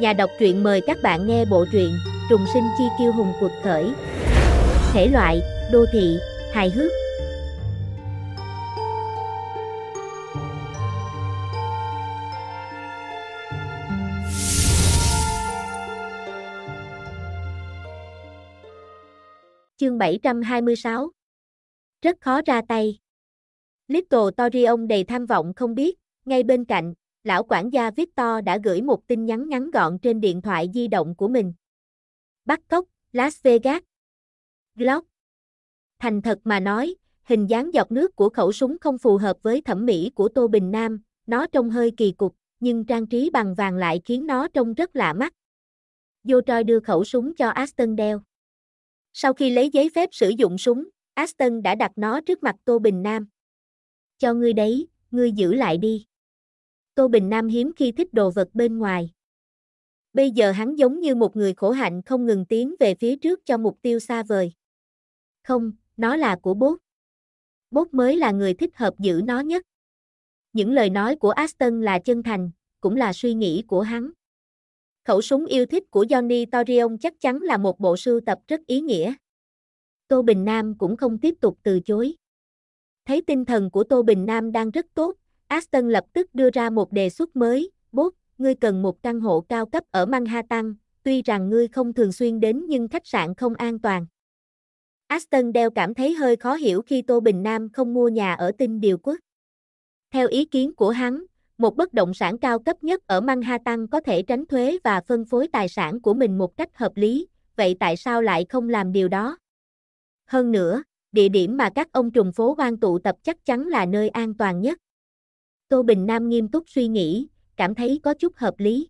Nhà đọc truyện mời các bạn nghe bộ truyện Trùng sinh chi kiêu hùng cuộc khởi. Thể loại: đô thị, hài hước. Chương 726 Rất khó ra tay Little Torion đầy tham vọng không biết, ngay bên cạnh, lão quản gia Victor đã gửi một tin nhắn ngắn gọn trên điện thoại di động của mình. Bắt cóc, Las Vegas. Glock. Thành thật mà nói, hình dáng dọc nước của khẩu súng không phù hợp với thẩm mỹ của Tô Bình Nam, nó trông hơi kỳ cục, nhưng trang trí bằng vàng lại khiến nó trông rất lạ mắt. Vô Troy đưa khẩu súng cho Aston đeo. Sau khi lấy giấy phép sử dụng súng, Aston đã đặt nó trước mặt Tô Bình Nam. Cho ngươi đấy, ngươi giữ lại đi. Tô Bình Nam hiếm khi thích đồ vật bên ngoài. Bây giờ hắn giống như một người khổ hạnh không ngừng tiến về phía trước cho mục tiêu xa vời. Không, nó là của bốt. Bốt mới là người thích hợp giữ nó nhất. Những lời nói của Aston là chân thành, cũng là suy nghĩ của hắn. Khẩu súng yêu thích của Johnny Torion chắc chắn là một bộ sưu tập rất ý nghĩa. Tô Bình Nam cũng không tiếp tục từ chối. Thấy tinh thần của Tô Bình Nam đang rất tốt, Aston lập tức đưa ra một đề xuất mới, Bốt, ngươi cần một căn hộ cao cấp ở Manhattan, tuy rằng ngươi không thường xuyên đến nhưng khách sạn không an toàn. Aston đeo cảm thấy hơi khó hiểu khi Tô Bình Nam không mua nhà ở tinh điều quốc. Theo ý kiến của hắn, một bất động sản cao cấp nhất ở Manhattan có thể tránh thuế và phân phối tài sản của mình một cách hợp lý, vậy tại sao lại không làm điều đó? Hơn nữa, địa điểm mà các ông trùng phố quan tụ tập chắc chắn là nơi an toàn nhất. Tô Bình Nam nghiêm túc suy nghĩ, cảm thấy có chút hợp lý.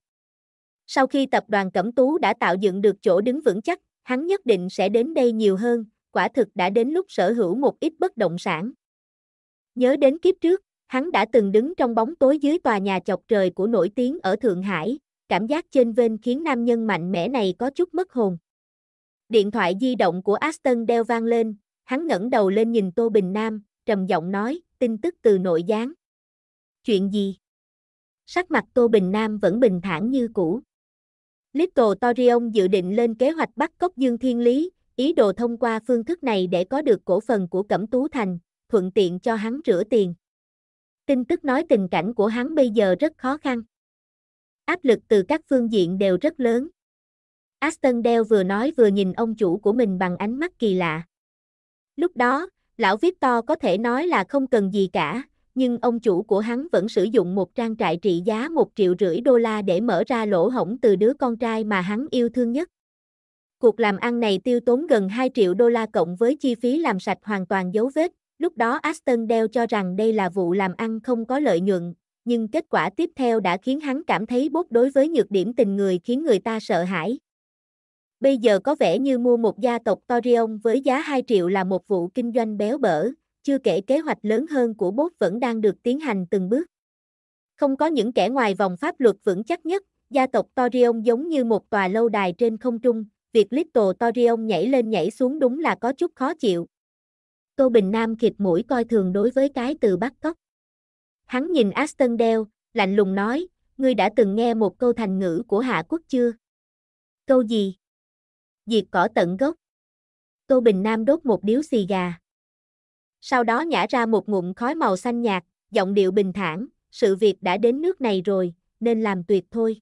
Sau khi tập đoàn Cẩm Tú đã tạo dựng được chỗ đứng vững chắc, hắn nhất định sẽ đến đây nhiều hơn, quả thực đã đến lúc sở hữu một ít bất động sản. Nhớ đến kiếp trước, hắn đã từng đứng trong bóng tối dưới tòa nhà chọc trời của nổi tiếng ở Thượng Hải, cảm giác trên vên khiến nam nhân mạnh mẽ này có chút mất hồn. Điện thoại di động của Aston đeo vang lên, hắn ngẩng đầu lên nhìn Tô Bình Nam, trầm giọng nói, tin tức từ nội gián. Chuyện gì? Sắc mặt Tô Bình Nam vẫn bình thản như cũ. Little Torion dự định lên kế hoạch bắt cóc Dương Thiên Lý, ý đồ thông qua phương thức này để có được cổ phần của Cẩm Tú Thành, thuận tiện cho hắn rửa tiền. Tin tức nói tình cảnh của hắn bây giờ rất khó khăn. Áp lực từ các phương diện đều rất lớn. Aston Dell vừa nói vừa nhìn ông chủ của mình bằng ánh mắt kỳ lạ. Lúc đó, lão Victor có thể nói là không cần gì cả, nhưng ông chủ của hắn vẫn sử dụng một trang trại trị giá một triệu rưỡi đô la để mở ra lỗ hổng từ đứa con trai mà hắn yêu thương nhất. Cuộc làm ăn này tiêu tốn gần 2 triệu đô la cộng với chi phí làm sạch hoàn toàn dấu vết, lúc đó Aston Dell cho rằng đây là vụ làm ăn không có lợi nhuận, nhưng kết quả tiếp theo đã khiến hắn cảm thấy bốt đối với nhược điểm tình người khiến người ta sợ hãi. Bây giờ có vẻ như mua một gia tộc Torion với giá 2 triệu là một vụ kinh doanh béo bở, chưa kể kế hoạch lớn hơn của Bốt vẫn đang được tiến hành từng bước. Không có những kẻ ngoài vòng pháp luật vững chắc nhất, gia tộc Torion giống như một tòa lâu đài trên không trung, việc Little Torion nhảy lên nhảy xuống đúng là có chút khó chịu. Tô Bình Nam khịt mũi coi thường đối với cái từ bắt cóc. Hắn nhìn Aston Dale, lạnh lùng nói, ngươi đã từng nghe một câu thành ngữ của Hạ Quốc chưa? Câu gì? Diệt cỏ tận gốc. Tô Bình Nam đốt một điếu xì gà sau đó nhả ra một ngụm khói màu xanh nhạt, giọng điệu bình thản, sự việc đã đến nước này rồi, nên làm tuyệt thôi.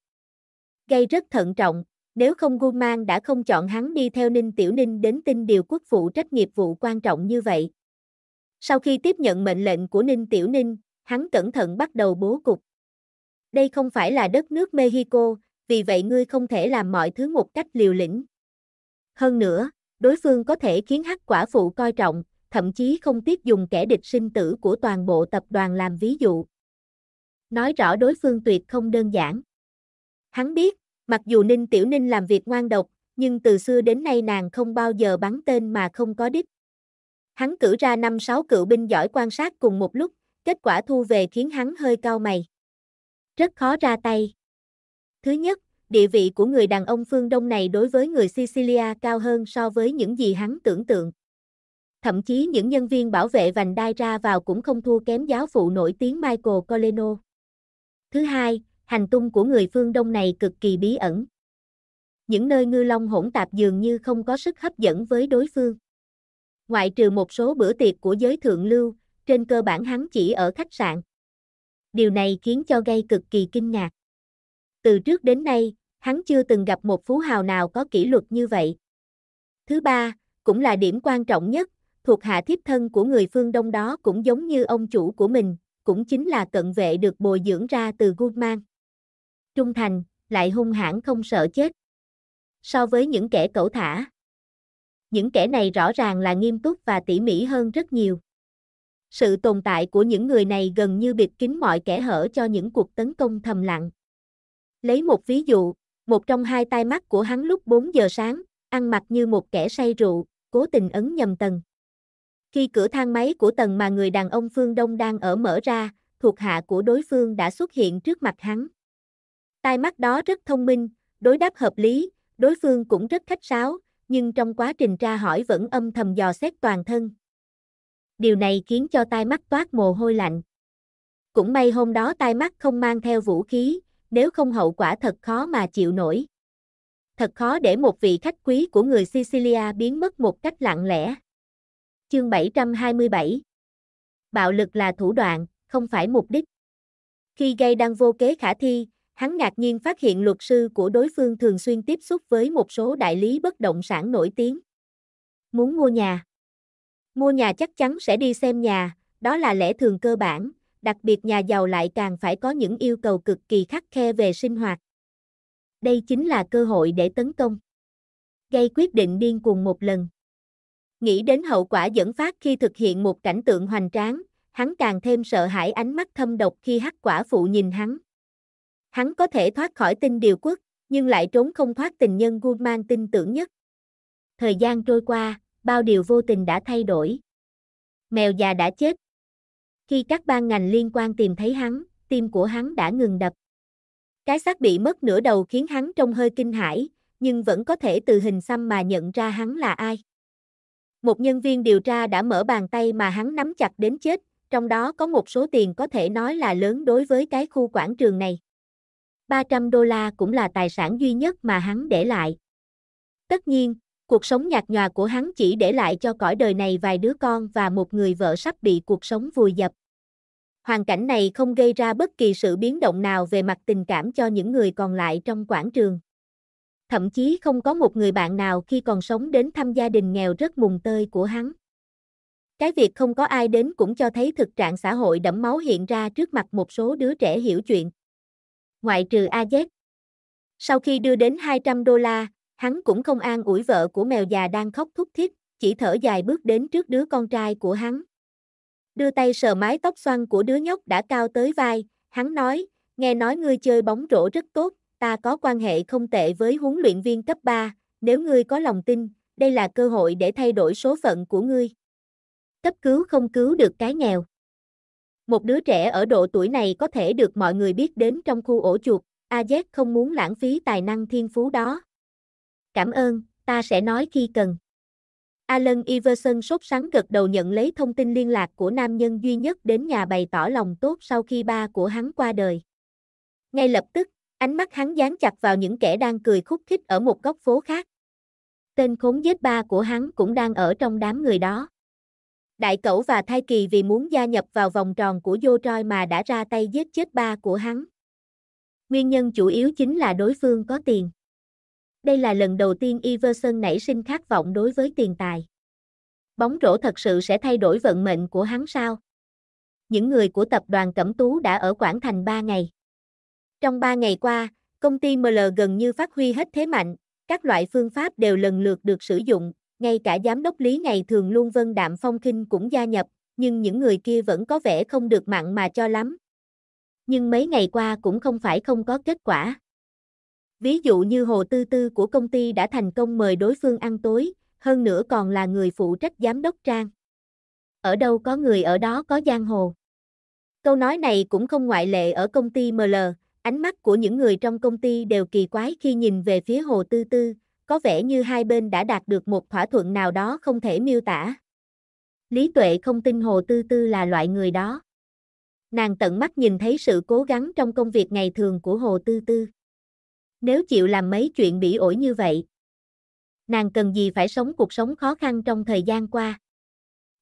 Gây rất thận trọng, nếu không Gu Mang đã không chọn hắn đi theo Ninh Tiểu Ninh đến tin điều quốc phụ trách nghiệp vụ quan trọng như vậy. Sau khi tiếp nhận mệnh lệnh của Ninh Tiểu Ninh, hắn cẩn thận bắt đầu bố cục. Đây không phải là đất nước Mexico, vì vậy ngươi không thể làm mọi thứ một cách liều lĩnh. Hơn nữa, đối phương có thể khiến hắc quả phụ coi trọng, thậm chí không tiếc dùng kẻ địch sinh tử của toàn bộ tập đoàn làm ví dụ. Nói rõ đối phương tuyệt không đơn giản. Hắn biết, mặc dù Ninh Tiểu Ninh làm việc ngoan độc, nhưng từ xưa đến nay nàng không bao giờ bắn tên mà không có đích. Hắn cử ra năm sáu cựu binh giỏi quan sát cùng một lúc, kết quả thu về khiến hắn hơi cau mày. Rất khó ra tay. Thứ nhất, địa vị của người đàn ông phương Đông này đối với người Sicilia cao hơn so với những gì hắn tưởng tượng. Thậm chí những nhân viên bảo vệ vành đai ra vào cũng không thua kém giáo phụ nổi tiếng Michael Coleno. Thứ hai, hành tung của người phương Đông này cực kỳ bí ẩn. Những nơi ngư long hỗn tạp dường như không có sức hấp dẫn với đối phương. Ngoại trừ một số bữa tiệc của giới thượng lưu, trên cơ bản hắn chỉ ở khách sạn. Điều này khiến cho gây cực kỳ kinh ngạc. Từ trước đến nay, hắn chưa từng gặp một phú hào nào có kỷ luật như vậy. Thứ ba, cũng là điểm quan trọng nhất, thuộc hạ thiếp thân của người phương Đông đó cũng giống như ông chủ của mình, cũng chính là cận vệ được bồi dưỡng ra từ Goodman. Trung thành, lại hung hãn không sợ chết. So với những kẻ cẩu thả, những kẻ này rõ ràng là nghiêm túc và tỉ mỉ hơn rất nhiều. Sự tồn tại của những người này gần như bịt kín mọi kẻ hở cho những cuộc tấn công thầm lặng. Lấy một ví dụ, một trong hai tai mắt của hắn lúc 4 giờ sáng, ăn mặc như một kẻ say rượu, cố tình ấn nhầm tầng. Khi cửa thang máy của tầng mà người đàn ông phương Đông đang ở mở ra, thuộc hạ của đối phương đã xuất hiện trước mặt hắn. Tai mắt đó rất thông minh, đối đáp hợp lý, đối phương cũng rất khách sáo, nhưng trong quá trình tra hỏi vẫn âm thầm dò xét toàn thân. Điều này khiến cho tai mắt toát mồ hôi lạnh. Cũng may hôm đó tai mắt không mang theo vũ khí, nếu không hậu quả thật khó mà chịu nổi. Thật khó để một vị khách quý của người Sicilia biến mất một cách lặng lẽ. Chương 727 Bạo lực là thủ đoạn, không phải mục đích. Khi gây đang vô kế khả thi, hắn ngạc nhiên phát hiện luật sư của đối phương thường xuyên tiếp xúc với một số đại lý bất động sản nổi tiếng. Muốn mua nhà Mua nhà chắc chắn sẽ đi xem nhà, đó là lẽ thường cơ bản, đặc biệt nhà giàu lại càng phải có những yêu cầu cực kỳ khắc khe về sinh hoạt. Đây chính là cơ hội để tấn công. Gây quyết định điên cuồng một lần. Nghĩ đến hậu quả dẫn phát khi thực hiện một cảnh tượng hoành tráng, hắn càng thêm sợ hãi ánh mắt thâm độc khi hắc quả phụ nhìn hắn. Hắn có thể thoát khỏi tinh điều quốc, nhưng lại trốn không thoát tình nhân Guzman tin tưởng nhất. Thời gian trôi qua, bao điều vô tình đã thay đổi. Mèo già đã chết. Khi các ban ngành liên quan tìm thấy hắn, tim của hắn đã ngừng đập. Cái xác bị mất nửa đầu khiến hắn trông hơi kinh hãi, nhưng vẫn có thể từ hình xăm mà nhận ra hắn là ai một nhân viên điều tra đã mở bàn tay mà hắn nắm chặt đến chết, trong đó có một số tiền có thể nói là lớn đối với cái khu quảng trường này. 300 đô la cũng là tài sản duy nhất mà hắn để lại. Tất nhiên, cuộc sống nhạt nhòa của hắn chỉ để lại cho cõi đời này vài đứa con và một người vợ sắp bị cuộc sống vùi dập. Hoàn cảnh này không gây ra bất kỳ sự biến động nào về mặt tình cảm cho những người còn lại trong quảng trường thậm chí không có một người bạn nào khi còn sống đến thăm gia đình nghèo rất mùng tơi của hắn. Cái việc không có ai đến cũng cho thấy thực trạng xã hội đẫm máu hiện ra trước mặt một số đứa trẻ hiểu chuyện. Ngoại trừ AZ. Sau khi đưa đến 200 đô la, hắn cũng không an ủi vợ của mèo già đang khóc thúc thiết, chỉ thở dài bước đến trước đứa con trai của hắn. Đưa tay sờ mái tóc xoăn của đứa nhóc đã cao tới vai, hắn nói, nghe nói ngươi chơi bóng rổ rất tốt, ta có quan hệ không tệ với huấn luyện viên cấp 3, nếu ngươi có lòng tin, đây là cơ hội để thay đổi số phận của ngươi. Cấp cứu không cứu được cái nghèo. Một đứa trẻ ở độ tuổi này có thể được mọi người biết đến trong khu ổ chuột, AZ không muốn lãng phí tài năng thiên phú đó. Cảm ơn, ta sẽ nói khi cần. Alan Iverson sốt sắng gật đầu nhận lấy thông tin liên lạc của nam nhân duy nhất đến nhà bày tỏ lòng tốt sau khi ba của hắn qua đời. Ngay lập tức, Ánh mắt hắn dán chặt vào những kẻ đang cười khúc khích ở một góc phố khác. Tên khốn giết ba của hắn cũng đang ở trong đám người đó. Đại cẩu và thai kỳ vì muốn gia nhập vào vòng tròn của vô Troy mà đã ra tay giết chết ba của hắn. Nguyên nhân chủ yếu chính là đối phương có tiền. Đây là lần đầu tiên Iverson nảy sinh khát vọng đối với tiền tài. Bóng rổ thật sự sẽ thay đổi vận mệnh của hắn sao? Những người của tập đoàn Cẩm Tú đã ở Quảng Thành 3 ngày. Trong 3 ngày qua, công ty ML gần như phát huy hết thế mạnh, các loại phương pháp đều lần lượt được sử dụng, ngay cả giám đốc lý ngày thường luôn vân đạm phong kinh cũng gia nhập, nhưng những người kia vẫn có vẻ không được mặn mà cho lắm. Nhưng mấy ngày qua cũng không phải không có kết quả. Ví dụ như Hồ Tư Tư của công ty đã thành công mời đối phương ăn tối, hơn nữa còn là người phụ trách giám đốc trang. Ở đâu có người ở đó có giang hồ. Câu nói này cũng không ngoại lệ ở công ty ML, ánh mắt của những người trong công ty đều kỳ quái khi nhìn về phía Hồ Tư Tư, có vẻ như hai bên đã đạt được một thỏa thuận nào đó không thể miêu tả. Lý Tuệ không tin Hồ Tư Tư là loại người đó. Nàng tận mắt nhìn thấy sự cố gắng trong công việc ngày thường của Hồ Tư Tư. Nếu chịu làm mấy chuyện bỉ ổi như vậy, nàng cần gì phải sống cuộc sống khó khăn trong thời gian qua.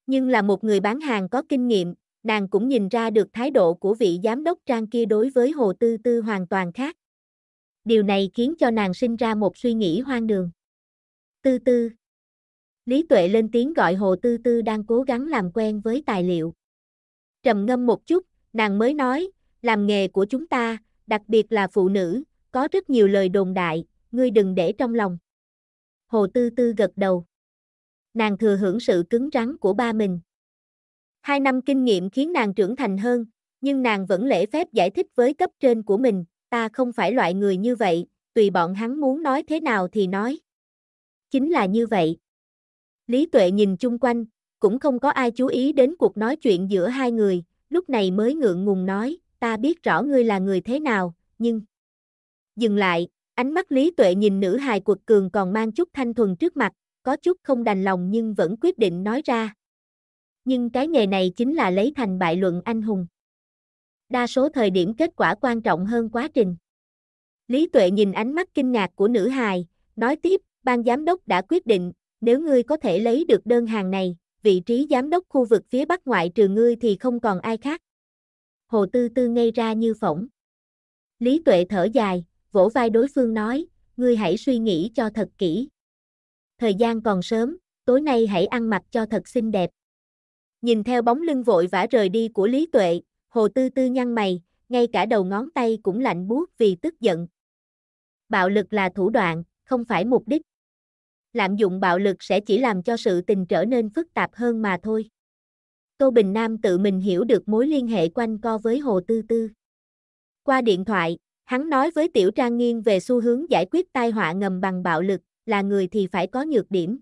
Nhưng là một người bán hàng có kinh nghiệm, nàng cũng nhìn ra được thái độ của vị giám đốc trang kia đối với Hồ Tư Tư hoàn toàn khác. Điều này khiến cho nàng sinh ra một suy nghĩ hoang đường. Tư Tư Lý Tuệ lên tiếng gọi Hồ Tư Tư đang cố gắng làm quen với tài liệu. Trầm ngâm một chút, nàng mới nói, làm nghề của chúng ta, đặc biệt là phụ nữ, có rất nhiều lời đồn đại, ngươi đừng để trong lòng. Hồ Tư Tư gật đầu. Nàng thừa hưởng sự cứng rắn của ba mình, Hai năm kinh nghiệm khiến nàng trưởng thành hơn, nhưng nàng vẫn lễ phép giải thích với cấp trên của mình, ta không phải loại người như vậy, tùy bọn hắn muốn nói thế nào thì nói. Chính là như vậy. Lý Tuệ nhìn chung quanh, cũng không có ai chú ý đến cuộc nói chuyện giữa hai người, lúc này mới ngượng ngùng nói, ta biết rõ ngươi là người thế nào, nhưng... Dừng lại, ánh mắt Lý Tuệ nhìn nữ hài quật cường còn mang chút thanh thuần trước mặt, có chút không đành lòng nhưng vẫn quyết định nói ra nhưng cái nghề này chính là lấy thành bại luận anh hùng. Đa số thời điểm kết quả quan trọng hơn quá trình. Lý Tuệ nhìn ánh mắt kinh ngạc của nữ hài, nói tiếp, ban giám đốc đã quyết định, nếu ngươi có thể lấy được đơn hàng này, vị trí giám đốc khu vực phía bắc ngoại trừ ngươi thì không còn ai khác. Hồ Tư Tư ngây ra như phỏng. Lý Tuệ thở dài, vỗ vai đối phương nói, ngươi hãy suy nghĩ cho thật kỹ. Thời gian còn sớm, tối nay hãy ăn mặc cho thật xinh đẹp. Nhìn theo bóng lưng vội vã rời đi của Lý Tuệ, Hồ Tư Tư nhăn mày, ngay cả đầu ngón tay cũng lạnh buốt vì tức giận. Bạo lực là thủ đoạn, không phải mục đích. Lạm dụng bạo lực sẽ chỉ làm cho sự tình trở nên phức tạp hơn mà thôi. Tô Bình Nam tự mình hiểu được mối liên hệ quanh co với Hồ Tư Tư. Qua điện thoại, hắn nói với Tiểu Trang Nghiên về xu hướng giải quyết tai họa ngầm bằng bạo lực, là người thì phải có nhược điểm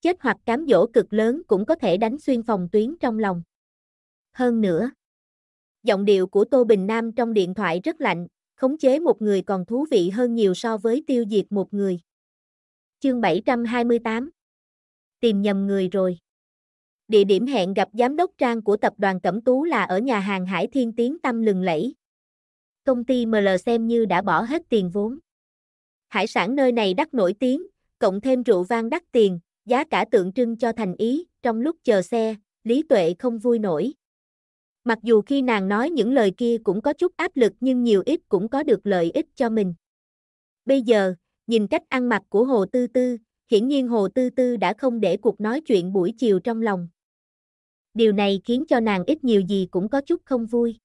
chết hoặc cám dỗ cực lớn cũng có thể đánh xuyên phòng tuyến trong lòng. Hơn nữa, giọng điệu của Tô Bình Nam trong điện thoại rất lạnh, khống chế một người còn thú vị hơn nhiều so với tiêu diệt một người. Chương 728 Tìm nhầm người rồi. Địa điểm hẹn gặp giám đốc trang của tập đoàn Cẩm Tú là ở nhà hàng Hải Thiên Tiến Tâm Lừng Lẫy. Công ty ML xem như đã bỏ hết tiền vốn. Hải sản nơi này đắt nổi tiếng, cộng thêm rượu vang đắt tiền, giá cả tượng trưng cho thành ý, trong lúc chờ xe, Lý Tuệ không vui nổi. Mặc dù khi nàng nói những lời kia cũng có chút áp lực nhưng nhiều ít cũng có được lợi ích cho mình. Bây giờ, nhìn cách ăn mặc của Hồ Tư Tư, hiển nhiên Hồ Tư Tư đã không để cuộc nói chuyện buổi chiều trong lòng. Điều này khiến cho nàng ít nhiều gì cũng có chút không vui.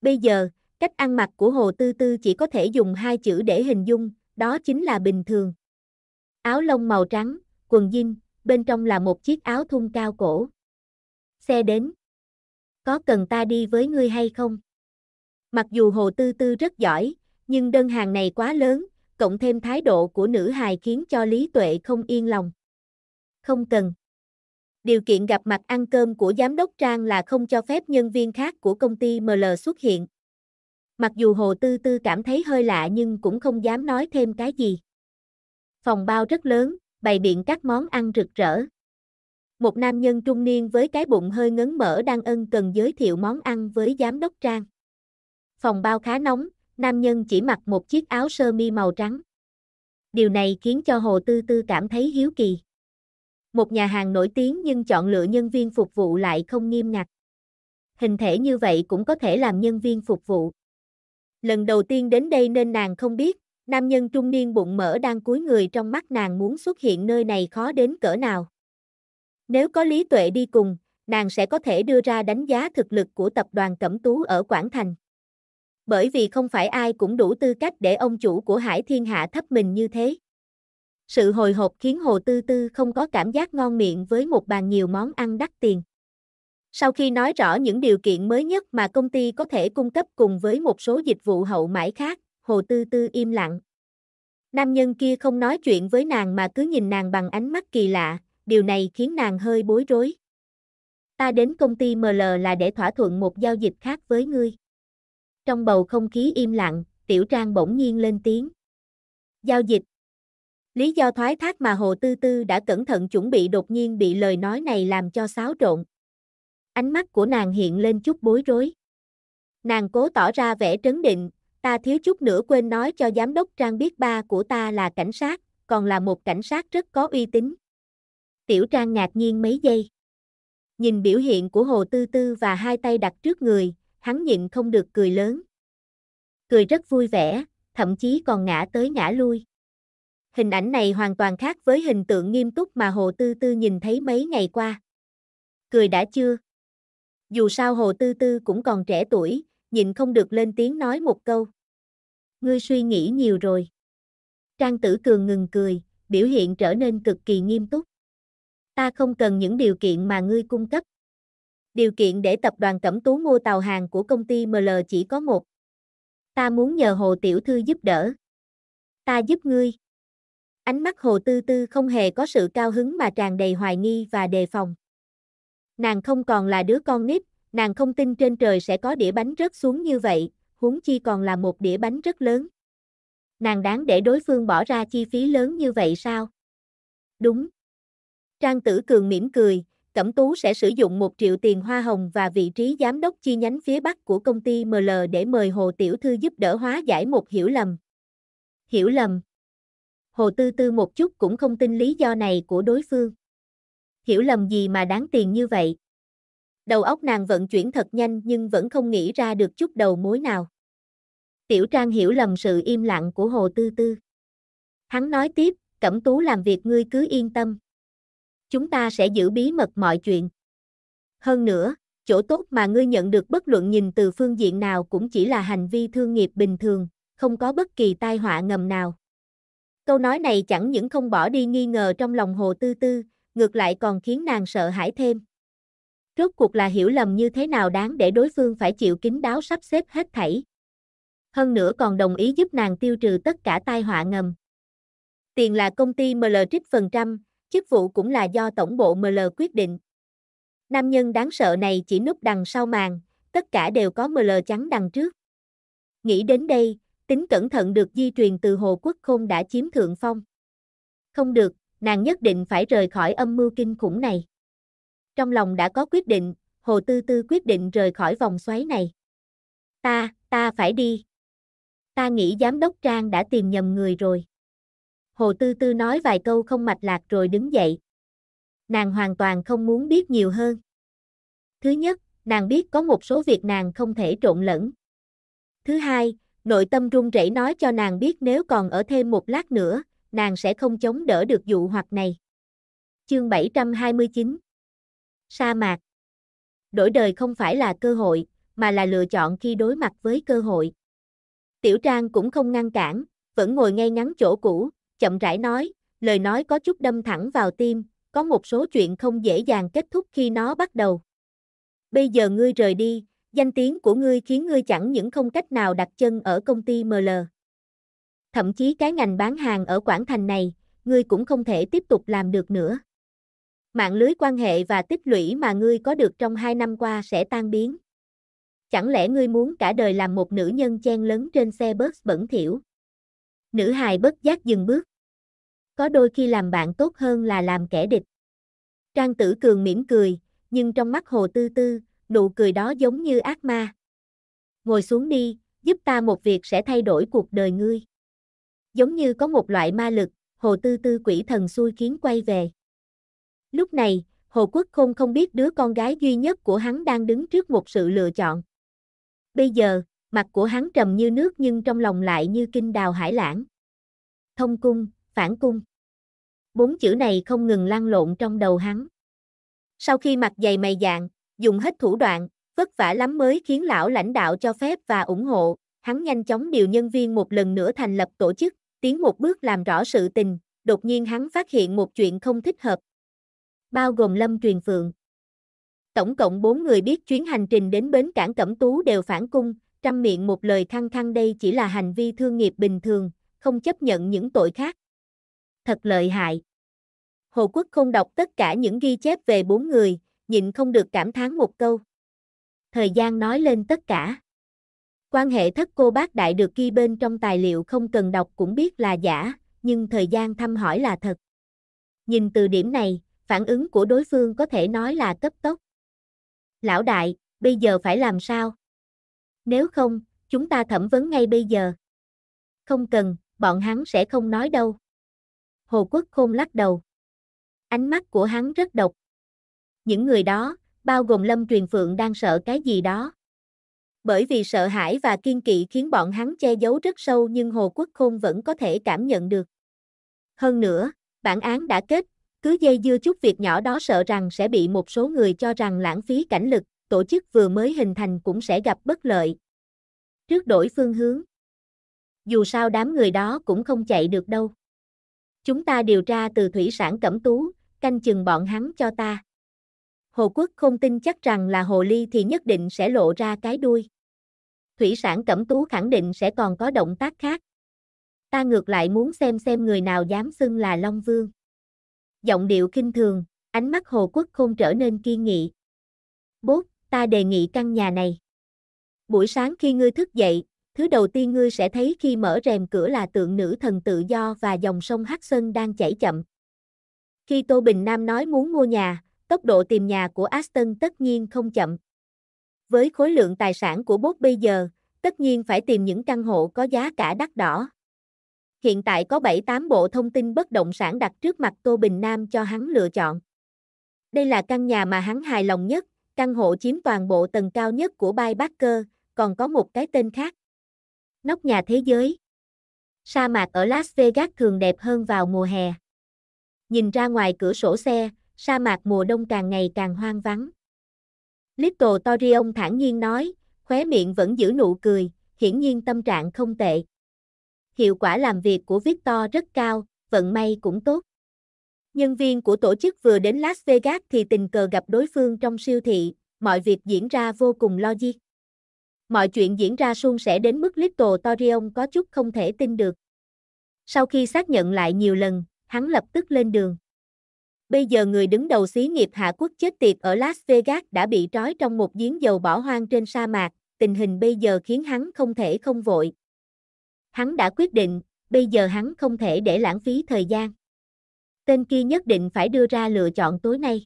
Bây giờ, cách ăn mặc của Hồ Tư Tư chỉ có thể dùng hai chữ để hình dung, đó chính là bình thường. Áo lông màu trắng, quần jean, bên trong là một chiếc áo thun cao cổ. Xe đến. Có cần ta đi với ngươi hay không? Mặc dù Hồ Tư Tư rất giỏi, nhưng đơn hàng này quá lớn, cộng thêm thái độ của nữ hài khiến cho Lý Tuệ không yên lòng. Không cần. Điều kiện gặp mặt ăn cơm của giám đốc Trang là không cho phép nhân viên khác của công ty ML xuất hiện. Mặc dù Hồ Tư Tư cảm thấy hơi lạ nhưng cũng không dám nói thêm cái gì. Phòng bao rất lớn, bày biện các món ăn rực rỡ. Một nam nhân trung niên với cái bụng hơi ngấn mỡ đang ân cần giới thiệu món ăn với giám đốc Trang. Phòng bao khá nóng, nam nhân chỉ mặc một chiếc áo sơ mi màu trắng. Điều này khiến cho Hồ Tư Tư cảm thấy hiếu kỳ. Một nhà hàng nổi tiếng nhưng chọn lựa nhân viên phục vụ lại không nghiêm ngặt. Hình thể như vậy cũng có thể làm nhân viên phục vụ. Lần đầu tiên đến đây nên nàng không biết, Nam nhân trung niên bụng mỡ đang cúi người trong mắt nàng muốn xuất hiện nơi này khó đến cỡ nào. Nếu có Lý Tuệ đi cùng, nàng sẽ có thể đưa ra đánh giá thực lực của tập đoàn Cẩm Tú ở Quảng Thành. Bởi vì không phải ai cũng đủ tư cách để ông chủ của Hải Thiên Hạ thấp mình như thế. Sự hồi hộp khiến Hồ Tư Tư không có cảm giác ngon miệng với một bàn nhiều món ăn đắt tiền. Sau khi nói rõ những điều kiện mới nhất mà công ty có thể cung cấp cùng với một số dịch vụ hậu mãi khác, Hồ Tư Tư im lặng. Nam nhân kia không nói chuyện với nàng mà cứ nhìn nàng bằng ánh mắt kỳ lạ, điều này khiến nàng hơi bối rối. Ta đến công ty ML là để thỏa thuận một giao dịch khác với ngươi. Trong bầu không khí im lặng, Tiểu Trang bỗng nhiên lên tiếng. Giao dịch. Lý do thoái thác mà Hồ Tư Tư đã cẩn thận chuẩn bị đột nhiên bị lời nói này làm cho xáo trộn. Ánh mắt của nàng hiện lên chút bối rối. Nàng cố tỏ ra vẻ trấn định, Ta thiếu chút nữa quên nói cho giám đốc Trang biết ba của ta là cảnh sát, còn là một cảnh sát rất có uy tín. Tiểu Trang ngạc nhiên mấy giây. Nhìn biểu hiện của Hồ Tư Tư và hai tay đặt trước người, hắn nhịn không được cười lớn. Cười rất vui vẻ, thậm chí còn ngã tới ngã lui. Hình ảnh này hoàn toàn khác với hình tượng nghiêm túc mà Hồ Tư Tư nhìn thấy mấy ngày qua. Cười đã chưa? Dù sao Hồ Tư Tư cũng còn trẻ tuổi, nhịn không được lên tiếng nói một câu. Ngươi suy nghĩ nhiều rồi. Trang Tử Cường ngừng cười, biểu hiện trở nên cực kỳ nghiêm túc. Ta không cần những điều kiện mà ngươi cung cấp. Điều kiện để tập đoàn Cẩm Tú mua tàu hàng của công ty ML chỉ có một. Ta muốn nhờ Hồ Tiểu Thư giúp đỡ. Ta giúp ngươi. Ánh mắt Hồ Tư Tư không hề có sự cao hứng mà tràn đầy hoài nghi và đề phòng. Nàng không còn là đứa con nít, Nàng không tin trên trời sẽ có đĩa bánh rớt xuống như vậy, huống chi còn là một đĩa bánh rất lớn. Nàng đáng để đối phương bỏ ra chi phí lớn như vậy sao? Đúng. Trang Tử Cường mỉm cười, Cẩm Tú sẽ sử dụng một triệu tiền hoa hồng và vị trí giám đốc chi nhánh phía Bắc của công ty ML để mời Hồ Tiểu Thư giúp đỡ hóa giải một hiểu lầm. Hiểu lầm. Hồ Tư Tư một chút cũng không tin lý do này của đối phương. Hiểu lầm gì mà đáng tiền như vậy? Đầu óc nàng vận chuyển thật nhanh nhưng vẫn không nghĩ ra được chút đầu mối nào. Tiểu Trang hiểu lầm sự im lặng của Hồ Tư Tư. Hắn nói tiếp, Cẩm Tú làm việc ngươi cứ yên tâm. Chúng ta sẽ giữ bí mật mọi chuyện. Hơn nữa, chỗ tốt mà ngươi nhận được bất luận nhìn từ phương diện nào cũng chỉ là hành vi thương nghiệp bình thường, không có bất kỳ tai họa ngầm nào. Câu nói này chẳng những không bỏ đi nghi ngờ trong lòng Hồ Tư Tư, ngược lại còn khiến nàng sợ hãi thêm. Rốt cuộc là hiểu lầm như thế nào đáng để đối phương phải chịu kín đáo sắp xếp hết thảy. Hơn nữa còn đồng ý giúp nàng tiêu trừ tất cả tai họa ngầm. Tiền là công ty ML trích phần trăm, chức vụ cũng là do tổng bộ ML quyết định. Nam nhân đáng sợ này chỉ núp đằng sau màn, tất cả đều có ML trắng đằng trước. Nghĩ đến đây, tính cẩn thận được di truyền từ Hồ Quốc Khôn đã chiếm thượng phong. Không được, nàng nhất định phải rời khỏi âm mưu kinh khủng này trong lòng đã có quyết định, Hồ Tư Tư quyết định rời khỏi vòng xoáy này. Ta, ta phải đi. Ta nghĩ giám đốc Trang đã tìm nhầm người rồi. Hồ Tư Tư nói vài câu không mạch lạc rồi đứng dậy. Nàng hoàn toàn không muốn biết nhiều hơn. Thứ nhất, nàng biết có một số việc nàng không thể trộn lẫn. Thứ hai, nội tâm run rẩy nói cho nàng biết nếu còn ở thêm một lát nữa, nàng sẽ không chống đỡ được dụ hoặc này. Chương 729 sa mạc. Đổi đời không phải là cơ hội, mà là lựa chọn khi đối mặt với cơ hội. Tiểu Trang cũng không ngăn cản, vẫn ngồi ngay ngắn chỗ cũ, chậm rãi nói, lời nói có chút đâm thẳng vào tim, có một số chuyện không dễ dàng kết thúc khi nó bắt đầu. Bây giờ ngươi rời đi, danh tiếng của ngươi khiến ngươi chẳng những không cách nào đặt chân ở công ty ML. Thậm chí cái ngành bán hàng ở Quảng Thành này, ngươi cũng không thể tiếp tục làm được nữa mạng lưới quan hệ và tích lũy mà ngươi có được trong hai năm qua sẽ tan biến. Chẳng lẽ ngươi muốn cả đời làm một nữ nhân chen lấn trên xe bớt bẩn thiểu? Nữ hài bất giác dừng bước. Có đôi khi làm bạn tốt hơn là làm kẻ địch. Trang tử cường mỉm cười, nhưng trong mắt hồ tư tư, nụ cười đó giống như ác ma. Ngồi xuống đi, giúp ta một việc sẽ thay đổi cuộc đời ngươi. Giống như có một loại ma lực, hồ tư tư quỷ thần xui khiến quay về. Lúc này, Hồ Quốc Khôn không biết đứa con gái duy nhất của hắn đang đứng trước một sự lựa chọn. Bây giờ, mặt của hắn trầm như nước nhưng trong lòng lại như kinh đào hải lãng. Thông cung, phản cung. Bốn chữ này không ngừng lan lộn trong đầu hắn. Sau khi mặt dày mày dạng, dùng hết thủ đoạn, vất vả lắm mới khiến lão lãnh đạo cho phép và ủng hộ, hắn nhanh chóng điều nhân viên một lần nữa thành lập tổ chức, tiến một bước làm rõ sự tình, đột nhiên hắn phát hiện một chuyện không thích hợp, bao gồm Lâm Truyền Phượng. Tổng cộng 4 người biết chuyến hành trình đến bến cảng Cẩm Tú đều phản cung, trăm miệng một lời thăng thăng đây chỉ là hành vi thương nghiệp bình thường, không chấp nhận những tội khác. Thật lợi hại. Hồ Quốc không đọc tất cả những ghi chép về bốn người, nhịn không được cảm thán một câu. Thời gian nói lên tất cả. Quan hệ thất cô bác đại được ghi bên trong tài liệu không cần đọc cũng biết là giả, nhưng thời gian thăm hỏi là thật. Nhìn từ điểm này, phản ứng của đối phương có thể nói là cấp tốc. Lão đại, bây giờ phải làm sao? Nếu không, chúng ta thẩm vấn ngay bây giờ. Không cần, bọn hắn sẽ không nói đâu. Hồ Quốc Khôn lắc đầu. Ánh mắt của hắn rất độc. Những người đó, bao gồm Lâm Truyền Phượng đang sợ cái gì đó. Bởi vì sợ hãi và kiên kỵ khiến bọn hắn che giấu rất sâu nhưng Hồ Quốc Khôn vẫn có thể cảm nhận được. Hơn nữa, bản án đã kết cứ dây dưa chút việc nhỏ đó sợ rằng sẽ bị một số người cho rằng lãng phí cảnh lực, tổ chức vừa mới hình thành cũng sẽ gặp bất lợi. Trước đổi phương hướng. Dù sao đám người đó cũng không chạy được đâu. Chúng ta điều tra từ thủy sản cẩm tú, canh chừng bọn hắn cho ta. Hồ Quốc không tin chắc rằng là hồ ly thì nhất định sẽ lộ ra cái đuôi. Thủy sản cẩm tú khẳng định sẽ còn có động tác khác. Ta ngược lại muốn xem xem người nào dám xưng là Long Vương giọng điệu kinh thường, ánh mắt Hồ Quốc Khôn trở nên kiên nghị. Bốt, ta đề nghị căn nhà này. Buổi sáng khi ngươi thức dậy, thứ đầu tiên ngươi sẽ thấy khi mở rèm cửa là tượng nữ thần tự do và dòng sông Hắc Sơn đang chảy chậm. Khi Tô Bình Nam nói muốn mua nhà, tốc độ tìm nhà của Aston tất nhiên không chậm. Với khối lượng tài sản của Bốt bây giờ, tất nhiên phải tìm những căn hộ có giá cả đắt đỏ hiện tại có 7-8 bộ thông tin bất động sản đặt trước mặt Tô Bình Nam cho hắn lựa chọn. Đây là căn nhà mà hắn hài lòng nhất, căn hộ chiếm toàn bộ tầng cao nhất của Bay Backer, còn có một cái tên khác. Nóc nhà thế giới. Sa mạc ở Las Vegas thường đẹp hơn vào mùa hè. Nhìn ra ngoài cửa sổ xe, sa mạc mùa đông càng ngày càng hoang vắng. Little Torion thản nhiên nói, khóe miệng vẫn giữ nụ cười, hiển nhiên tâm trạng không tệ hiệu quả làm việc của Victor rất cao, vận may cũng tốt. Nhân viên của tổ chức vừa đến Las Vegas thì tình cờ gặp đối phương trong siêu thị, mọi việc diễn ra vô cùng logic. Mọi chuyện diễn ra suôn sẻ đến mức Little Torion có chút không thể tin được. Sau khi xác nhận lại nhiều lần, hắn lập tức lên đường. Bây giờ người đứng đầu xí nghiệp Hạ Quốc chết tiệt ở Las Vegas đã bị trói trong một giếng dầu bỏ hoang trên sa mạc, tình hình bây giờ khiến hắn không thể không vội, hắn đã quyết định, bây giờ hắn không thể để lãng phí thời gian. Tên kia nhất định phải đưa ra lựa chọn tối nay.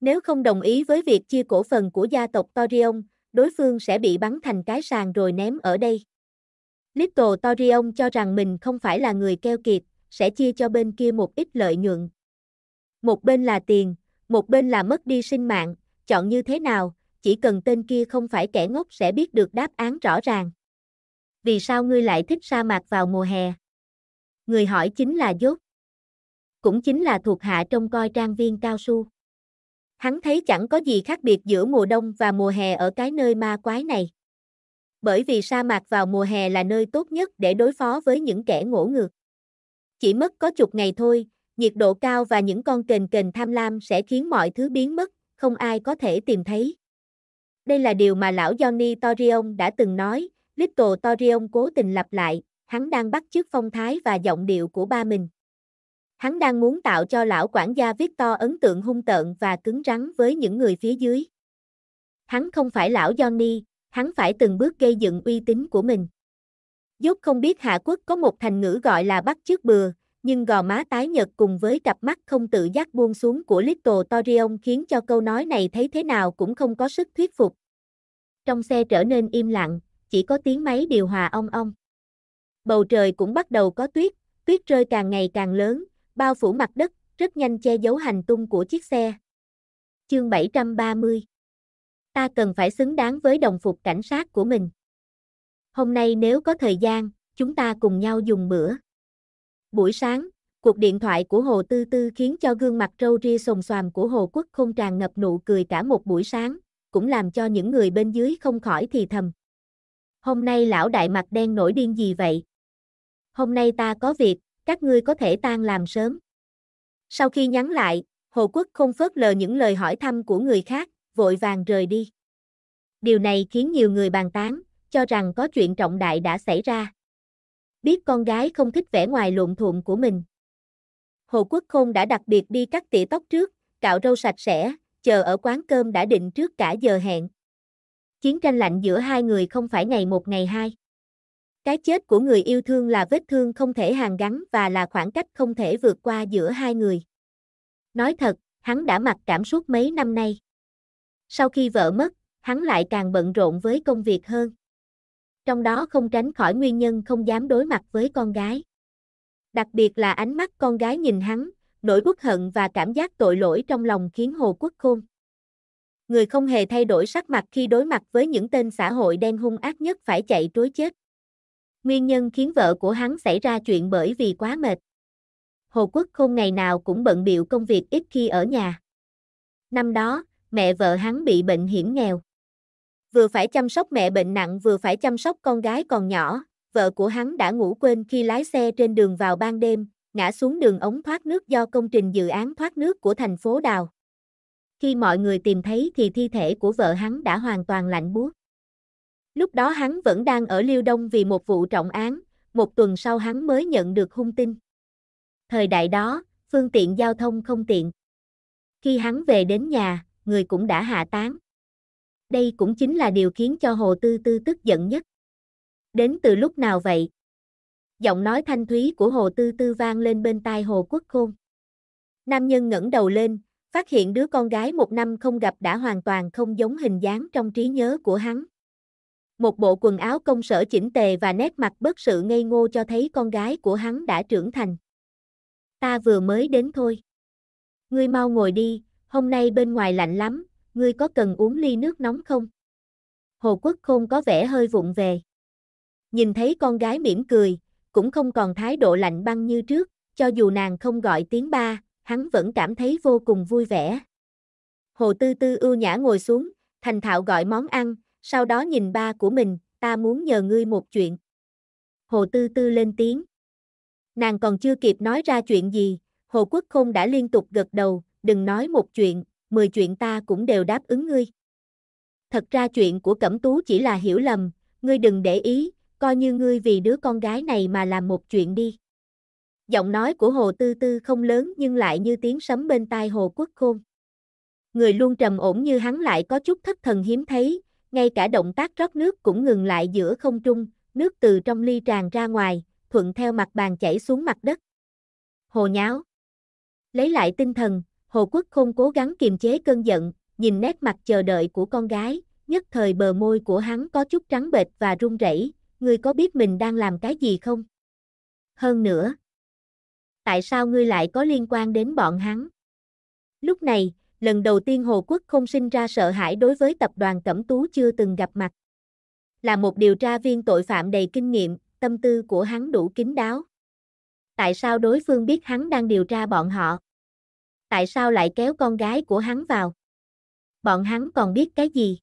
Nếu không đồng ý với việc chia cổ phần của gia tộc Torion, đối phương sẽ bị bắn thành cái sàn rồi ném ở đây. Little Torion cho rằng mình không phải là người keo kiệt, sẽ chia cho bên kia một ít lợi nhuận. Một bên là tiền, một bên là mất đi sinh mạng, chọn như thế nào, chỉ cần tên kia không phải kẻ ngốc sẽ biết được đáp án rõ ràng vì sao ngươi lại thích sa mạc vào mùa hè? Người hỏi chính là dốt. Cũng chính là thuộc hạ trong coi trang viên cao su. Hắn thấy chẳng có gì khác biệt giữa mùa đông và mùa hè ở cái nơi ma quái này. Bởi vì sa mạc vào mùa hè là nơi tốt nhất để đối phó với những kẻ ngỗ ngược. Chỉ mất có chục ngày thôi, nhiệt độ cao và những con kền kền tham lam sẽ khiến mọi thứ biến mất, không ai có thể tìm thấy. Đây là điều mà lão Johnny Torion đã từng nói, Little Torion cố tình lặp lại, hắn đang bắt chước phong thái và giọng điệu của ba mình. Hắn đang muốn tạo cho lão quản gia Victor ấn tượng hung tợn và cứng rắn với những người phía dưới. Hắn không phải lão Johnny, hắn phải từng bước gây dựng uy tín của mình. Dốt không biết Hạ Quốc có một thành ngữ gọi là bắt chước bừa, nhưng gò má tái nhật cùng với cặp mắt không tự giác buông xuống của Little Torion khiến cho câu nói này thấy thế nào cũng không có sức thuyết phục. Trong xe trở nên im lặng, chỉ có tiếng máy điều hòa ong ong. Bầu trời cũng bắt đầu có tuyết, tuyết rơi càng ngày càng lớn, bao phủ mặt đất, rất nhanh che giấu hành tung của chiếc xe. Chương 730 Ta cần phải xứng đáng với đồng phục cảnh sát của mình. Hôm nay nếu có thời gian, chúng ta cùng nhau dùng bữa. Buổi sáng, cuộc điện thoại của Hồ Tư Tư khiến cho gương mặt râu ria sồng xoàm của Hồ Quốc không tràn ngập nụ cười cả một buổi sáng, cũng làm cho những người bên dưới không khỏi thì thầm hôm nay lão đại mặt đen nổi điên gì vậy? Hôm nay ta có việc, các ngươi có thể tan làm sớm. Sau khi nhắn lại, Hồ Quốc không phớt lờ những lời hỏi thăm của người khác, vội vàng rời đi. Điều này khiến nhiều người bàn tán, cho rằng có chuyện trọng đại đã xảy ra. Biết con gái không thích vẻ ngoài lộn thuộm của mình. Hồ Quốc Khôn đã đặc biệt đi cắt tỉa tóc trước, cạo râu sạch sẽ, chờ ở quán cơm đã định trước cả giờ hẹn. Chiến tranh lạnh giữa hai người không phải ngày một ngày hai. Cái chết của người yêu thương là vết thương không thể hàn gắn và là khoảng cách không thể vượt qua giữa hai người. Nói thật, hắn đã mặc cảm suốt mấy năm nay. Sau khi vợ mất, hắn lại càng bận rộn với công việc hơn. Trong đó không tránh khỏi nguyên nhân không dám đối mặt với con gái. Đặc biệt là ánh mắt con gái nhìn hắn, nỗi quốc hận và cảm giác tội lỗi trong lòng khiến Hồ Quốc Khôn người không hề thay đổi sắc mặt khi đối mặt với những tên xã hội đen hung ác nhất phải chạy trối chết. Nguyên nhân khiến vợ của hắn xảy ra chuyện bởi vì quá mệt. Hồ Quốc không ngày nào cũng bận biệu công việc ít khi ở nhà. Năm đó, mẹ vợ hắn bị bệnh hiểm nghèo. Vừa phải chăm sóc mẹ bệnh nặng vừa phải chăm sóc con gái còn nhỏ, vợ của hắn đã ngủ quên khi lái xe trên đường vào ban đêm, ngã xuống đường ống thoát nước do công trình dự án thoát nước của thành phố Đào. Khi mọi người tìm thấy thì thi thể của vợ hắn đã hoàn toàn lạnh buốt. Lúc đó hắn vẫn đang ở Liêu Đông vì một vụ trọng án, một tuần sau hắn mới nhận được hung tin. Thời đại đó, phương tiện giao thông không tiện. Khi hắn về đến nhà, người cũng đã hạ tán. Đây cũng chính là điều khiến cho Hồ Tư Tư tức giận nhất. Đến từ lúc nào vậy? Giọng nói thanh thúy của Hồ Tư Tư vang lên bên tai Hồ Quốc Khôn. Nam nhân ngẩng đầu lên, phát hiện đứa con gái một năm không gặp đã hoàn toàn không giống hình dáng trong trí nhớ của hắn. Một bộ quần áo công sở chỉnh tề và nét mặt bất sự ngây ngô cho thấy con gái của hắn đã trưởng thành. Ta vừa mới đến thôi. Ngươi mau ngồi đi, hôm nay bên ngoài lạnh lắm, ngươi có cần uống ly nước nóng không? Hồ Quốc Khôn có vẻ hơi vụng về. Nhìn thấy con gái mỉm cười, cũng không còn thái độ lạnh băng như trước, cho dù nàng không gọi tiếng ba, hắn vẫn cảm thấy vô cùng vui vẻ. Hồ Tư Tư ưu nhã ngồi xuống, thành thạo gọi món ăn, sau đó nhìn ba của mình, ta muốn nhờ ngươi một chuyện. Hồ Tư Tư lên tiếng. Nàng còn chưa kịp nói ra chuyện gì, Hồ Quốc Khôn đã liên tục gật đầu, đừng nói một chuyện, mười chuyện ta cũng đều đáp ứng ngươi. Thật ra chuyện của Cẩm Tú chỉ là hiểu lầm, ngươi đừng để ý, coi như ngươi vì đứa con gái này mà làm một chuyện đi giọng nói của Hồ Tư Tư không lớn nhưng lại như tiếng sấm bên tai Hồ Quốc Khôn. Người luôn trầm ổn như hắn lại có chút thất thần hiếm thấy, ngay cả động tác rót nước cũng ngừng lại giữa không trung, nước từ trong ly tràn ra ngoài, thuận theo mặt bàn chảy xuống mặt đất. Hồ nháo. Lấy lại tinh thần, Hồ Quốc Khôn cố gắng kiềm chế cơn giận, nhìn nét mặt chờ đợi của con gái, nhất thời bờ môi của hắn có chút trắng bệch và run rẩy, ngươi có biết mình đang làm cái gì không? Hơn nữa, tại sao ngươi lại có liên quan đến bọn hắn? Lúc này, lần đầu tiên Hồ Quốc không sinh ra sợ hãi đối với tập đoàn Cẩm Tú chưa từng gặp mặt. Là một điều tra viên tội phạm đầy kinh nghiệm, tâm tư của hắn đủ kín đáo. Tại sao đối phương biết hắn đang điều tra bọn họ? Tại sao lại kéo con gái của hắn vào? Bọn hắn còn biết cái gì?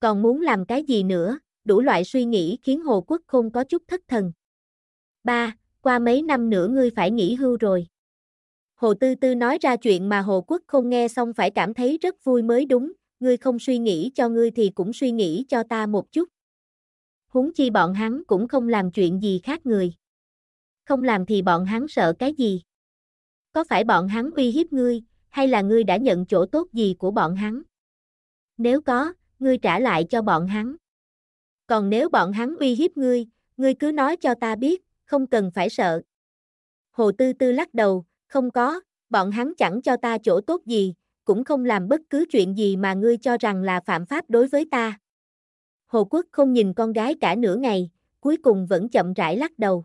Còn muốn làm cái gì nữa? Đủ loại suy nghĩ khiến Hồ Quốc không có chút thất thần. 3 qua mấy năm nữa ngươi phải nghỉ hưu rồi. Hồ Tư Tư nói ra chuyện mà Hồ Quốc không nghe xong phải cảm thấy rất vui mới đúng, ngươi không suy nghĩ cho ngươi thì cũng suy nghĩ cho ta một chút. Huống chi bọn hắn cũng không làm chuyện gì khác người. Không làm thì bọn hắn sợ cái gì? Có phải bọn hắn uy hiếp ngươi, hay là ngươi đã nhận chỗ tốt gì của bọn hắn? Nếu có, ngươi trả lại cho bọn hắn. Còn nếu bọn hắn uy hiếp ngươi, ngươi cứ nói cho ta biết, không cần phải sợ. Hồ Tư Tư lắc đầu, không có, bọn hắn chẳng cho ta chỗ tốt gì, cũng không làm bất cứ chuyện gì mà ngươi cho rằng là phạm pháp đối với ta. Hồ Quốc không nhìn con gái cả nửa ngày, cuối cùng vẫn chậm rãi lắc đầu.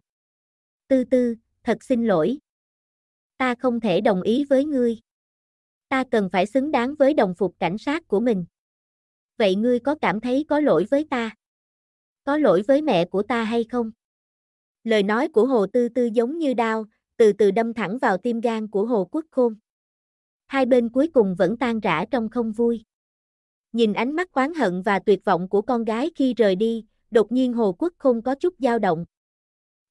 Tư tư, thật xin lỗi. Ta không thể đồng ý với ngươi. Ta cần phải xứng đáng với đồng phục cảnh sát của mình. Vậy ngươi có cảm thấy có lỗi với ta? Có lỗi với mẹ của ta hay không? Lời nói của Hồ Tư Tư giống như đao, từ từ đâm thẳng vào tim gan của Hồ Quốc Khôn. Hai bên cuối cùng vẫn tan rã trong không vui. Nhìn ánh mắt oán hận và tuyệt vọng của con gái khi rời đi, đột nhiên Hồ Quốc Khôn có chút dao động.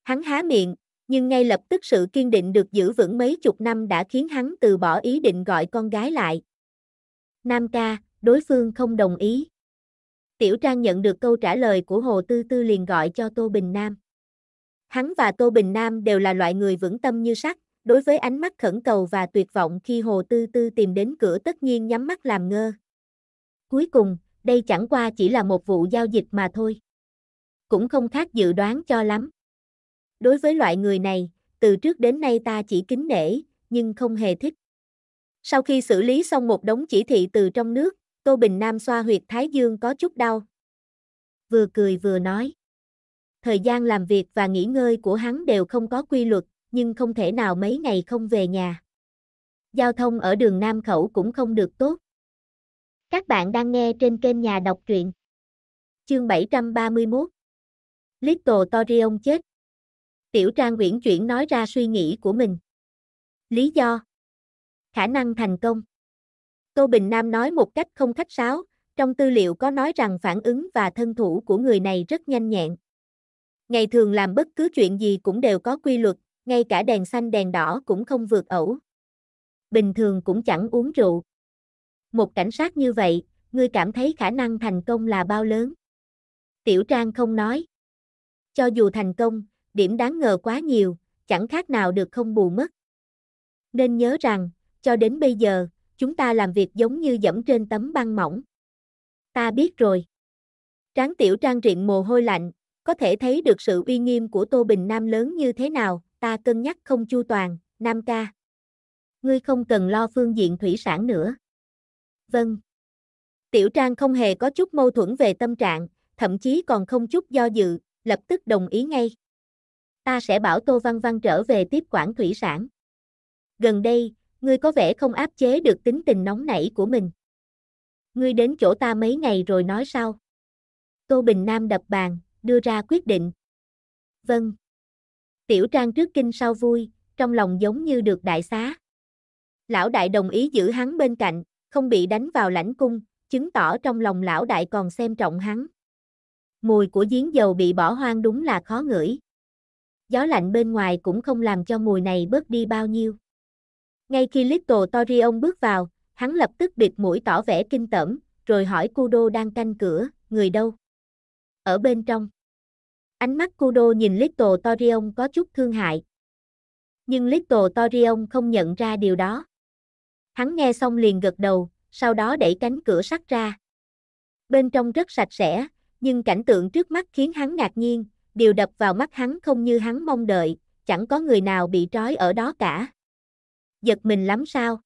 Hắn há miệng, nhưng ngay lập tức sự kiên định được giữ vững mấy chục năm đã khiến hắn từ bỏ ý định gọi con gái lại. Nam ca, đối phương không đồng ý. Tiểu Trang nhận được câu trả lời của Hồ Tư Tư liền gọi cho Tô Bình Nam. Hắn và Tô Bình Nam đều là loại người vững tâm như sắt, đối với ánh mắt khẩn cầu và tuyệt vọng khi Hồ Tư Tư tìm đến cửa tất nhiên nhắm mắt làm ngơ. Cuối cùng, đây chẳng qua chỉ là một vụ giao dịch mà thôi. Cũng không khác dự đoán cho lắm. Đối với loại người này, từ trước đến nay ta chỉ kính nể, nhưng không hề thích. Sau khi xử lý xong một đống chỉ thị từ trong nước, Tô Bình Nam xoa huyệt Thái Dương có chút đau. Vừa cười vừa nói thời gian làm việc và nghỉ ngơi của hắn đều không có quy luật, nhưng không thể nào mấy ngày không về nhà. Giao thông ở đường Nam Khẩu cũng không được tốt. Các bạn đang nghe trên kênh Nhà đọc truyện. Chương 731 Little Torion chết. Tiểu Trang Nguyễn chuyển nói ra suy nghĩ của mình. Lý do Khả năng thành công Tô Bình Nam nói một cách không khách sáo, trong tư liệu có nói rằng phản ứng và thân thủ của người này rất nhanh nhẹn ngày thường làm bất cứ chuyện gì cũng đều có quy luật, ngay cả đèn xanh đèn đỏ cũng không vượt ẩu. Bình thường cũng chẳng uống rượu. Một cảnh sát như vậy, ngươi cảm thấy khả năng thành công là bao lớn? Tiểu Trang không nói. Cho dù thành công, điểm đáng ngờ quá nhiều, chẳng khác nào được không bù mất. Nên nhớ rằng, cho đến bây giờ, chúng ta làm việc giống như dẫm trên tấm băng mỏng. Ta biết rồi. Tráng Tiểu Trang rịn mồ hôi lạnh, có thể thấy được sự uy nghiêm của Tô Bình Nam lớn như thế nào, ta cân nhắc không chu toàn, Nam ca. Ngươi không cần lo phương diện thủy sản nữa. Vâng. Tiểu Trang không hề có chút mâu thuẫn về tâm trạng, thậm chí còn không chút do dự, lập tức đồng ý ngay. Ta sẽ bảo Tô Văn Văn trở về tiếp quản thủy sản. Gần đây, ngươi có vẻ không áp chế được tính tình nóng nảy của mình. Ngươi đến chỗ ta mấy ngày rồi nói sao? Tô Bình Nam đập bàn, đưa ra quyết định. Vâng. Tiểu Trang trước kinh sau vui, trong lòng giống như được đại xá. Lão đại đồng ý giữ hắn bên cạnh, không bị đánh vào lãnh cung, chứng tỏ trong lòng lão đại còn xem trọng hắn. Mùi của giếng dầu bị bỏ hoang đúng là khó ngửi. Gió lạnh bên ngoài cũng không làm cho mùi này bớt đi bao nhiêu. Ngay khi Little Torion bước vào, hắn lập tức bịt mũi tỏ vẻ kinh tởm, rồi hỏi Kudo đang canh cửa, người đâu? ở bên trong. Ánh mắt Kudo nhìn Little Torion có chút thương hại. Nhưng Little Torion không nhận ra điều đó. Hắn nghe xong liền gật đầu, sau đó đẩy cánh cửa sắt ra. Bên trong rất sạch sẽ, nhưng cảnh tượng trước mắt khiến hắn ngạc nhiên, điều đập vào mắt hắn không như hắn mong đợi, chẳng có người nào bị trói ở đó cả. Giật mình lắm sao?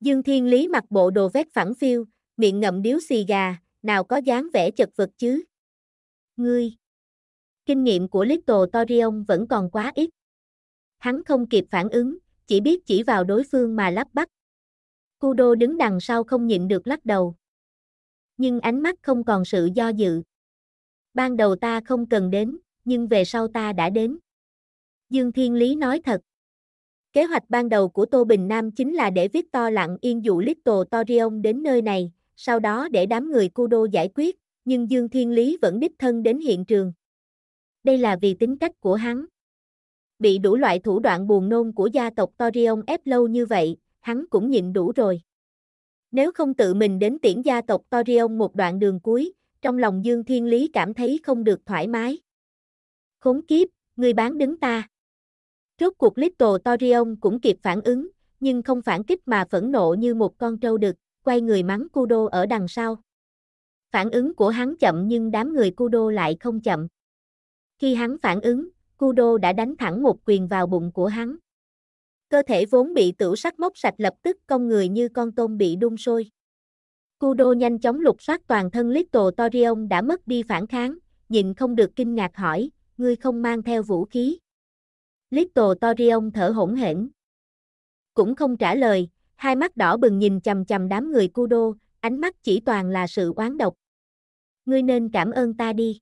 Dương Thiên Lý mặc bộ đồ vét phẳng phiu, miệng ngậm điếu xì gà, nào có dáng vẻ chật vật chứ? ngươi. Kinh nghiệm của Little Torion vẫn còn quá ít. Hắn không kịp phản ứng, chỉ biết chỉ vào đối phương mà lắp bắp. Kudo đứng đằng sau không nhịn được lắc đầu. Nhưng ánh mắt không còn sự do dự. Ban đầu ta không cần đến, nhưng về sau ta đã đến. Dương Thiên Lý nói thật. Kế hoạch ban đầu của Tô Bình Nam chính là để Victor lặng yên dụ Little Torion đến nơi này, sau đó để đám người Kudo giải quyết, nhưng Dương Thiên Lý vẫn đích thân đến hiện trường. Đây là vì tính cách của hắn. Bị đủ loại thủ đoạn buồn nôn của gia tộc Torion ép lâu như vậy, hắn cũng nhịn đủ rồi. Nếu không tự mình đến tiễn gia tộc Torion một đoạn đường cuối, trong lòng Dương Thiên Lý cảm thấy không được thoải mái. Khốn kiếp, người bán đứng ta. Rốt cuộc Little Torion cũng kịp phản ứng, nhưng không phản kích mà phẫn nộ như một con trâu đực, quay người mắng Kudo ở đằng sau. Phản ứng của hắn chậm nhưng đám người Kudo lại không chậm. Khi hắn phản ứng, Kudo đã đánh thẳng một quyền vào bụng của hắn. Cơ thể vốn bị tửu sắc móc sạch lập tức cong người như con tôm bị đun sôi. Kudo nhanh chóng lục soát toàn thân Little Torion đã mất đi phản kháng, nhìn không được kinh ngạc hỏi, ngươi không mang theo vũ khí. Little Torion thở hổn hển. Cũng không trả lời, hai mắt đỏ bừng nhìn chầm chầm đám người Kudo, ánh mắt chỉ toàn là sự oán độc ngươi nên cảm ơn ta đi.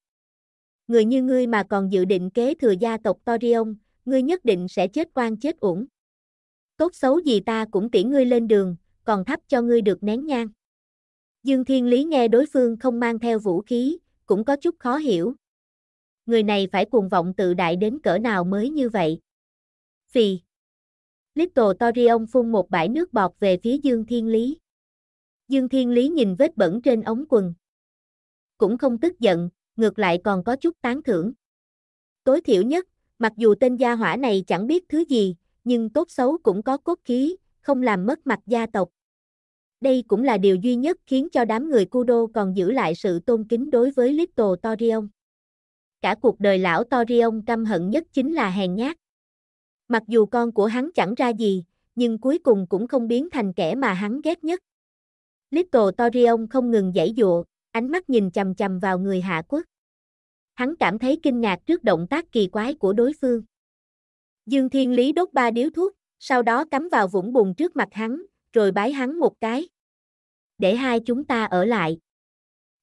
Người như ngươi mà còn dự định kế thừa gia tộc Torion, ngươi nhất định sẽ chết oan chết uổng. Tốt xấu gì ta cũng tiễn ngươi lên đường, còn thắp cho ngươi được nén nhang. Dương Thiên Lý nghe đối phương không mang theo vũ khí, cũng có chút khó hiểu. Người này phải cuồng vọng tự đại đến cỡ nào mới như vậy. Phì. Little Torion phun một bãi nước bọt về phía Dương Thiên Lý. Dương Thiên Lý nhìn vết bẩn trên ống quần, cũng không tức giận, ngược lại còn có chút tán thưởng. Tối thiểu nhất, mặc dù tên gia hỏa này chẳng biết thứ gì, nhưng tốt xấu cũng có cốt khí, không làm mất mặt gia tộc. Đây cũng là điều duy nhất khiến cho đám người Kudo còn giữ lại sự tôn kính đối với Little Torion. Cả cuộc đời lão Torion căm hận nhất chính là hèn nhát. Mặc dù con của hắn chẳng ra gì, nhưng cuối cùng cũng không biến thành kẻ mà hắn ghét nhất. Little Torion không ngừng giải dụa, ánh mắt nhìn chằm chằm vào người Hạ Quốc. Hắn cảm thấy kinh ngạc trước động tác kỳ quái của đối phương. Dương Thiên Lý đốt ba điếu thuốc, sau đó cắm vào vũng bùn trước mặt hắn, rồi bái hắn một cái. Để hai chúng ta ở lại.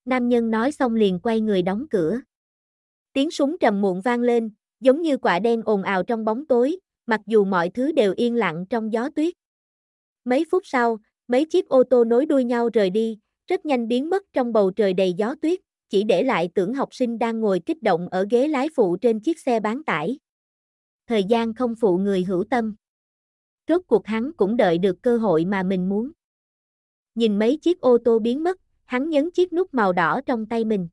Nam nhân nói xong liền quay người đóng cửa. Tiếng súng trầm muộn vang lên, giống như quả đen ồn ào trong bóng tối, mặc dù mọi thứ đều yên lặng trong gió tuyết. Mấy phút sau, mấy chiếc ô tô nối đuôi nhau rời đi, rất nhanh biến mất trong bầu trời đầy gió tuyết, chỉ để lại tưởng học sinh đang ngồi kích động ở ghế lái phụ trên chiếc xe bán tải. Thời gian không phụ người hữu tâm. Rốt cuộc hắn cũng đợi được cơ hội mà mình muốn. Nhìn mấy chiếc ô tô biến mất, hắn nhấn chiếc nút màu đỏ trong tay mình.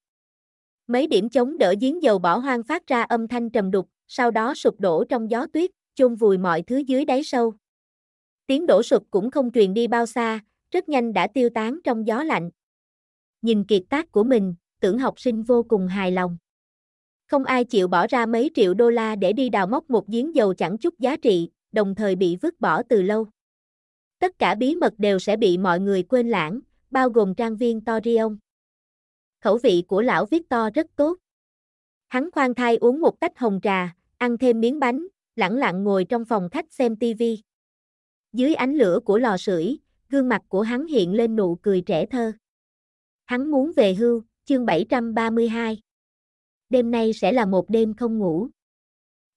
Mấy điểm chống đỡ giếng dầu bỏ hoang phát ra âm thanh trầm đục, sau đó sụp đổ trong gió tuyết, chôn vùi mọi thứ dưới đáy sâu. Tiếng đổ sụp cũng không truyền đi bao xa, rất nhanh đã tiêu tán trong gió lạnh. Nhìn kiệt tác của mình, tưởng học sinh vô cùng hài lòng. Không ai chịu bỏ ra mấy triệu đô la để đi đào móc một giếng dầu chẳng chút giá trị, đồng thời bị vứt bỏ từ lâu. Tất cả bí mật đều sẽ bị mọi người quên lãng, bao gồm trang viên Torion. Khẩu vị của lão Victor rất tốt. Hắn khoan thai uống một tách hồng trà, ăn thêm miếng bánh, lẳng lặng ngồi trong phòng khách xem tivi. Dưới ánh lửa của lò sưởi, gương mặt của hắn hiện lên nụ cười trẻ thơ. Hắn muốn về hưu, chương 732. Đêm nay sẽ là một đêm không ngủ.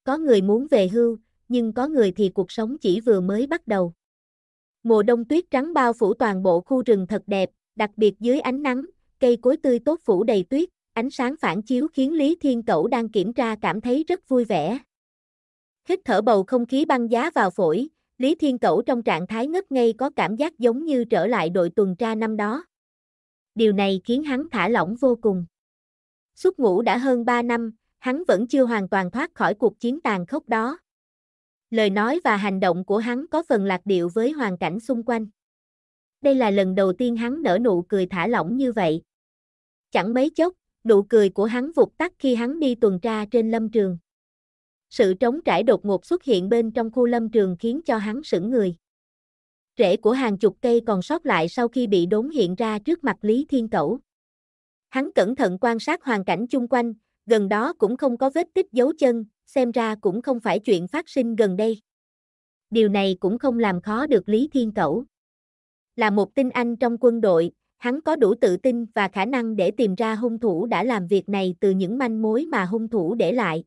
Có người muốn về hưu, nhưng có người thì cuộc sống chỉ vừa mới bắt đầu. Mùa đông tuyết trắng bao phủ toàn bộ khu rừng thật đẹp, đặc biệt dưới ánh nắng, cây cối tươi tốt phủ đầy tuyết, ánh sáng phản chiếu khiến Lý Thiên Cẩu đang kiểm tra cảm thấy rất vui vẻ. Hít thở bầu không khí băng giá vào phổi, Lý Thiên Cẩu trong trạng thái ngất ngây có cảm giác giống như trở lại đội tuần tra năm đó. Điều này khiến hắn thả lỏng vô cùng. Xuất ngủ đã hơn 3 năm, hắn vẫn chưa hoàn toàn thoát khỏi cuộc chiến tàn khốc đó. Lời nói và hành động của hắn có phần lạc điệu với hoàn cảnh xung quanh. Đây là lần đầu tiên hắn nở nụ cười thả lỏng như vậy. Chẳng mấy chốc, nụ cười của hắn vụt tắt khi hắn đi tuần tra trên lâm trường. Sự trống trải đột ngột xuất hiện bên trong khu lâm trường khiến cho hắn sững người. Rễ của hàng chục cây còn sót lại sau khi bị đốn hiện ra trước mặt Lý Thiên Cẩu. Hắn cẩn thận quan sát hoàn cảnh chung quanh, gần đó cũng không có vết tích dấu chân, xem ra cũng không phải chuyện phát sinh gần đây. Điều này cũng không làm khó được Lý Thiên Cẩu. Là một tinh anh trong quân đội, hắn có đủ tự tin và khả năng để tìm ra hung thủ đã làm việc này từ những manh mối mà hung thủ để lại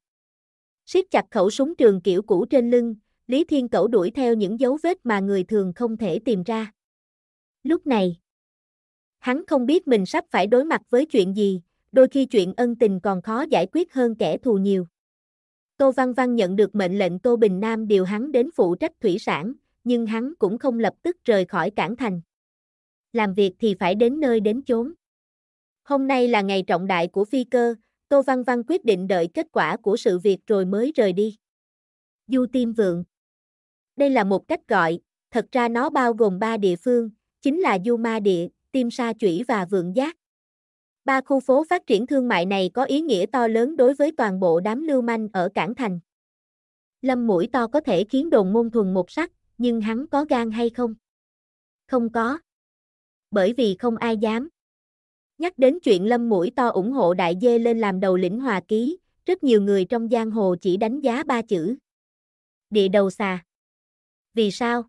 siết chặt khẩu súng trường kiểu cũ trên lưng, Lý Thiên Cẩu đuổi theo những dấu vết mà người thường không thể tìm ra. Lúc này, hắn không biết mình sắp phải đối mặt với chuyện gì, đôi khi chuyện ân tình còn khó giải quyết hơn kẻ thù nhiều. Tô Văn Văn nhận được mệnh lệnh Tô Bình Nam điều hắn đến phụ trách thủy sản, nhưng hắn cũng không lập tức rời khỏi cảng thành. Làm việc thì phải đến nơi đến chốn. Hôm nay là ngày trọng đại của phi cơ, Tô Văn Văn quyết định đợi kết quả của sự việc rồi mới rời đi. Du Tiêm Vượng Đây là một cách gọi, thật ra nó bao gồm ba địa phương, chính là Du Ma Địa, Tiêm Sa Chủy và Vượng Giác. Ba khu phố phát triển thương mại này có ý nghĩa to lớn đối với toàn bộ đám lưu manh ở Cảng Thành. Lâm mũi to có thể khiến đồn môn thuần một sắc, nhưng hắn có gan hay không? Không có. Bởi vì không ai dám. Nhắc đến chuyện Lâm Mũi To ủng hộ đại dê lên làm đầu lĩnh hòa ký, rất nhiều người trong giang hồ chỉ đánh giá ba chữ. Địa đầu xà. Vì sao?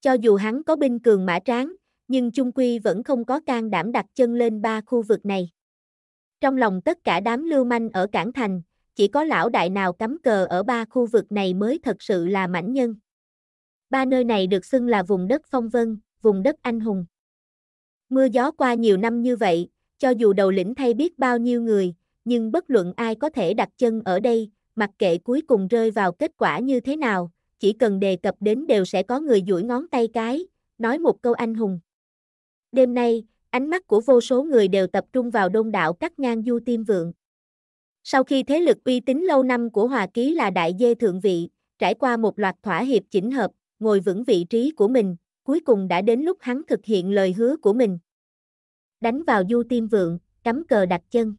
Cho dù hắn có binh cường mã tráng, nhưng Trung quy vẫn không có can đảm đặt chân lên ba khu vực này. Trong lòng tất cả đám lưu manh ở Cảng Thành, chỉ có lão đại nào cắm cờ ở ba khu vực này mới thật sự là mãnh nhân. Ba nơi này được xưng là vùng đất phong vân, vùng đất anh hùng. Mưa gió qua nhiều năm như vậy, cho dù đầu lĩnh thay biết bao nhiêu người, nhưng bất luận ai có thể đặt chân ở đây, mặc kệ cuối cùng rơi vào kết quả như thế nào, chỉ cần đề cập đến đều sẽ có người duỗi ngón tay cái, nói một câu anh hùng. Đêm nay, ánh mắt của vô số người đều tập trung vào đông đảo các ngang du tiêm vượng. Sau khi thế lực uy tín lâu năm của Hòa Ký là đại dê thượng vị, trải qua một loạt thỏa hiệp chỉnh hợp, ngồi vững vị trí của mình, cuối cùng đã đến lúc hắn thực hiện lời hứa của mình đánh vào Du Tiêm Vượng, cắm cờ đặt chân.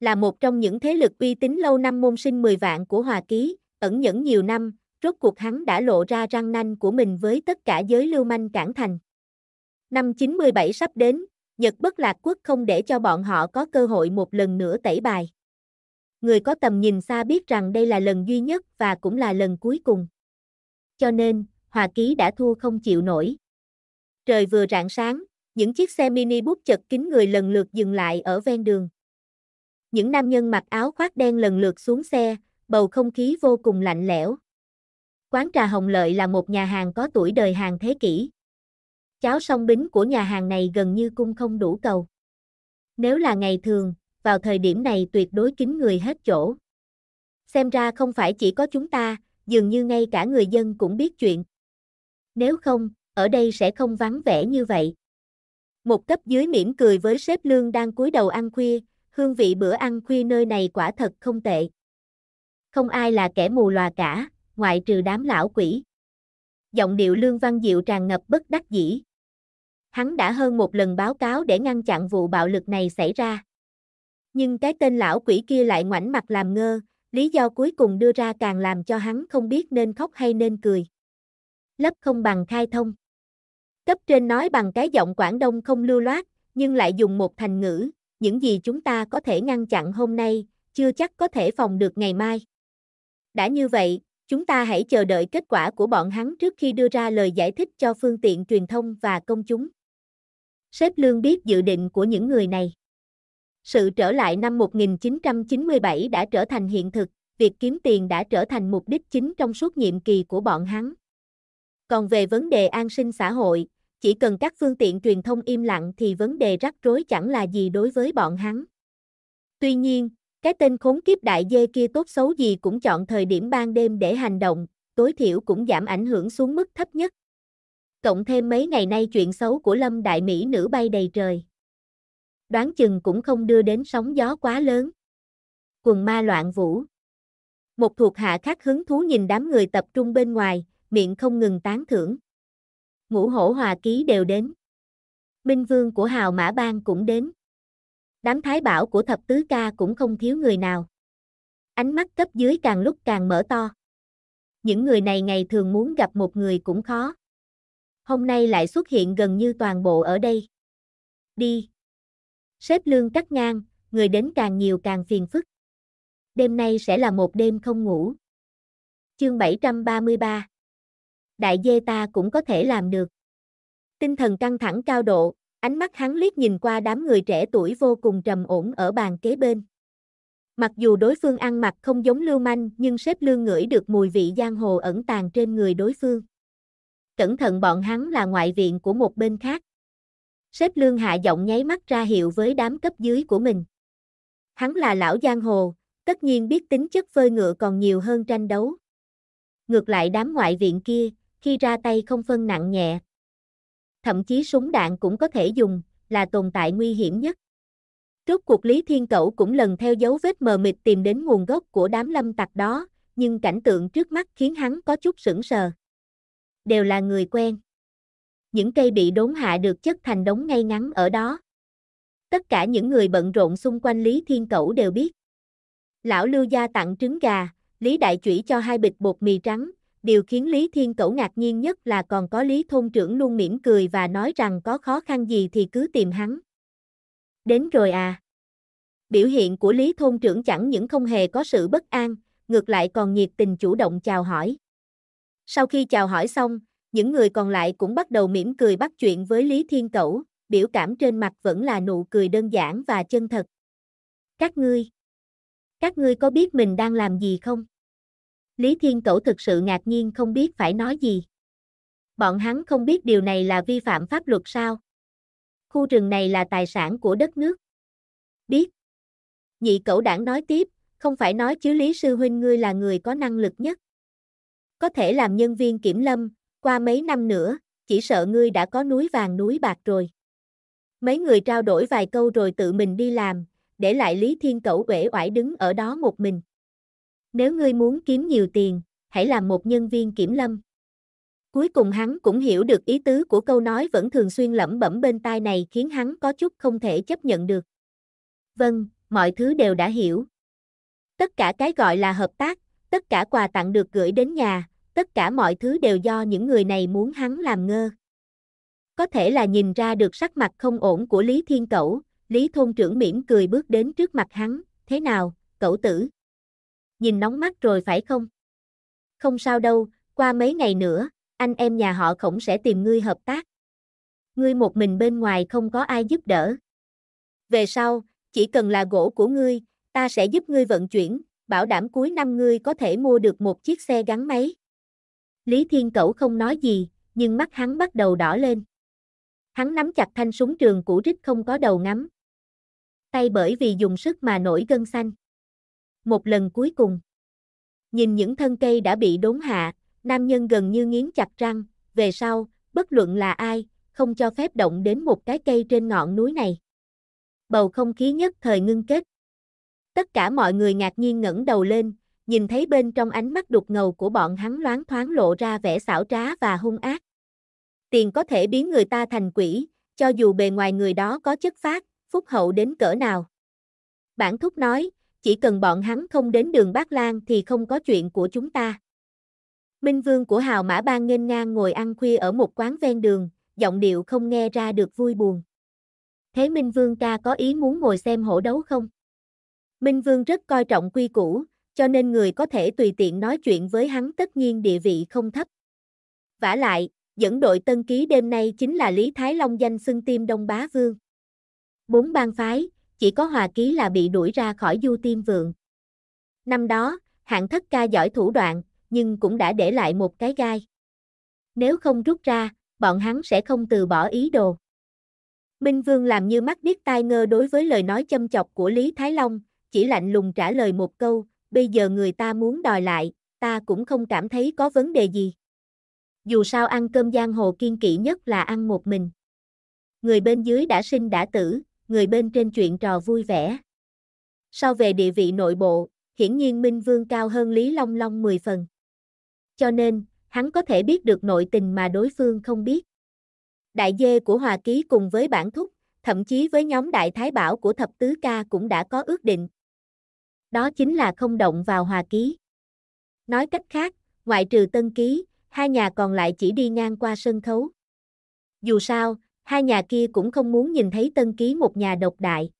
Là một trong những thế lực uy tín lâu năm môn sinh 10 vạn của Hòa Ký, ẩn nhẫn nhiều năm, rốt cuộc hắn đã lộ ra răng nanh của mình với tất cả giới lưu manh cản thành. Năm 97 sắp đến, Nhật bất lạc quốc không để cho bọn họ có cơ hội một lần nữa tẩy bài. Người có tầm nhìn xa biết rằng đây là lần duy nhất và cũng là lần cuối cùng. Cho nên, Hòa Ký đã thua không chịu nổi. Trời vừa rạng sáng, những chiếc xe mini bút chật kín người lần lượt dừng lại ở ven đường. Những nam nhân mặc áo khoác đen lần lượt xuống xe, bầu không khí vô cùng lạnh lẽo. Quán trà Hồng Lợi là một nhà hàng có tuổi đời hàng thế kỷ. Cháo song bính của nhà hàng này gần như cung không đủ cầu. Nếu là ngày thường, vào thời điểm này tuyệt đối kín người hết chỗ. Xem ra không phải chỉ có chúng ta, dường như ngay cả người dân cũng biết chuyện. Nếu không, ở đây sẽ không vắng vẻ như vậy. Một cấp dưới mỉm cười với sếp lương đang cúi đầu ăn khuya, hương vị bữa ăn khuya nơi này quả thật không tệ. Không ai là kẻ mù lòa cả, ngoại trừ đám lão quỷ. Giọng điệu lương văn diệu tràn ngập bất đắc dĩ. Hắn đã hơn một lần báo cáo để ngăn chặn vụ bạo lực này xảy ra. Nhưng cái tên lão quỷ kia lại ngoảnh mặt làm ngơ, lý do cuối cùng đưa ra càng làm cho hắn không biết nên khóc hay nên cười. Lấp không bằng khai thông. Cấp trên nói bằng cái giọng Quảng Đông không lưu loát, nhưng lại dùng một thành ngữ, những gì chúng ta có thể ngăn chặn hôm nay, chưa chắc có thể phòng được ngày mai. Đã như vậy, chúng ta hãy chờ đợi kết quả của bọn hắn trước khi đưa ra lời giải thích cho phương tiện truyền thông và công chúng. Sếp Lương biết dự định của những người này. Sự trở lại năm 1997 đã trở thành hiện thực, việc kiếm tiền đã trở thành mục đích chính trong suốt nhiệm kỳ của bọn hắn. Còn về vấn đề an sinh xã hội, chỉ cần các phương tiện truyền thông im lặng thì vấn đề rắc rối chẳng là gì đối với bọn hắn. Tuy nhiên, cái tên khốn kiếp đại dê kia tốt xấu gì cũng chọn thời điểm ban đêm để hành động, tối thiểu cũng giảm ảnh hưởng xuống mức thấp nhất. Cộng thêm mấy ngày nay chuyện xấu của Lâm Đại Mỹ nữ bay đầy trời. Đoán chừng cũng không đưa đến sóng gió quá lớn. Quần ma loạn vũ. Một thuộc hạ khác hứng thú nhìn đám người tập trung bên ngoài, miệng không ngừng tán thưởng ngũ hổ hòa ký đều đến. Minh vương của hào mã bang cũng đến. Đám thái bảo của thập tứ ca cũng không thiếu người nào. Ánh mắt cấp dưới càng lúc càng mở to. Những người này ngày thường muốn gặp một người cũng khó. Hôm nay lại xuất hiện gần như toàn bộ ở đây. Đi. Xếp lương cắt ngang, người đến càng nhiều càng phiền phức. Đêm nay sẽ là một đêm không ngủ. Chương 733 đại dê ta cũng có thể làm được. Tinh thần căng thẳng cao độ, ánh mắt hắn liếc nhìn qua đám người trẻ tuổi vô cùng trầm ổn ở bàn kế bên. Mặc dù đối phương ăn mặc không giống lưu manh nhưng sếp lương ngửi được mùi vị giang hồ ẩn tàng trên người đối phương. Cẩn thận bọn hắn là ngoại viện của một bên khác. Sếp lương hạ giọng nháy mắt ra hiệu với đám cấp dưới của mình. Hắn là lão giang hồ, tất nhiên biết tính chất phơi ngựa còn nhiều hơn tranh đấu. Ngược lại đám ngoại viện kia, khi ra tay không phân nặng nhẹ. Thậm chí súng đạn cũng có thể dùng, là tồn tại nguy hiểm nhất. Rốt cuộc Lý Thiên Cẩu cũng lần theo dấu vết mờ mịt tìm đến nguồn gốc của đám lâm tặc đó, nhưng cảnh tượng trước mắt khiến hắn có chút sững sờ. Đều là người quen. Những cây bị đốn hạ được chất thành đống ngay ngắn ở đó. Tất cả những người bận rộn xung quanh Lý Thiên Cẩu đều biết. Lão Lưu Gia tặng trứng gà, Lý Đại Chủy cho hai bịch bột mì trắng, Điều khiến Lý Thiên Cẩu ngạc nhiên nhất là còn có Lý Thôn Trưởng luôn mỉm cười và nói rằng có khó khăn gì thì cứ tìm hắn. Đến rồi à. Biểu hiện của Lý Thôn Trưởng chẳng những không hề có sự bất an, ngược lại còn nhiệt tình chủ động chào hỏi. Sau khi chào hỏi xong, những người còn lại cũng bắt đầu mỉm cười bắt chuyện với Lý Thiên Cẩu, biểu cảm trên mặt vẫn là nụ cười đơn giản và chân thật. Các ngươi, các ngươi có biết mình đang làm gì không? Lý Thiên Cẩu thực sự ngạc nhiên không biết phải nói gì. Bọn hắn không biết điều này là vi phạm pháp luật sao? Khu rừng này là tài sản của đất nước. Biết. Nhị cẩu đảng nói tiếp, không phải nói chứ Lý Sư Huynh ngươi là người có năng lực nhất. Có thể làm nhân viên kiểm lâm, qua mấy năm nữa, chỉ sợ ngươi đã có núi vàng núi bạc rồi. Mấy người trao đổi vài câu rồi tự mình đi làm, để lại Lý Thiên Cẩu uể oải đứng ở đó một mình. Nếu ngươi muốn kiếm nhiều tiền, hãy làm một nhân viên kiểm lâm. Cuối cùng hắn cũng hiểu được ý tứ của câu nói vẫn thường xuyên lẩm bẩm bên tai này khiến hắn có chút không thể chấp nhận được. Vâng, mọi thứ đều đã hiểu. Tất cả cái gọi là hợp tác, tất cả quà tặng được gửi đến nhà, tất cả mọi thứ đều do những người này muốn hắn làm ngơ. Có thể là nhìn ra được sắc mặt không ổn của Lý Thiên Cẩu, Lý Thôn Trưởng mỉm cười bước đến trước mặt hắn, thế nào, cậu tử? nhìn nóng mắt rồi phải không? Không sao đâu, qua mấy ngày nữa, anh em nhà họ khổng sẽ tìm ngươi hợp tác. Ngươi một mình bên ngoài không có ai giúp đỡ. Về sau, chỉ cần là gỗ của ngươi, ta sẽ giúp ngươi vận chuyển, bảo đảm cuối năm ngươi có thể mua được một chiếc xe gắn máy. Lý Thiên Cẩu không nói gì, nhưng mắt hắn bắt đầu đỏ lên. Hắn nắm chặt thanh súng trường cũ rít không có đầu ngắm. Tay bởi vì dùng sức mà nổi gân xanh một lần cuối cùng. Nhìn những thân cây đã bị đốn hạ, nam nhân gần như nghiến chặt răng, về sau, bất luận là ai, không cho phép động đến một cái cây trên ngọn núi này. Bầu không khí nhất thời ngưng kết. Tất cả mọi người ngạc nhiên ngẩng đầu lên, nhìn thấy bên trong ánh mắt đục ngầu của bọn hắn loáng thoáng lộ ra vẻ xảo trá và hung ác. Tiền có thể biến người ta thành quỷ, cho dù bề ngoài người đó có chất phát, phúc hậu đến cỡ nào. Bản thúc nói, chỉ cần bọn hắn không đến đường Bác Lan thì không có chuyện của chúng ta. Minh Vương của Hào Mã Bang nghênh ngang ngồi ăn khuya ở một quán ven đường, giọng điệu không nghe ra được vui buồn. Thế Minh Vương ca có ý muốn ngồi xem hổ đấu không? Minh Vương rất coi trọng quy củ, cho nên người có thể tùy tiện nói chuyện với hắn tất nhiên địa vị không thấp. Vả lại, dẫn đội tân ký đêm nay chính là Lý Thái Long danh xưng tim Đông Bá Vương. Bốn bang phái, chỉ có Hòa Ký là bị đuổi ra khỏi Du Tiêm vườn Năm đó, hạng thất ca giỏi thủ đoạn, nhưng cũng đã để lại một cái gai. Nếu không rút ra, bọn hắn sẽ không từ bỏ ý đồ. Minh Vương làm như mắt điếc tai ngơ đối với lời nói châm chọc của Lý Thái Long, chỉ lạnh lùng trả lời một câu, bây giờ người ta muốn đòi lại, ta cũng không cảm thấy có vấn đề gì. Dù sao ăn cơm giang hồ kiên kỵ nhất là ăn một mình. Người bên dưới đã sinh đã tử, người bên trên chuyện trò vui vẻ. Sau về địa vị nội bộ, hiển nhiên Minh Vương cao hơn Lý Long Long 10 phần. Cho nên, hắn có thể biết được nội tình mà đối phương không biết. Đại dê của Hòa Ký cùng với bản thúc, thậm chí với nhóm đại thái bảo của thập tứ ca cũng đã có ước định. Đó chính là không động vào Hòa Ký. Nói cách khác, ngoại trừ Tân Ký, hai nhà còn lại chỉ đi ngang qua sân khấu. Dù sao, hai nhà kia cũng không muốn nhìn thấy tân ký một nhà độc đại.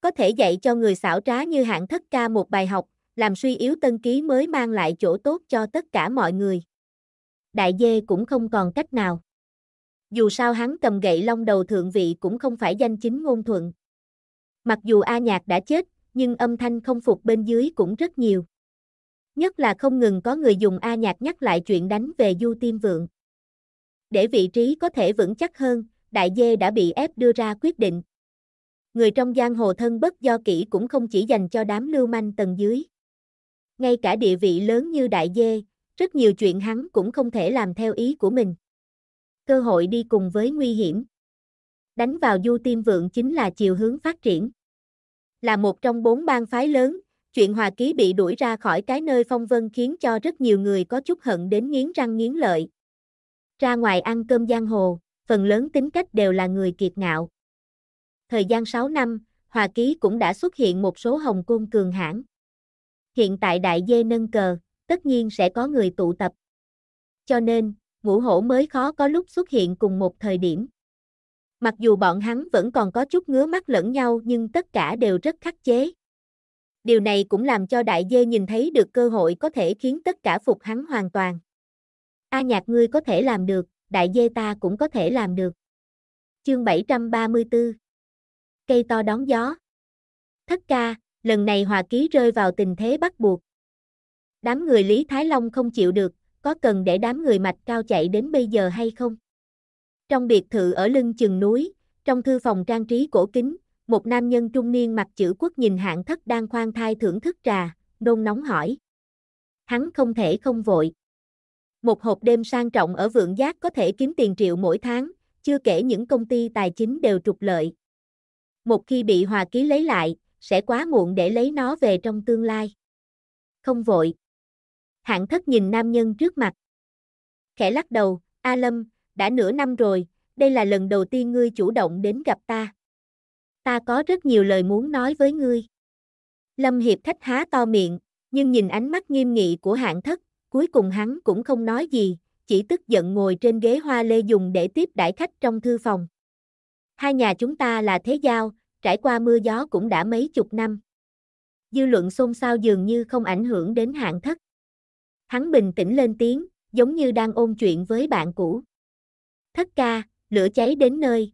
Có thể dạy cho người xảo trá như hạng thất ca một bài học, làm suy yếu tân ký mới mang lại chỗ tốt cho tất cả mọi người. Đại dê cũng không còn cách nào. Dù sao hắn cầm gậy long đầu thượng vị cũng không phải danh chính ngôn thuận. Mặc dù A Nhạc đã chết, nhưng âm thanh không phục bên dưới cũng rất nhiều. Nhất là không ngừng có người dùng A Nhạc nhắc lại chuyện đánh về Du Tiêm Vượng. Để vị trí có thể vững chắc hơn, đại dê đã bị ép đưa ra quyết định. Người trong giang hồ thân bất do kỷ cũng không chỉ dành cho đám lưu manh tầng dưới. Ngay cả địa vị lớn như đại dê, rất nhiều chuyện hắn cũng không thể làm theo ý của mình. Cơ hội đi cùng với nguy hiểm. Đánh vào du tiêm vượng chính là chiều hướng phát triển. Là một trong bốn bang phái lớn, chuyện hòa ký bị đuổi ra khỏi cái nơi phong vân khiến cho rất nhiều người có chút hận đến nghiến răng nghiến lợi. Ra ngoài ăn cơm giang hồ, phần lớn tính cách đều là người kiệt ngạo. Thời gian 6 năm, Hòa Ký cũng đã xuất hiện một số hồng côn cường hãn. Hiện tại đại dê nâng cờ, tất nhiên sẽ có người tụ tập. Cho nên, ngũ hổ mới khó có lúc xuất hiện cùng một thời điểm. Mặc dù bọn hắn vẫn còn có chút ngứa mắt lẫn nhau nhưng tất cả đều rất khắc chế. Điều này cũng làm cho đại dê nhìn thấy được cơ hội có thể khiến tất cả phục hắn hoàn toàn. A nhạc ngươi có thể làm được, đại dê ta cũng có thể làm được. Chương 734 Cây to đón gió Thất ca, lần này hòa ký rơi vào tình thế bắt buộc. Đám người Lý Thái Long không chịu được, có cần để đám người mạch cao chạy đến bây giờ hay không? Trong biệt thự ở lưng chừng núi, trong thư phòng trang trí cổ kính, một nam nhân trung niên mặc chữ quốc nhìn hạng thất đang khoan thai thưởng thức trà, nôn nóng hỏi. Hắn không thể không vội. Một hộp đêm sang trọng ở vượng giác có thể kiếm tiền triệu mỗi tháng, chưa kể những công ty tài chính đều trục lợi. Một khi bị hòa ký lấy lại, sẽ quá muộn để lấy nó về trong tương lai. Không vội. Hạng thất nhìn nam nhân trước mặt. Khẽ lắc đầu, A Lâm, đã nửa năm rồi, đây là lần đầu tiên ngươi chủ động đến gặp ta. Ta có rất nhiều lời muốn nói với ngươi. Lâm Hiệp Khách há to miệng, nhưng nhìn ánh mắt nghiêm nghị của hạng thất, cuối cùng hắn cũng không nói gì, chỉ tức giận ngồi trên ghế hoa lê dùng để tiếp đãi khách trong thư phòng. Hai nhà chúng ta là thế giao, trải qua mưa gió cũng đã mấy chục năm. Dư luận xôn xao dường như không ảnh hưởng đến hạng thất. Hắn bình tĩnh lên tiếng, giống như đang ôn chuyện với bạn cũ. Thất ca, lửa cháy đến nơi.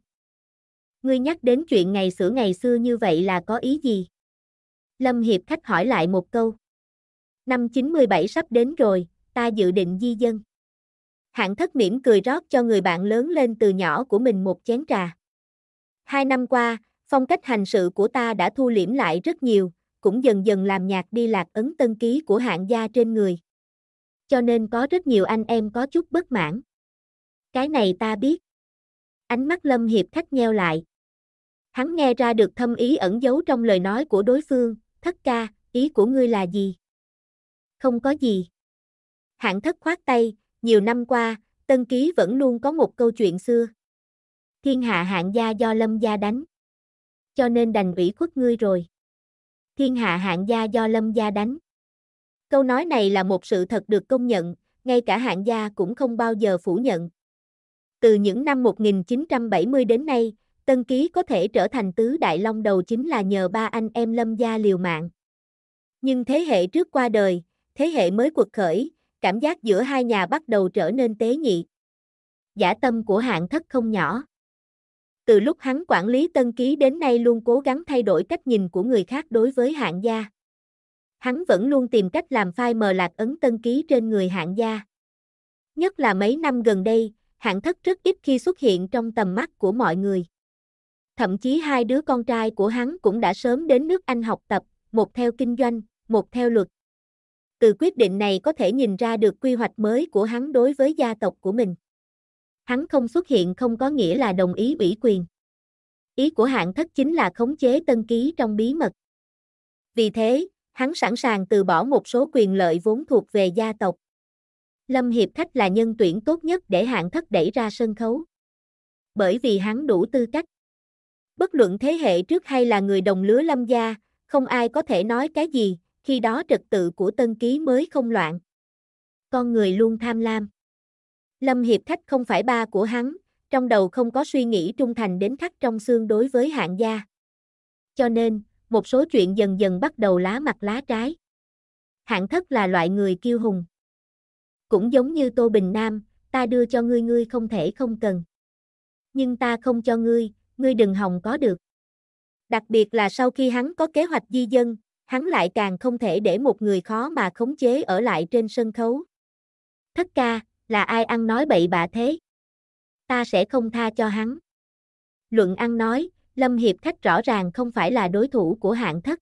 Ngươi nhắc đến chuyện ngày xưa ngày xưa như vậy là có ý gì? Lâm Hiệp Khách hỏi lại một câu. Năm 97 sắp đến rồi, ta dự định di dân. Hạng thất mỉm cười rót cho người bạn lớn lên từ nhỏ của mình một chén trà. Hai năm qua, phong cách hành sự của ta đã thu liễm lại rất nhiều, cũng dần dần làm nhạt đi lạc ấn tân ký của hạng gia trên người. Cho nên có rất nhiều anh em có chút bất mãn. Cái này ta biết. Ánh mắt Lâm Hiệp khách nheo lại. Hắn nghe ra được thâm ý ẩn giấu trong lời nói của đối phương, thất ca, ý của ngươi là gì? Không có gì hạng thất khoát tay, nhiều năm qua, tân ký vẫn luôn có một câu chuyện xưa. Thiên hạ hạng gia do lâm gia đánh. Cho nên đành ủy khuất ngươi rồi. Thiên hạ hạng gia do lâm gia đánh. Câu nói này là một sự thật được công nhận, ngay cả hạng gia cũng không bao giờ phủ nhận. Từ những năm 1970 đến nay, Tân Ký có thể trở thành tứ đại long đầu chính là nhờ ba anh em lâm gia liều mạng. Nhưng thế hệ trước qua đời, thế hệ mới cuộc khởi, cảm giác giữa hai nhà bắt đầu trở nên tế nhị. Giả tâm của hạng thất không nhỏ. Từ lúc hắn quản lý tân ký đến nay luôn cố gắng thay đổi cách nhìn của người khác đối với hạng gia. Hắn vẫn luôn tìm cách làm phai mờ lạc ấn tân ký trên người hạng gia. Nhất là mấy năm gần đây, hạng thất rất ít khi xuất hiện trong tầm mắt của mọi người. Thậm chí hai đứa con trai của hắn cũng đã sớm đến nước Anh học tập, một theo kinh doanh, một theo luật, từ quyết định này có thể nhìn ra được quy hoạch mới của hắn đối với gia tộc của mình. Hắn không xuất hiện không có nghĩa là đồng ý ủy quyền. Ý của hạng thất chính là khống chế tân ký trong bí mật. Vì thế, hắn sẵn sàng từ bỏ một số quyền lợi vốn thuộc về gia tộc. Lâm Hiệp Khách là nhân tuyển tốt nhất để hạng thất đẩy ra sân khấu. Bởi vì hắn đủ tư cách. Bất luận thế hệ trước hay là người đồng lứa Lâm gia, không ai có thể nói cái gì, khi đó trật tự của tân ký mới không loạn. Con người luôn tham lam. Lâm Hiệp Khách không phải ba của hắn, trong đầu không có suy nghĩ trung thành đến khắc trong xương đối với hạng gia. Cho nên, một số chuyện dần dần bắt đầu lá mặt lá trái. Hạng thất là loại người kiêu hùng. Cũng giống như Tô Bình Nam, ta đưa cho ngươi ngươi không thể không cần. Nhưng ta không cho ngươi, ngươi đừng hòng có được. Đặc biệt là sau khi hắn có kế hoạch di dân, hắn lại càng không thể để một người khó mà khống chế ở lại trên sân khấu. Thất ca, là ai ăn nói bậy bạ thế? Ta sẽ không tha cho hắn. Luận ăn nói, Lâm Hiệp Khách rõ ràng không phải là đối thủ của hạng thất.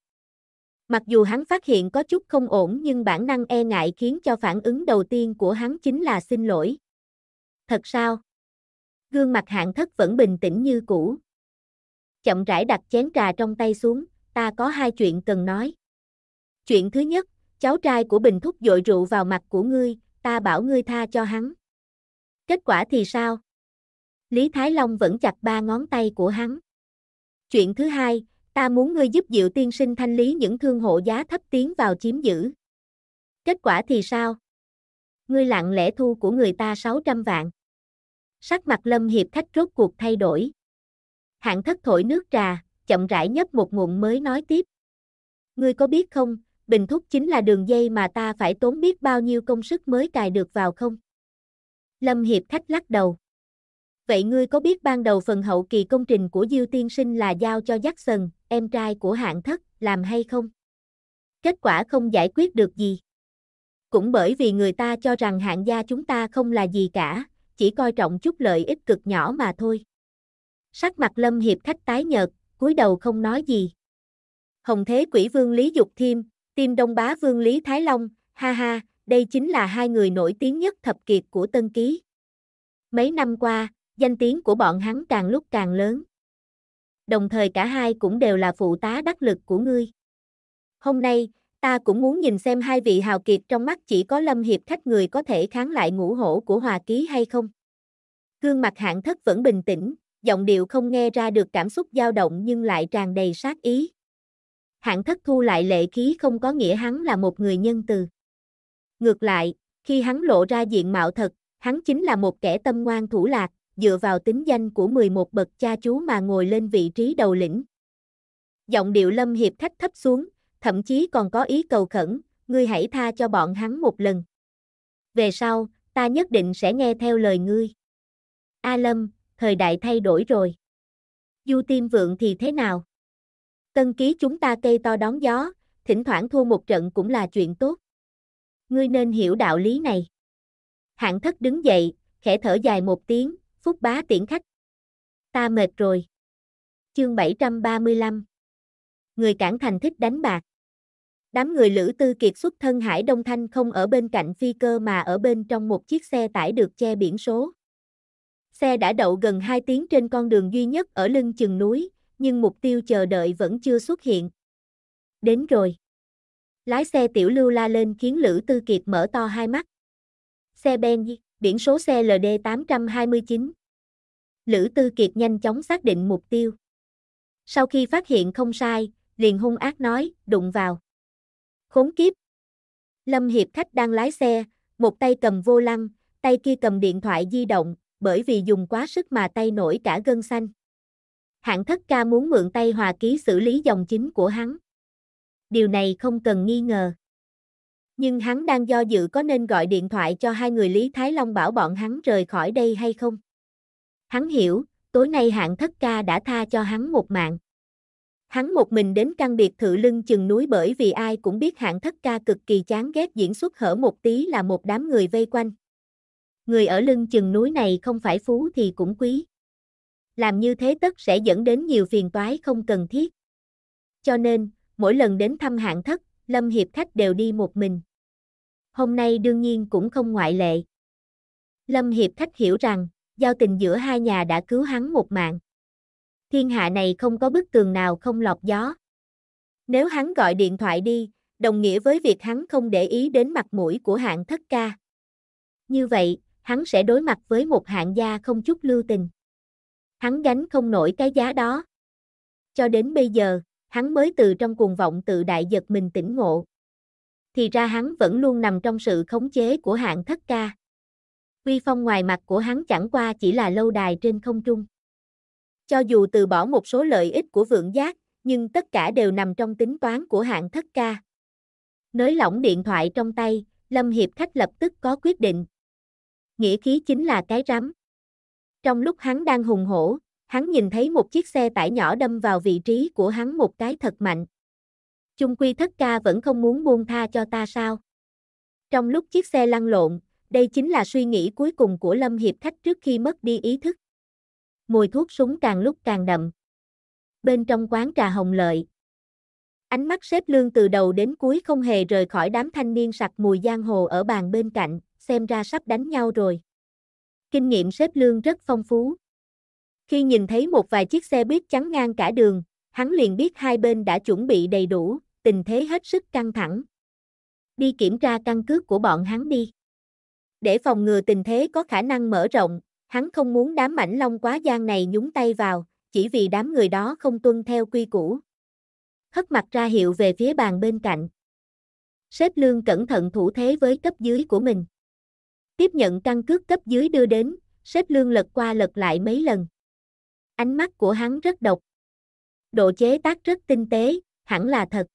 Mặc dù hắn phát hiện có chút không ổn nhưng bản năng e ngại khiến cho phản ứng đầu tiên của hắn chính là xin lỗi. Thật sao? Gương mặt hạng thất vẫn bình tĩnh như cũ. Chậm rãi đặt chén trà trong tay xuống, ta có hai chuyện cần nói. Chuyện thứ nhất, cháu trai của Bình Thúc dội rượu vào mặt của ngươi, ta bảo ngươi tha cho hắn. Kết quả thì sao? Lý Thái Long vẫn chặt ba ngón tay của hắn. Chuyện thứ hai, ta muốn ngươi giúp Diệu tiên sinh thanh lý những thương hộ giá thấp tiến vào chiếm giữ. Kết quả thì sao? Ngươi lặng lẽ thu của người ta 600 vạn. Sắc mặt Lâm Hiệp Khách rốt cuộc thay đổi. Hạng thất thổi nước trà, chậm rãi nhấp một ngụm mới nói tiếp. Ngươi có biết không, Bình Thúc chính là đường dây mà ta phải tốn biết bao nhiêu công sức mới cài được vào không? Lâm Hiệp Khách lắc đầu. Vậy ngươi có biết ban đầu phần hậu kỳ công trình của Diêu Tiên Sinh là giao cho Jackson, em trai của hạng thất, làm hay không? Kết quả không giải quyết được gì. Cũng bởi vì người ta cho rằng hạng gia chúng ta không là gì cả, chỉ coi trọng chút lợi ích cực nhỏ mà thôi. Sắc mặt Lâm Hiệp Khách tái nhợt, cúi đầu không nói gì. Hồng Thế Quỷ Vương Lý Dục Thiêm, Tim Đông Bá Vương Lý Thái Long, ha ha, đây chính là hai người nổi tiếng nhất thập kiệt của Tân Ký. Mấy năm qua, danh tiếng của bọn hắn càng lúc càng lớn. Đồng thời cả hai cũng đều là phụ tá đắc lực của ngươi. Hôm nay, ta cũng muốn nhìn xem hai vị hào kiệt trong mắt chỉ có lâm hiệp khách người có thể kháng lại ngũ hổ của hòa ký hay không. Gương mặt hạng thất vẫn bình tĩnh, giọng điệu không nghe ra được cảm xúc dao động nhưng lại tràn đầy sát ý hạng thất thu lại lệ khí không có nghĩa hắn là một người nhân từ. Ngược lại, khi hắn lộ ra diện mạo thật, hắn chính là một kẻ tâm ngoan thủ lạc, dựa vào tính danh của 11 bậc cha chú mà ngồi lên vị trí đầu lĩnh. Giọng điệu Lâm Hiệp thách thấp xuống, thậm chí còn có ý cầu khẩn, ngươi hãy tha cho bọn hắn một lần. Về sau, ta nhất định sẽ nghe theo lời ngươi. A Lâm, thời đại thay đổi rồi. Du Tiêm Vượng thì thế nào? Tân ký chúng ta cây to đón gió, thỉnh thoảng thua một trận cũng là chuyện tốt. Ngươi nên hiểu đạo lý này. Hạng thất đứng dậy, khẽ thở dài một tiếng, phúc bá tiễn khách. Ta mệt rồi. Chương 735 Người cản thành thích đánh bạc. Đám người Lữ Tư Kiệt xuất thân Hải Đông Thanh không ở bên cạnh phi cơ mà ở bên trong một chiếc xe tải được che biển số. Xe đã đậu gần 2 tiếng trên con đường duy nhất ở lưng chừng núi, nhưng mục tiêu chờ đợi vẫn chưa xuất hiện. Đến rồi. Lái xe tiểu lưu la lên khiến Lữ Tư Kiệt mở to hai mắt. Xe Ben, biển số xe LD829. Lữ Tư Kiệt nhanh chóng xác định mục tiêu. Sau khi phát hiện không sai, liền hung ác nói, đụng vào. Khốn kiếp. Lâm Hiệp Khách đang lái xe, một tay cầm vô lăng, tay kia cầm điện thoại di động, bởi vì dùng quá sức mà tay nổi cả gân xanh hạng thất ca muốn mượn tay hòa ký xử lý dòng chính của hắn. Điều này không cần nghi ngờ. Nhưng hắn đang do dự có nên gọi điện thoại cho hai người Lý Thái Long bảo bọn hắn rời khỏi đây hay không. Hắn hiểu, tối nay hạng thất ca đã tha cho hắn một mạng. Hắn một mình đến căn biệt thự lưng chừng núi bởi vì ai cũng biết hạng thất ca cực kỳ chán ghét diễn xuất hở một tí là một đám người vây quanh. Người ở lưng chừng núi này không phải phú thì cũng quý làm như thế tất sẽ dẫn đến nhiều phiền toái không cần thiết. Cho nên, mỗi lần đến thăm hạng thất, Lâm Hiệp Khách đều đi một mình. Hôm nay đương nhiên cũng không ngoại lệ. Lâm Hiệp Khách hiểu rằng, giao tình giữa hai nhà đã cứu hắn một mạng. Thiên hạ này không có bức tường nào không lọt gió. Nếu hắn gọi điện thoại đi, đồng nghĩa với việc hắn không để ý đến mặt mũi của hạng thất ca. Như vậy, hắn sẽ đối mặt với một hạng gia không chút lưu tình hắn gánh không nổi cái giá đó. Cho đến bây giờ, hắn mới từ trong cuồng vọng tự đại giật mình tỉnh ngộ. Thì ra hắn vẫn luôn nằm trong sự khống chế của hạng thất ca. Uy phong ngoài mặt của hắn chẳng qua chỉ là lâu đài trên không trung. Cho dù từ bỏ một số lợi ích của vượng giác, nhưng tất cả đều nằm trong tính toán của hạng thất ca. Nới lỏng điện thoại trong tay, Lâm Hiệp Khách lập tức có quyết định. Nghĩa khí chính là cái rắm. Trong lúc hắn đang hùng hổ, hắn nhìn thấy một chiếc xe tải nhỏ đâm vào vị trí của hắn một cái thật mạnh. Chung quy thất ca vẫn không muốn buông tha cho ta sao? Trong lúc chiếc xe lăn lộn, đây chính là suy nghĩ cuối cùng của Lâm Hiệp Khách trước khi mất đi ý thức. Mùi thuốc súng càng lúc càng đậm. Bên trong quán trà hồng lợi, ánh mắt xếp lương từ đầu đến cuối không hề rời khỏi đám thanh niên sặc mùi giang hồ ở bàn bên cạnh, xem ra sắp đánh nhau rồi kinh nghiệm xếp lương rất phong phú. Khi nhìn thấy một vài chiếc xe buýt chắn ngang cả đường, hắn liền biết hai bên đã chuẩn bị đầy đủ, tình thế hết sức căng thẳng. Đi kiểm tra căn cước của bọn hắn đi. Để phòng ngừa tình thế có khả năng mở rộng, hắn không muốn đám mảnh long quá gian này nhúng tay vào, chỉ vì đám người đó không tuân theo quy củ. Hất mặt ra hiệu về phía bàn bên cạnh. Sếp lương cẩn thận thủ thế với cấp dưới của mình. Tiếp nhận căn cước cấp dưới đưa đến, sếp lương lật qua lật lại mấy lần. Ánh mắt của hắn rất độc. Độ chế tác rất tinh tế, hẳn là thật.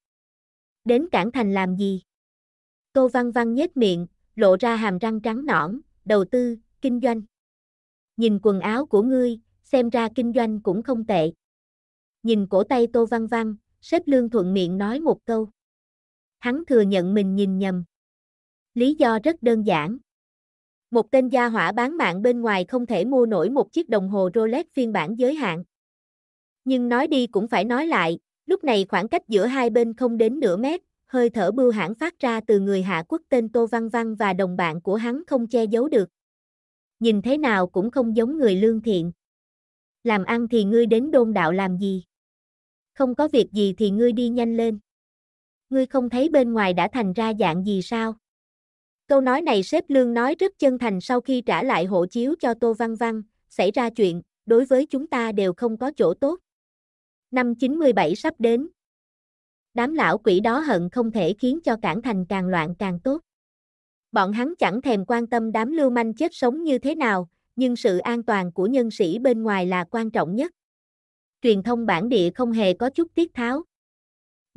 Đến cảng thành làm gì? Tô Văn Văn nhếch miệng, lộ ra hàm răng trắng nõn, đầu tư, kinh doanh. Nhìn quần áo của ngươi, xem ra kinh doanh cũng không tệ. Nhìn cổ tay Tô Văn Văn, sếp lương thuận miệng nói một câu. Hắn thừa nhận mình nhìn nhầm. Lý do rất đơn giản một tên gia hỏa bán mạng bên ngoài không thể mua nổi một chiếc đồng hồ Rolex phiên bản giới hạn. Nhưng nói đi cũng phải nói lại, lúc này khoảng cách giữa hai bên không đến nửa mét, hơi thở bưu hãn phát ra từ người Hạ Quốc tên Tô Văn Văn và đồng bạn của hắn không che giấu được. Nhìn thế nào cũng không giống người lương thiện. Làm ăn thì ngươi đến đôn đạo làm gì? Không có việc gì thì ngươi đi nhanh lên. Ngươi không thấy bên ngoài đã thành ra dạng gì sao? Câu nói này sếp Lương nói rất chân thành sau khi trả lại hộ chiếu cho Tô Văn Văn, xảy ra chuyện, đối với chúng ta đều không có chỗ tốt. Năm 97 sắp đến. Đám lão quỷ đó hận không thể khiến cho cảng thành càng loạn càng tốt. Bọn hắn chẳng thèm quan tâm đám lưu manh chết sống như thế nào, nhưng sự an toàn của nhân sĩ bên ngoài là quan trọng nhất. Truyền thông bản địa không hề có chút tiết tháo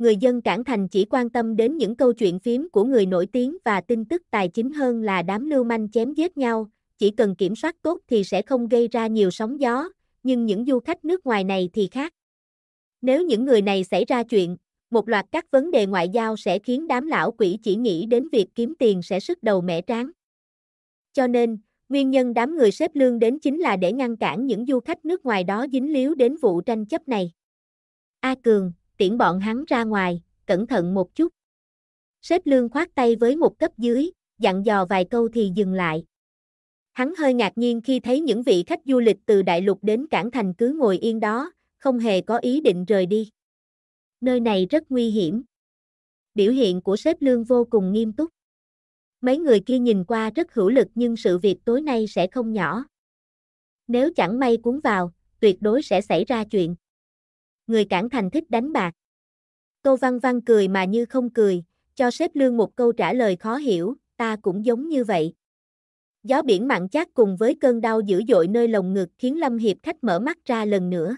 người dân cảng thành chỉ quan tâm đến những câu chuyện phím của người nổi tiếng và tin tức tài chính hơn là đám lưu manh chém giết nhau, chỉ cần kiểm soát tốt thì sẽ không gây ra nhiều sóng gió, nhưng những du khách nước ngoài này thì khác. Nếu những người này xảy ra chuyện, một loạt các vấn đề ngoại giao sẽ khiến đám lão quỷ chỉ nghĩ đến việc kiếm tiền sẽ sức đầu mẻ tráng. Cho nên, nguyên nhân đám người xếp lương đến chính là để ngăn cản những du khách nước ngoài đó dính líu đến vụ tranh chấp này. A Cường tiễn bọn hắn ra ngoài, cẩn thận một chút. Sếp lương khoát tay với một cấp dưới, dặn dò vài câu thì dừng lại. Hắn hơi ngạc nhiên khi thấy những vị khách du lịch từ đại lục đến cảng thành cứ ngồi yên đó, không hề có ý định rời đi. Nơi này rất nguy hiểm. Biểu hiện của sếp lương vô cùng nghiêm túc. Mấy người kia nhìn qua rất hữu lực nhưng sự việc tối nay sẽ không nhỏ. Nếu chẳng may cuốn vào, tuyệt đối sẽ xảy ra chuyện người cản thành thích đánh bạc. Tô Văn Văn cười mà như không cười, cho sếp lương một câu trả lời khó hiểu, ta cũng giống như vậy. Gió biển mặn chát cùng với cơn đau dữ dội nơi lồng ngực khiến Lâm Hiệp khách mở mắt ra lần nữa.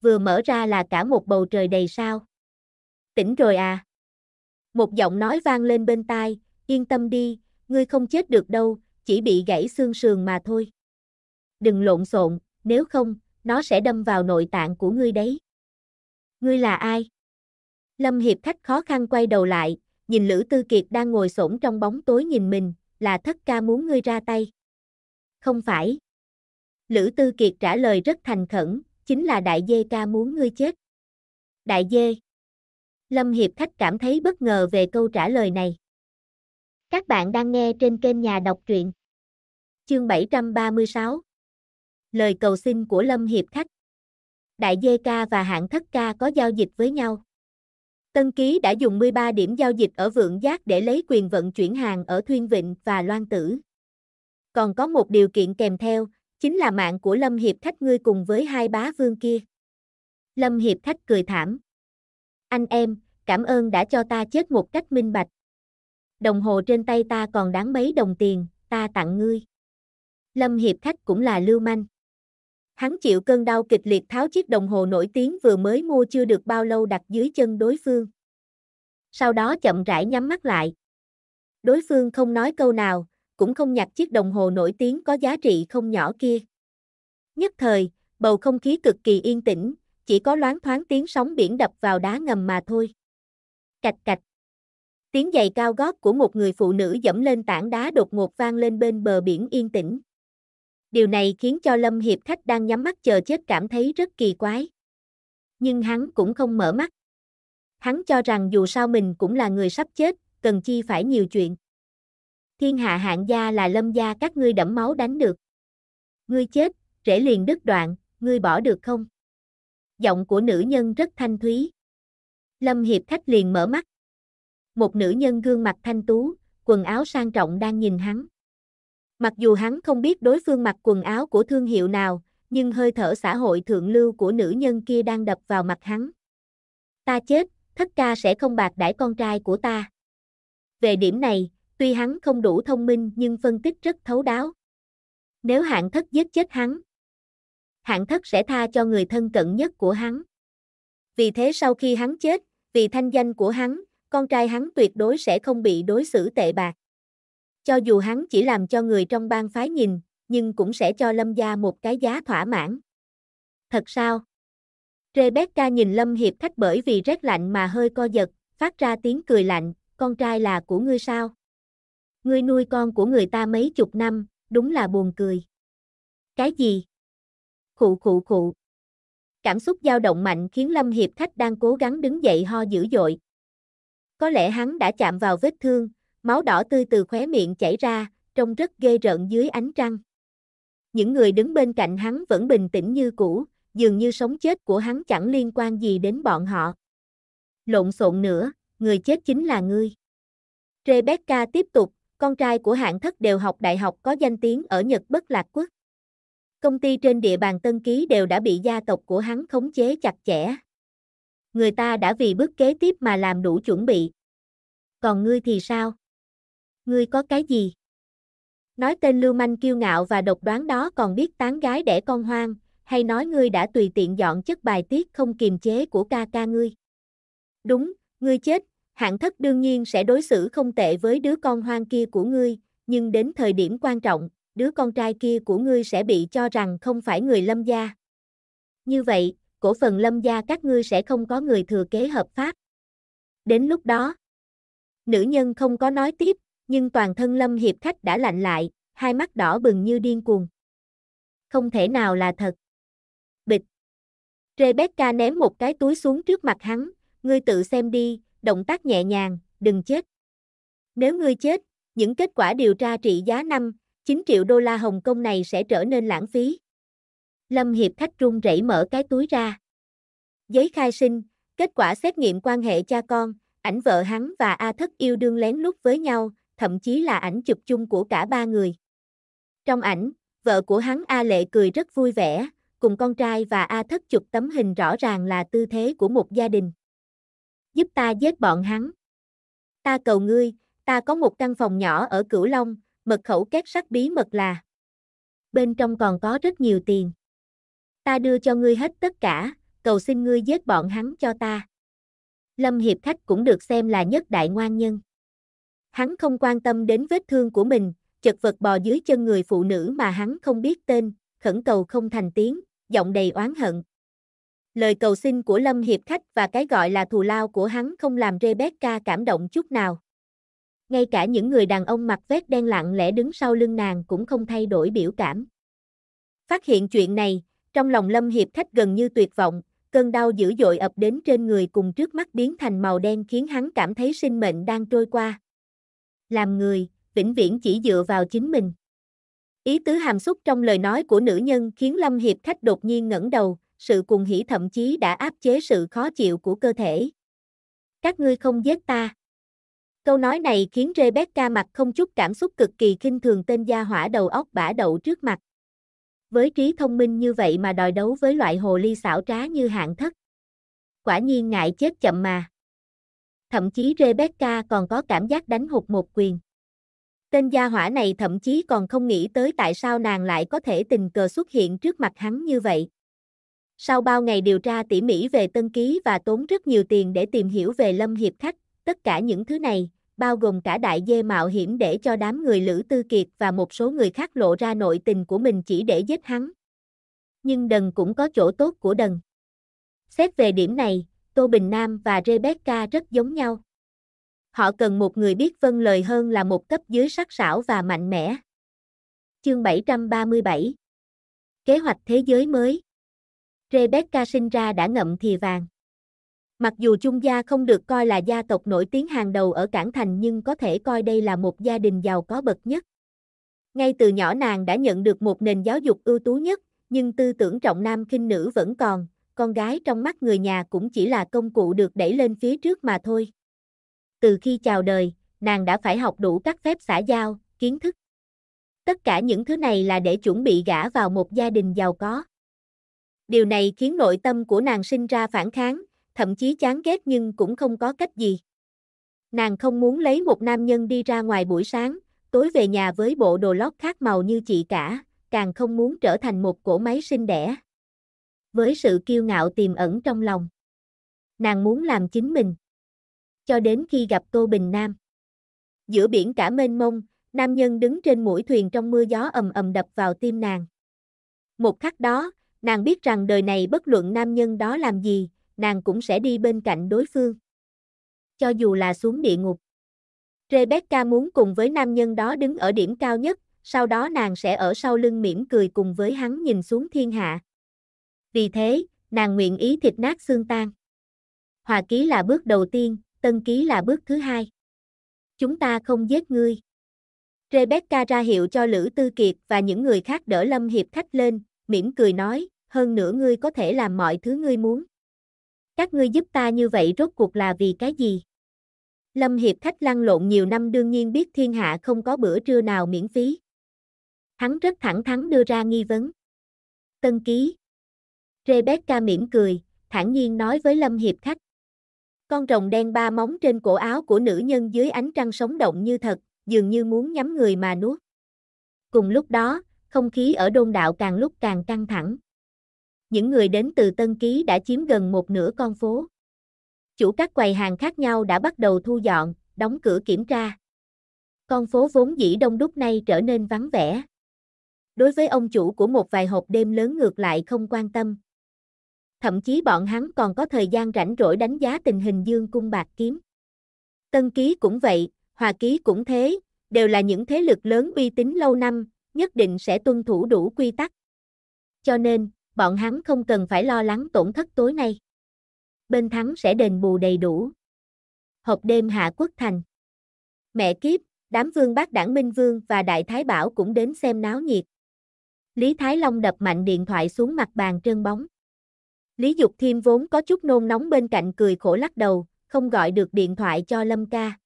Vừa mở ra là cả một bầu trời đầy sao. Tỉnh rồi à? Một giọng nói vang lên bên tai, yên tâm đi, ngươi không chết được đâu, chỉ bị gãy xương sườn mà thôi. Đừng lộn xộn, nếu không, nó sẽ đâm vào nội tạng của ngươi đấy. Ngươi là ai? Lâm Hiệp Khách khó khăn quay đầu lại, nhìn Lữ Tư Kiệt đang ngồi xổm trong bóng tối nhìn mình, là thất ca muốn ngươi ra tay. Không phải. Lữ Tư Kiệt trả lời rất thành khẩn, chính là đại dê ca muốn ngươi chết. Đại dê. Lâm Hiệp Khách cảm thấy bất ngờ về câu trả lời này. Các bạn đang nghe trên kênh nhà đọc truyện. Chương 736. Lời cầu xin của Lâm Hiệp Khách đại dê ca và hạng thất ca có giao dịch với nhau. Tân Ký đã dùng 13 điểm giao dịch ở Vượng Giác để lấy quyền vận chuyển hàng ở Thuyên Vịnh và Loan Tử. Còn có một điều kiện kèm theo, chính là mạng của Lâm Hiệp Thách ngươi cùng với hai bá vương kia. Lâm Hiệp Thách cười thảm. Anh em, cảm ơn đã cho ta chết một cách minh bạch. Đồng hồ trên tay ta còn đáng mấy đồng tiền, ta tặng ngươi. Lâm Hiệp Thách cũng là lưu manh hắn chịu cơn đau kịch liệt tháo chiếc đồng hồ nổi tiếng vừa mới mua chưa được bao lâu đặt dưới chân đối phương. Sau đó chậm rãi nhắm mắt lại. Đối phương không nói câu nào, cũng không nhặt chiếc đồng hồ nổi tiếng có giá trị không nhỏ kia. Nhất thời, bầu không khí cực kỳ yên tĩnh, chỉ có loáng thoáng tiếng sóng biển đập vào đá ngầm mà thôi. Cạch cạch. Tiếng giày cao gót của một người phụ nữ dẫm lên tảng đá đột ngột vang lên bên bờ biển yên tĩnh. Điều này khiến cho Lâm Hiệp Khách đang nhắm mắt chờ chết cảm thấy rất kỳ quái. Nhưng hắn cũng không mở mắt. Hắn cho rằng dù sao mình cũng là người sắp chết, cần chi phải nhiều chuyện. Thiên hạ hạng gia là lâm gia các ngươi đẫm máu đánh được. Ngươi chết, rễ liền đứt đoạn, ngươi bỏ được không? Giọng của nữ nhân rất thanh thúy. Lâm Hiệp Khách liền mở mắt. Một nữ nhân gương mặt thanh tú, quần áo sang trọng đang nhìn hắn. Mặc dù hắn không biết đối phương mặc quần áo của thương hiệu nào, nhưng hơi thở xã hội thượng lưu của nữ nhân kia đang đập vào mặt hắn. Ta chết, thất ca sẽ không bạc đãi con trai của ta. Về điểm này, tuy hắn không đủ thông minh nhưng phân tích rất thấu đáo. Nếu hạng thất giết chết hắn, hạng thất sẽ tha cho người thân cận nhất của hắn. Vì thế sau khi hắn chết, vì thanh danh của hắn, con trai hắn tuyệt đối sẽ không bị đối xử tệ bạc. Cho dù hắn chỉ làm cho người trong bang phái nhìn, nhưng cũng sẽ cho Lâm gia một cái giá thỏa mãn. Thật sao? Rebecca nhìn Lâm Hiệp Khách bởi vì rét lạnh mà hơi co giật, phát ra tiếng cười lạnh, con trai là của ngươi sao? Ngươi nuôi con của người ta mấy chục năm, đúng là buồn cười. Cái gì? Khụ khụ khụ. Cảm xúc dao động mạnh khiến Lâm Hiệp Khách đang cố gắng đứng dậy ho dữ dội. Có lẽ hắn đã chạm vào vết thương, máu đỏ tươi từ khóe miệng chảy ra, trông rất ghê rợn dưới ánh trăng. Những người đứng bên cạnh hắn vẫn bình tĩnh như cũ, dường như sống chết của hắn chẳng liên quan gì đến bọn họ. Lộn xộn nữa, người chết chính là ngươi. Rebecca tiếp tục, con trai của hạng thất đều học đại học có danh tiếng ở Nhật bất lạc quốc. Công ty trên địa bàn Tân Ký đều đã bị gia tộc của hắn khống chế chặt chẽ. Người ta đã vì bước kế tiếp mà làm đủ chuẩn bị. Còn ngươi thì sao? ngươi có cái gì? Nói tên lưu manh kiêu ngạo và độc đoán đó còn biết tán gái đẻ con hoang, hay nói ngươi đã tùy tiện dọn chất bài tiết không kiềm chế của ca ca ngươi. Đúng, ngươi chết, hạng thất đương nhiên sẽ đối xử không tệ với đứa con hoang kia của ngươi, nhưng đến thời điểm quan trọng, đứa con trai kia của ngươi sẽ bị cho rằng không phải người lâm gia. Như vậy, cổ phần lâm gia các ngươi sẽ không có người thừa kế hợp pháp. Đến lúc đó, nữ nhân không có nói tiếp, nhưng toàn thân Lâm Hiệp Khách đã lạnh lại, hai mắt đỏ bừng như điên cuồng. Không thể nào là thật. Bịch. Rebecca ném một cái túi xuống trước mặt hắn, ngươi tự xem đi, động tác nhẹ nhàng, đừng chết. Nếu ngươi chết, những kết quả điều tra trị giá 5, 9 triệu đô la Hồng Kông này sẽ trở nên lãng phí. Lâm Hiệp Khách run rẩy mở cái túi ra. Giấy khai sinh, kết quả xét nghiệm quan hệ cha con, ảnh vợ hắn và A Thất yêu đương lén lút với nhau, thậm chí là ảnh chụp chung của cả ba người. Trong ảnh, vợ của hắn A Lệ cười rất vui vẻ, cùng con trai và A Thất chụp tấm hình rõ ràng là tư thế của một gia đình. Giúp ta giết bọn hắn. Ta cầu ngươi, ta có một căn phòng nhỏ ở Cửu Long, mật khẩu két sắt bí mật là. Bên trong còn có rất nhiều tiền. Ta đưa cho ngươi hết tất cả, cầu xin ngươi giết bọn hắn cho ta. Lâm Hiệp Khách cũng được xem là nhất đại ngoan nhân. Hắn không quan tâm đến vết thương của mình, chật vật bò dưới chân người phụ nữ mà hắn không biết tên, khẩn cầu không thành tiếng, giọng đầy oán hận. Lời cầu xin của Lâm Hiệp Khách và cái gọi là thù lao của hắn không làm Rebecca cảm động chút nào. Ngay cả những người đàn ông mặc vest đen lặng lẽ đứng sau lưng nàng cũng không thay đổi biểu cảm. Phát hiện chuyện này, trong lòng Lâm Hiệp Khách gần như tuyệt vọng, cơn đau dữ dội ập đến trên người cùng trước mắt biến thành màu đen khiến hắn cảm thấy sinh mệnh đang trôi qua làm người, vĩnh viễn chỉ dựa vào chính mình. Ý tứ hàm xúc trong lời nói của nữ nhân khiến Lâm Hiệp Khách đột nhiên ngẩng đầu, sự cuồng hỉ thậm chí đã áp chế sự khó chịu của cơ thể. Các ngươi không giết ta. Câu nói này khiến Rebecca mặt không chút cảm xúc cực kỳ khinh thường tên gia hỏa đầu óc bả đậu trước mặt. Với trí thông minh như vậy mà đòi đấu với loại hồ ly xảo trá như hạng thất. Quả nhiên ngại chết chậm mà thậm chí Rebecca còn có cảm giác đánh hụt một quyền. Tên gia hỏa này thậm chí còn không nghĩ tới tại sao nàng lại có thể tình cờ xuất hiện trước mặt hắn như vậy. Sau bao ngày điều tra tỉ mỉ về Tân Ký và tốn rất nhiều tiền để tìm hiểu về Lâm Hiệp Khách, tất cả những thứ này, bao gồm cả đại dê mạo hiểm để cho đám người Lữ Tư Kiệt và một số người khác lộ ra nội tình của mình chỉ để giết hắn. Nhưng đần cũng có chỗ tốt của đần. Xét về điểm này, Tô Bình Nam và Rebecca rất giống nhau. Họ cần một người biết vâng lời hơn là một cấp dưới sắc sảo và mạnh mẽ. Chương 737 Kế hoạch thế giới mới Rebecca sinh ra đã ngậm thì vàng. Mặc dù Trung gia không được coi là gia tộc nổi tiếng hàng đầu ở Cảng Thành nhưng có thể coi đây là một gia đình giàu có bậc nhất. Ngay từ nhỏ nàng đã nhận được một nền giáo dục ưu tú nhất, nhưng tư tưởng trọng nam khinh nữ vẫn còn, con gái trong mắt người nhà cũng chỉ là công cụ được đẩy lên phía trước mà thôi. Từ khi chào đời, nàng đã phải học đủ các phép xã giao, kiến thức. Tất cả những thứ này là để chuẩn bị gả vào một gia đình giàu có. Điều này khiến nội tâm của nàng sinh ra phản kháng, thậm chí chán ghét nhưng cũng không có cách gì. Nàng không muốn lấy một nam nhân đi ra ngoài buổi sáng, tối về nhà với bộ đồ lót khác màu như chị cả, càng không muốn trở thành một cỗ máy sinh đẻ với sự kiêu ngạo tiềm ẩn trong lòng. Nàng muốn làm chính mình. Cho đến khi gặp Tô Bình Nam. Giữa biển cả mênh mông, nam nhân đứng trên mũi thuyền trong mưa gió ầm ầm đập vào tim nàng. Một khắc đó, nàng biết rằng đời này bất luận nam nhân đó làm gì, nàng cũng sẽ đi bên cạnh đối phương. Cho dù là xuống địa ngục. Rebecca muốn cùng với nam nhân đó đứng ở điểm cao nhất, sau đó nàng sẽ ở sau lưng mỉm cười cùng với hắn nhìn xuống thiên hạ. Vì thế, nàng nguyện ý thịt nát xương tan. Hòa ký là bước đầu tiên, tân ký là bước thứ hai. Chúng ta không giết ngươi. Rebecca ra hiệu cho Lữ Tư Kiệt và những người khác đỡ Lâm Hiệp khách lên, mỉm cười nói, hơn nữa ngươi có thể làm mọi thứ ngươi muốn. Các ngươi giúp ta như vậy rốt cuộc là vì cái gì? Lâm Hiệp khách lăn lộn nhiều năm đương nhiên biết thiên hạ không có bữa trưa nào miễn phí. Hắn rất thẳng thắn đưa ra nghi vấn. Tân ký, Rebecca mỉm cười, thản nhiên nói với Lâm Hiệp Khách. Con rồng đen ba móng trên cổ áo của nữ nhân dưới ánh trăng sống động như thật, dường như muốn nhắm người mà nuốt. Cùng lúc đó, không khí ở đôn đạo càng lúc càng căng thẳng. Những người đến từ Tân Ký đã chiếm gần một nửa con phố. Chủ các quầy hàng khác nhau đã bắt đầu thu dọn, đóng cửa kiểm tra. Con phố vốn dĩ đông đúc nay trở nên vắng vẻ. Đối với ông chủ của một vài hộp đêm lớn ngược lại không quan tâm, thậm chí bọn hắn còn có thời gian rảnh rỗi đánh giá tình hình dương cung bạc kiếm. Tân ký cũng vậy, hòa ký cũng thế, đều là những thế lực lớn uy tín lâu năm, nhất định sẽ tuân thủ đủ quy tắc. Cho nên, bọn hắn không cần phải lo lắng tổn thất tối nay. Bên thắng sẽ đền bù đầy đủ. Hộp đêm Hạ Quốc Thành Mẹ kiếp, đám vương bác đảng Minh Vương và Đại Thái Bảo cũng đến xem náo nhiệt. Lý Thái Long đập mạnh điện thoại xuống mặt bàn trơn bóng. Lý Dục Thiêm vốn có chút nôn nóng bên cạnh cười khổ lắc đầu, không gọi được điện thoại cho Lâm ca.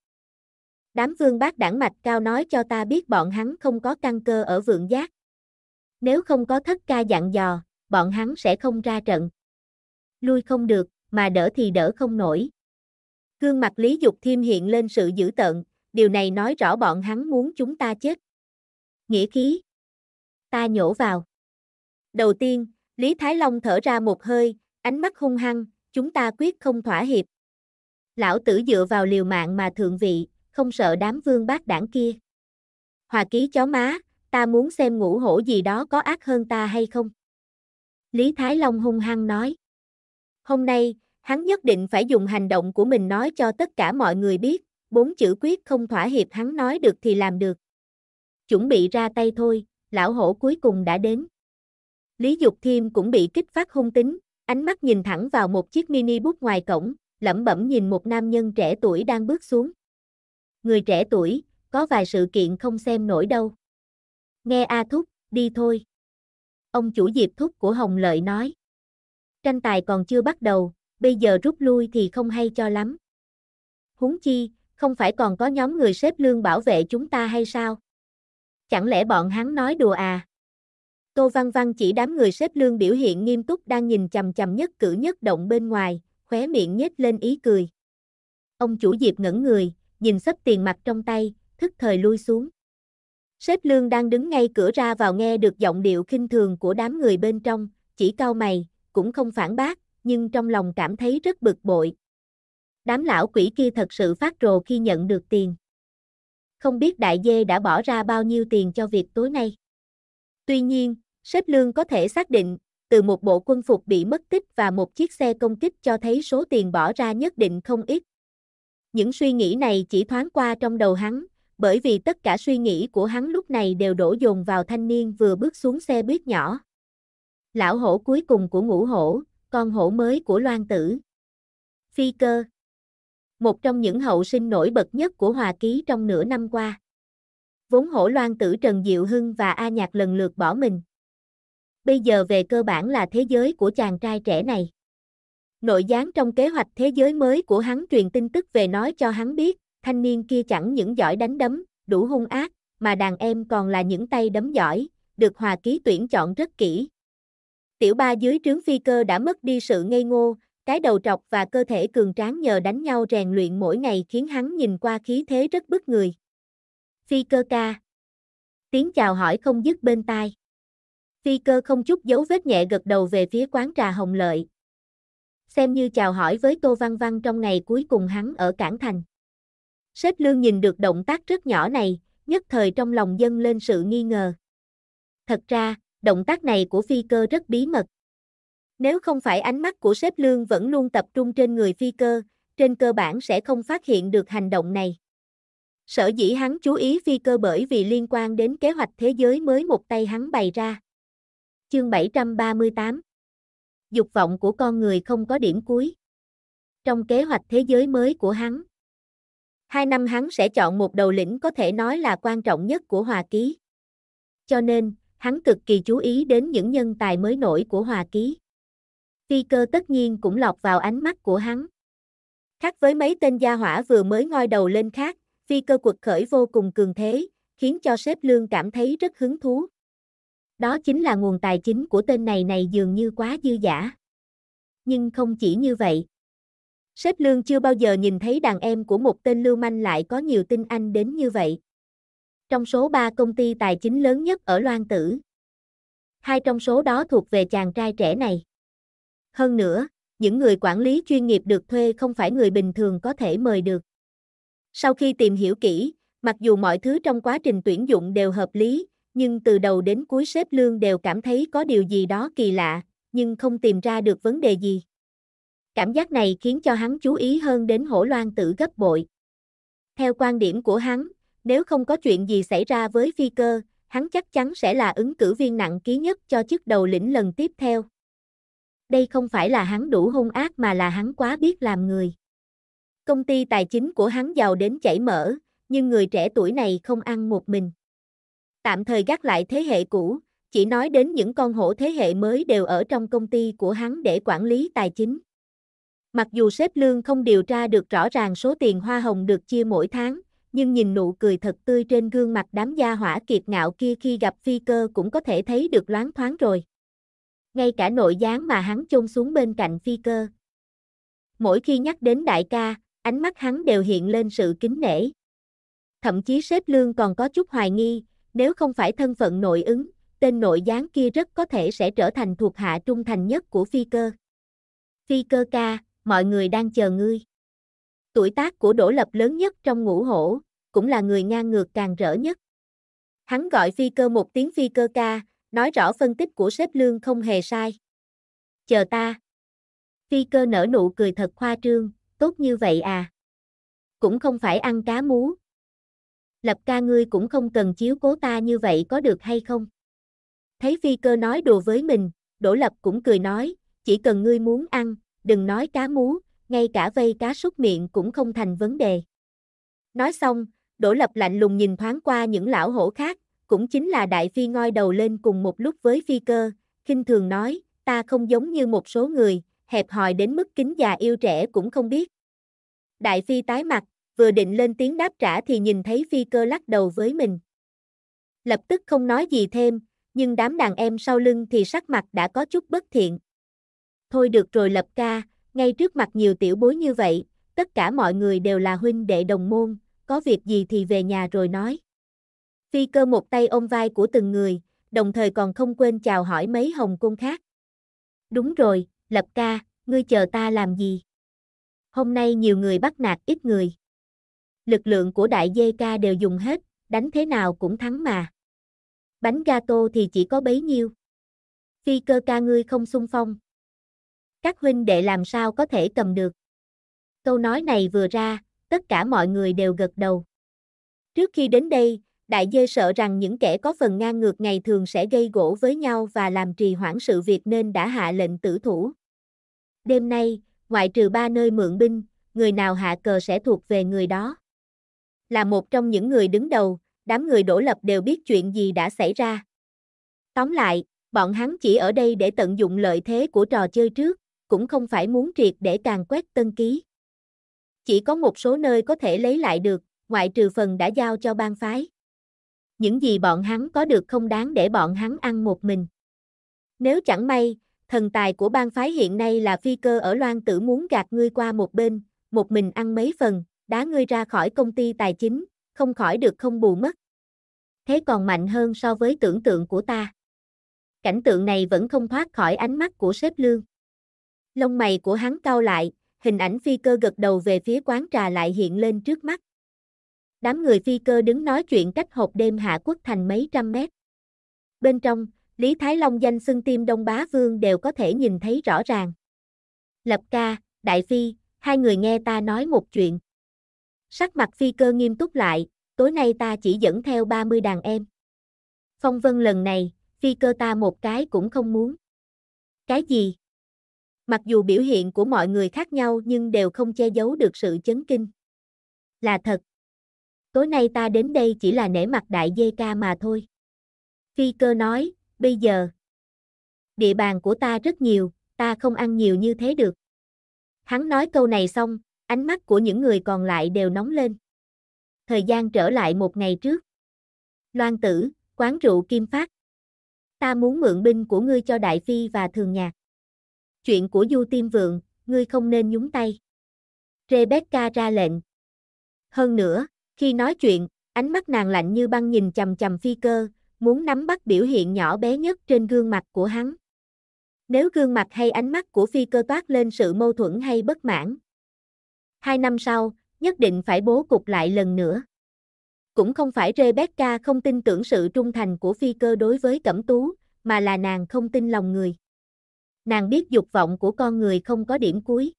Đám vương bác đảng mạch cao nói cho ta biết bọn hắn không có căn cơ ở vượng giác. Nếu không có thất ca dặn dò, bọn hắn sẽ không ra trận. Lui không được, mà đỡ thì đỡ không nổi. Cương mặt Lý Dục Thiêm hiện lên sự dữ tợn, điều này nói rõ bọn hắn muốn chúng ta chết. Nghĩa khí. Ta nhổ vào. Đầu tiên, Lý Thái Long thở ra một hơi, ánh mắt hung hăng, chúng ta quyết không thỏa hiệp. Lão tử dựa vào liều mạng mà thượng vị, không sợ đám vương bát đảng kia. Hòa ký chó má, ta muốn xem ngũ hổ gì đó có ác hơn ta hay không. Lý Thái Long hung hăng nói. Hôm nay, hắn nhất định phải dùng hành động của mình nói cho tất cả mọi người biết, bốn chữ quyết không thỏa hiệp hắn nói được thì làm được. Chuẩn bị ra tay thôi, lão hổ cuối cùng đã đến. Lý Dục Thiêm cũng bị kích phát hung tính, Ánh mắt nhìn thẳng vào một chiếc mini bút ngoài cổng, lẩm bẩm nhìn một nam nhân trẻ tuổi đang bước xuống. Người trẻ tuổi, có vài sự kiện không xem nổi đâu. Nghe A Thúc, đi thôi. Ông chủ Diệp Thúc của Hồng Lợi nói. Tranh tài còn chưa bắt đầu, bây giờ rút lui thì không hay cho lắm. Huống chi, không phải còn có nhóm người xếp lương bảo vệ chúng ta hay sao? Chẳng lẽ bọn hắn nói đùa à? Tô Văn Văn chỉ đám người xếp lương biểu hiện nghiêm túc đang nhìn chầm chầm nhất cử nhất động bên ngoài, khóe miệng nhếch lên ý cười. Ông chủ Diệp ngẩn người, nhìn sấp tiền mặt trong tay, thức thời lui xuống. Xếp lương đang đứng ngay cửa ra vào nghe được giọng điệu khinh thường của đám người bên trong, chỉ cau mày, cũng không phản bác, nhưng trong lòng cảm thấy rất bực bội. Đám lão quỷ kia thật sự phát rồ khi nhận được tiền. Không biết đại dê đã bỏ ra bao nhiêu tiền cho việc tối nay. Tuy nhiên, Sếp Lương có thể xác định, từ một bộ quân phục bị mất tích và một chiếc xe công kích cho thấy số tiền bỏ ra nhất định không ít. Những suy nghĩ này chỉ thoáng qua trong đầu hắn, bởi vì tất cả suy nghĩ của hắn lúc này đều đổ dồn vào thanh niên vừa bước xuống xe buýt nhỏ. Lão hổ cuối cùng của ngũ hổ, con hổ mới của loan tử. Phi cơ Một trong những hậu sinh nổi bật nhất của Hòa Ký trong nửa năm qua. Vốn hổ loan tử Trần Diệu Hưng và A Nhạc lần lượt bỏ mình bây giờ về cơ bản là thế giới của chàng trai trẻ này. Nội gián trong kế hoạch thế giới mới của hắn truyền tin tức về nói cho hắn biết, thanh niên kia chẳng những giỏi đánh đấm, đủ hung ác, mà đàn em còn là những tay đấm giỏi, được hòa ký tuyển chọn rất kỹ. Tiểu ba dưới trướng phi cơ đã mất đi sự ngây ngô, cái đầu trọc và cơ thể cường tráng nhờ đánh nhau rèn luyện mỗi ngày khiến hắn nhìn qua khí thế rất bức người. Phi cơ ca. Tiếng chào hỏi không dứt bên tai. Phi cơ không chút dấu vết nhẹ gật đầu về phía quán trà Hồng Lợi. Xem như chào hỏi với Tô Văn Văn trong ngày cuối cùng hắn ở Cảng Thành. Sếp Lương nhìn được động tác rất nhỏ này, nhất thời trong lòng dân lên sự nghi ngờ. Thật ra, động tác này của phi cơ rất bí mật. Nếu không phải ánh mắt của sếp Lương vẫn luôn tập trung trên người phi cơ, trên cơ bản sẽ không phát hiện được hành động này. Sở dĩ hắn chú ý phi cơ bởi vì liên quan đến kế hoạch thế giới mới một tay hắn bày ra. Chương 738 Dục vọng của con người không có điểm cuối. Trong kế hoạch thế giới mới của hắn, hai năm hắn sẽ chọn một đầu lĩnh có thể nói là quan trọng nhất của Hòa Ký. Cho nên, hắn cực kỳ chú ý đến những nhân tài mới nổi của Hòa Ký. Phi cơ tất nhiên cũng lọt vào ánh mắt của hắn. Khác với mấy tên gia hỏa vừa mới ngoi đầu lên khác, phi cơ quật khởi vô cùng cường thế, khiến cho sếp lương cảm thấy rất hứng thú. Đó chính là nguồn tài chính của tên này này dường như quá dư giả. Nhưng không chỉ như vậy. Sếp Lương chưa bao giờ nhìn thấy đàn em của một tên lưu manh lại có nhiều tin anh đến như vậy. Trong số ba công ty tài chính lớn nhất ở Loan Tử, hai trong số đó thuộc về chàng trai trẻ này. Hơn nữa, những người quản lý chuyên nghiệp được thuê không phải người bình thường có thể mời được. Sau khi tìm hiểu kỹ, mặc dù mọi thứ trong quá trình tuyển dụng đều hợp lý, nhưng từ đầu đến cuối sếp lương đều cảm thấy có điều gì đó kỳ lạ, nhưng không tìm ra được vấn đề gì. Cảm giác này khiến cho hắn chú ý hơn đến hổ loan tử gấp bội. Theo quan điểm của hắn, nếu không có chuyện gì xảy ra với phi cơ, hắn chắc chắn sẽ là ứng cử viên nặng ký nhất cho chức đầu lĩnh lần tiếp theo. Đây không phải là hắn đủ hung ác mà là hắn quá biết làm người. Công ty tài chính của hắn giàu đến chảy mỡ, nhưng người trẻ tuổi này không ăn một mình tạm thời gác lại thế hệ cũ, chỉ nói đến những con hổ thế hệ mới đều ở trong công ty của hắn để quản lý tài chính. Mặc dù sếp lương không điều tra được rõ ràng số tiền hoa hồng được chia mỗi tháng, nhưng nhìn nụ cười thật tươi trên gương mặt đám gia hỏa kiệt ngạo kia khi gặp phi cơ cũng có thể thấy được loáng thoáng rồi. Ngay cả nội gián mà hắn chôn xuống bên cạnh phi cơ. Mỗi khi nhắc đến đại ca, ánh mắt hắn đều hiện lên sự kính nể. Thậm chí sếp lương còn có chút hoài nghi, nếu không phải thân phận nội ứng, tên nội gián kia rất có thể sẽ trở thành thuộc hạ trung thành nhất của phi cơ. Phi cơ ca, mọi người đang chờ ngươi. Tuổi tác của Đỗ Lập lớn nhất trong ngũ hổ, cũng là người ngang ngược càng rỡ nhất. Hắn gọi phi cơ một tiếng phi cơ ca, nói rõ phân tích của sếp lương không hề sai. Chờ ta. Phi cơ nở nụ cười thật khoa trương, tốt như vậy à. Cũng không phải ăn cá mú, lập ca ngươi cũng không cần chiếu cố ta như vậy có được hay không? Thấy phi cơ nói đùa với mình, đỗ lập cũng cười nói, chỉ cần ngươi muốn ăn, đừng nói cá mú, ngay cả vây cá súc miệng cũng không thành vấn đề. Nói xong, đỗ lập lạnh lùng nhìn thoáng qua những lão hổ khác, cũng chính là đại phi ngoi đầu lên cùng một lúc với phi cơ, khinh thường nói, ta không giống như một số người, hẹp hòi đến mức kính già yêu trẻ cũng không biết. Đại phi tái mặt, vừa định lên tiếng đáp trả thì nhìn thấy phi cơ lắc đầu với mình. Lập tức không nói gì thêm, nhưng đám đàn em sau lưng thì sắc mặt đã có chút bất thiện. Thôi được rồi lập ca, ngay trước mặt nhiều tiểu bối như vậy, tất cả mọi người đều là huynh đệ đồng môn, có việc gì thì về nhà rồi nói. Phi cơ một tay ôm vai của từng người, đồng thời còn không quên chào hỏi mấy hồng cung khác. Đúng rồi, Lập ca, ngươi chờ ta làm gì? Hôm nay nhiều người bắt nạt ít người lực lượng của đại dê ca đều dùng hết, đánh thế nào cũng thắng mà. Bánh gato thì chỉ có bấy nhiêu. Phi cơ ca ngươi không xung phong. Các huynh đệ làm sao có thể cầm được. Câu nói này vừa ra, tất cả mọi người đều gật đầu. Trước khi đến đây, đại dê sợ rằng những kẻ có phần ngang ngược ngày thường sẽ gây gỗ với nhau và làm trì hoãn sự việc nên đã hạ lệnh tử thủ. Đêm nay, ngoại trừ ba nơi mượn binh, người nào hạ cờ sẽ thuộc về người đó là một trong những người đứng đầu, đám người đổ lập đều biết chuyện gì đã xảy ra. Tóm lại, bọn hắn chỉ ở đây để tận dụng lợi thế của trò chơi trước, cũng không phải muốn triệt để càng quét tân ký. Chỉ có một số nơi có thể lấy lại được, ngoại trừ phần đã giao cho bang phái. Những gì bọn hắn có được không đáng để bọn hắn ăn một mình. Nếu chẳng may, thần tài của bang phái hiện nay là phi cơ ở Loan Tử muốn gạt ngươi qua một bên, một mình ăn mấy phần, đá ngươi ra khỏi công ty tài chính, không khỏi được không bù mất. Thế còn mạnh hơn so với tưởng tượng của ta. Cảnh tượng này vẫn không thoát khỏi ánh mắt của sếp lương. Lông mày của hắn cau lại, hình ảnh phi cơ gật đầu về phía quán trà lại hiện lên trước mắt. Đám người phi cơ đứng nói chuyện cách hộp đêm Hạ Quốc Thành mấy trăm mét. Bên trong, Lý Thái Long danh xưng tim Đông Bá Vương đều có thể nhìn thấy rõ ràng. Lập ca, Đại Phi, hai người nghe ta nói một chuyện. Sắc mặt phi cơ nghiêm túc lại, tối nay ta chỉ dẫn theo 30 đàn em. Phong vân lần này, phi cơ ta một cái cũng không muốn. Cái gì? Mặc dù biểu hiện của mọi người khác nhau nhưng đều không che giấu được sự chấn kinh. Là thật. Tối nay ta đến đây chỉ là nể mặt đại dê ca mà thôi. Phi cơ nói, bây giờ. Địa bàn của ta rất nhiều, ta không ăn nhiều như thế được. Hắn nói câu này xong, Ánh mắt của những người còn lại đều nóng lên. Thời gian trở lại một ngày trước. Loan tử, quán rượu Kim Phát. Ta muốn mượn binh của ngươi cho Đại Phi và Thường Nhạc. Chuyện của Du Tiêm Vượng, ngươi không nên nhúng tay. Rebecca ra lệnh. Hơn nữa, khi nói chuyện, ánh mắt nàng lạnh như băng nhìn chầm chầm phi cơ, muốn nắm bắt biểu hiện nhỏ bé nhất trên gương mặt của hắn. Nếu gương mặt hay ánh mắt của phi cơ toát lên sự mâu thuẫn hay bất mãn, Hai năm sau, nhất định phải bố cục lại lần nữa. Cũng không phải Rebecca không tin tưởng sự trung thành của phi cơ đối với Cẩm Tú, mà là nàng không tin lòng người. Nàng biết dục vọng của con người không có điểm cuối.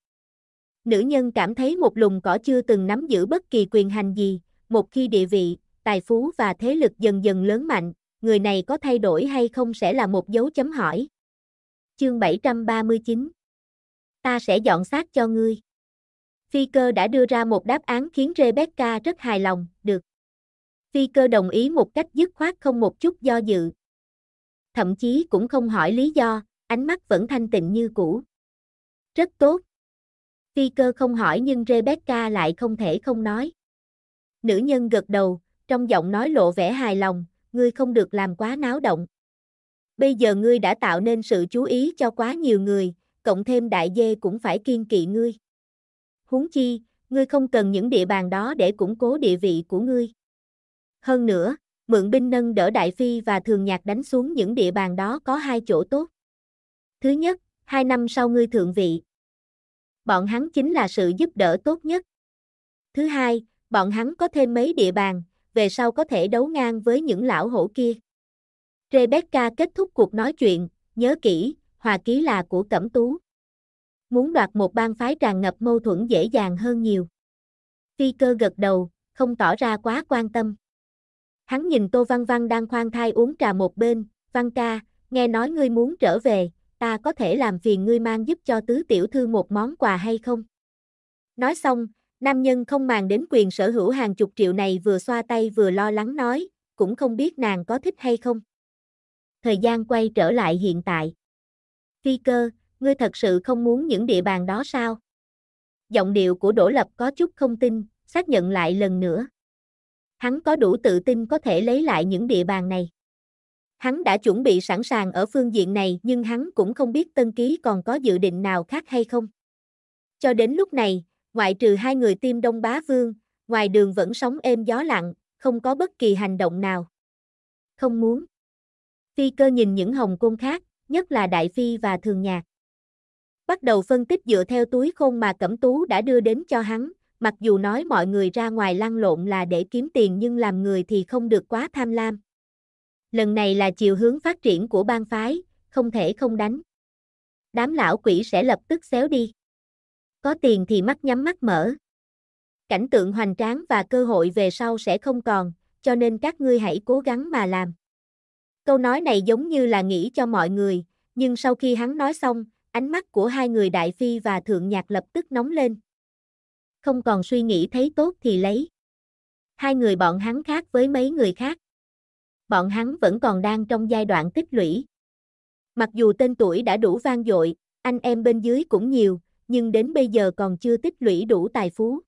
Nữ nhân cảm thấy một lùng cỏ chưa từng nắm giữ bất kỳ quyền hành gì, một khi địa vị, tài phú và thế lực dần dần lớn mạnh, người này có thay đổi hay không sẽ là một dấu chấm hỏi. Chương 739 Ta sẽ dọn xác cho ngươi. Phi Cơ đã đưa ra một đáp án khiến Rebecca rất hài lòng, được. Phi Cơ đồng ý một cách dứt khoát không một chút do dự. Thậm chí cũng không hỏi lý do, ánh mắt vẫn thanh tịnh như cũ. Rất tốt. Phi Cơ không hỏi nhưng Rebecca lại không thể không nói. Nữ nhân gật đầu, trong giọng nói lộ vẻ hài lòng, ngươi không được làm quá náo động. Bây giờ ngươi đã tạo nên sự chú ý cho quá nhiều người, cộng thêm đại dê cũng phải kiên kỵ ngươi huống chi, ngươi không cần những địa bàn đó để củng cố địa vị của ngươi. Hơn nữa, mượn binh nâng đỡ Đại Phi và Thường Nhạc đánh xuống những địa bàn đó có hai chỗ tốt. Thứ nhất, hai năm sau ngươi thượng vị. Bọn hắn chính là sự giúp đỡ tốt nhất. Thứ hai, bọn hắn có thêm mấy địa bàn, về sau có thể đấu ngang với những lão hổ kia. Rebecca kết thúc cuộc nói chuyện, nhớ kỹ, hòa ký là của Cẩm Tú muốn đoạt một bang phái tràn ngập mâu thuẫn dễ dàng hơn nhiều. Phi cơ gật đầu, không tỏ ra quá quan tâm. Hắn nhìn Tô Văn Văn đang khoan thai uống trà một bên, Văn ca, nghe nói ngươi muốn trở về, ta có thể làm phiền ngươi mang giúp cho tứ tiểu thư một món quà hay không? Nói xong, nam nhân không màng đến quyền sở hữu hàng chục triệu này vừa xoa tay vừa lo lắng nói, cũng không biết nàng có thích hay không. Thời gian quay trở lại hiện tại. Phi cơ, ngươi thật sự không muốn những địa bàn đó sao? Giọng điệu của Đỗ Lập có chút không tin, xác nhận lại lần nữa. Hắn có đủ tự tin có thể lấy lại những địa bàn này. Hắn đã chuẩn bị sẵn sàng ở phương diện này nhưng hắn cũng không biết Tân Ký còn có dự định nào khác hay không. Cho đến lúc này, ngoại trừ hai người Tiêm Đông Bá Vương, ngoài đường vẫn sóng êm gió lặng, không có bất kỳ hành động nào. Không muốn. Phi cơ nhìn những hồng côn khác, nhất là Đại Phi và Thường Nhạc bắt đầu phân tích dựa theo túi khôn mà Cẩm Tú đã đưa đến cho hắn, mặc dù nói mọi người ra ngoài lăn lộn là để kiếm tiền nhưng làm người thì không được quá tham lam. Lần này là chiều hướng phát triển của bang phái, không thể không đánh. Đám lão quỷ sẽ lập tức xéo đi. Có tiền thì mắt nhắm mắt mở. Cảnh tượng hoành tráng và cơ hội về sau sẽ không còn, cho nên các ngươi hãy cố gắng mà làm. Câu nói này giống như là nghĩ cho mọi người, nhưng sau khi hắn nói xong, Ánh mắt của hai người Đại Phi và Thượng Nhạc lập tức nóng lên. Không còn suy nghĩ thấy tốt thì lấy. Hai người bọn hắn khác với mấy người khác. Bọn hắn vẫn còn đang trong giai đoạn tích lũy. Mặc dù tên tuổi đã đủ vang dội, anh em bên dưới cũng nhiều, nhưng đến bây giờ còn chưa tích lũy đủ tài phú.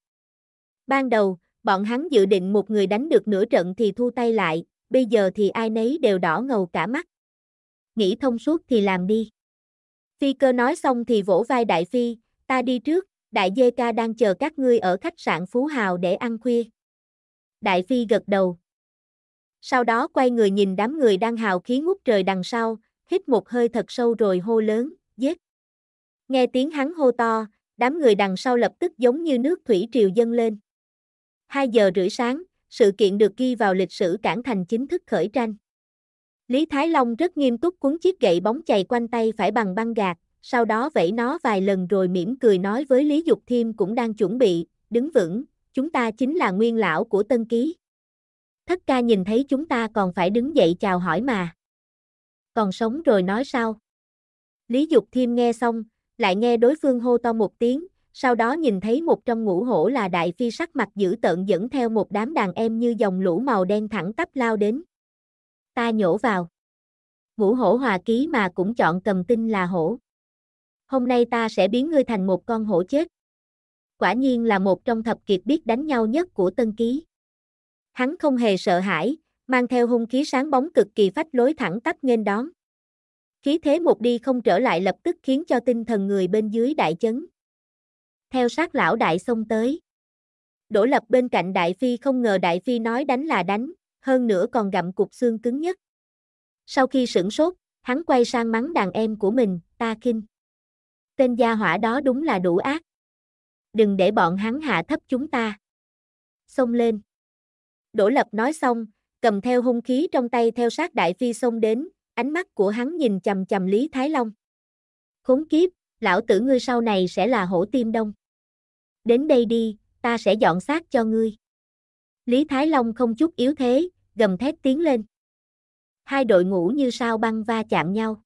Ban đầu, bọn hắn dự định một người đánh được nửa trận thì thu tay lại, bây giờ thì ai nấy đều đỏ ngầu cả mắt. Nghĩ thông suốt thì làm đi. Phi cơ nói xong thì vỗ vai đại phi, ta đi trước, đại dê ca đang chờ các ngươi ở khách sạn Phú Hào để ăn khuya. Đại phi gật đầu. Sau đó quay người nhìn đám người đang hào khí ngút trời đằng sau, hít một hơi thật sâu rồi hô lớn, giết. Nghe tiếng hắn hô to, đám người đằng sau lập tức giống như nước thủy triều dâng lên. Hai giờ rưỡi sáng, sự kiện được ghi vào lịch sử cảng thành chính thức khởi tranh. Lý Thái Long rất nghiêm túc cuốn chiếc gậy bóng chày quanh tay phải bằng băng gạc, sau đó vẫy nó vài lần rồi mỉm cười nói với Lý Dục Thiêm cũng đang chuẩn bị, đứng vững, chúng ta chính là nguyên lão của Tân Ký. Thất ca nhìn thấy chúng ta còn phải đứng dậy chào hỏi mà. Còn sống rồi nói sao? Lý Dục Thiêm nghe xong, lại nghe đối phương hô to một tiếng, sau đó nhìn thấy một trong ngũ hổ là đại phi sắc mặt dữ tợn dẫn theo một đám đàn em như dòng lũ màu đen thẳng tắp lao đến ta nhổ vào. Ngũ hổ hòa ký mà cũng chọn cầm tinh là hổ. Hôm nay ta sẽ biến ngươi thành một con hổ chết. Quả nhiên là một trong thập kiệt biết đánh nhau nhất của Tân Ký. Hắn không hề sợ hãi, mang theo hung khí sáng bóng cực kỳ phách lối thẳng tắp nghênh đón. Khí thế một đi không trở lại lập tức khiến cho tinh thần người bên dưới đại chấn. Theo sát lão đại xông tới. Đỗ lập bên cạnh đại phi không ngờ đại phi nói đánh là đánh, hơn nữa còn gặm cục xương cứng nhất. Sau khi sửng sốt, hắn quay sang mắng đàn em của mình, ta kinh. Tên gia hỏa đó đúng là đủ ác. Đừng để bọn hắn hạ thấp chúng ta. Xông lên. Đỗ Lập nói xong, cầm theo hung khí trong tay theo sát Đại Phi xông đến, ánh mắt của hắn nhìn chầm chầm Lý Thái Long. Khốn kiếp, lão tử ngươi sau này sẽ là hổ tim đông. Đến đây đi, ta sẽ dọn xác cho ngươi. Lý Thái Long không chút yếu thế, gầm thét tiến lên. Hai đội ngũ như sao băng va chạm nhau.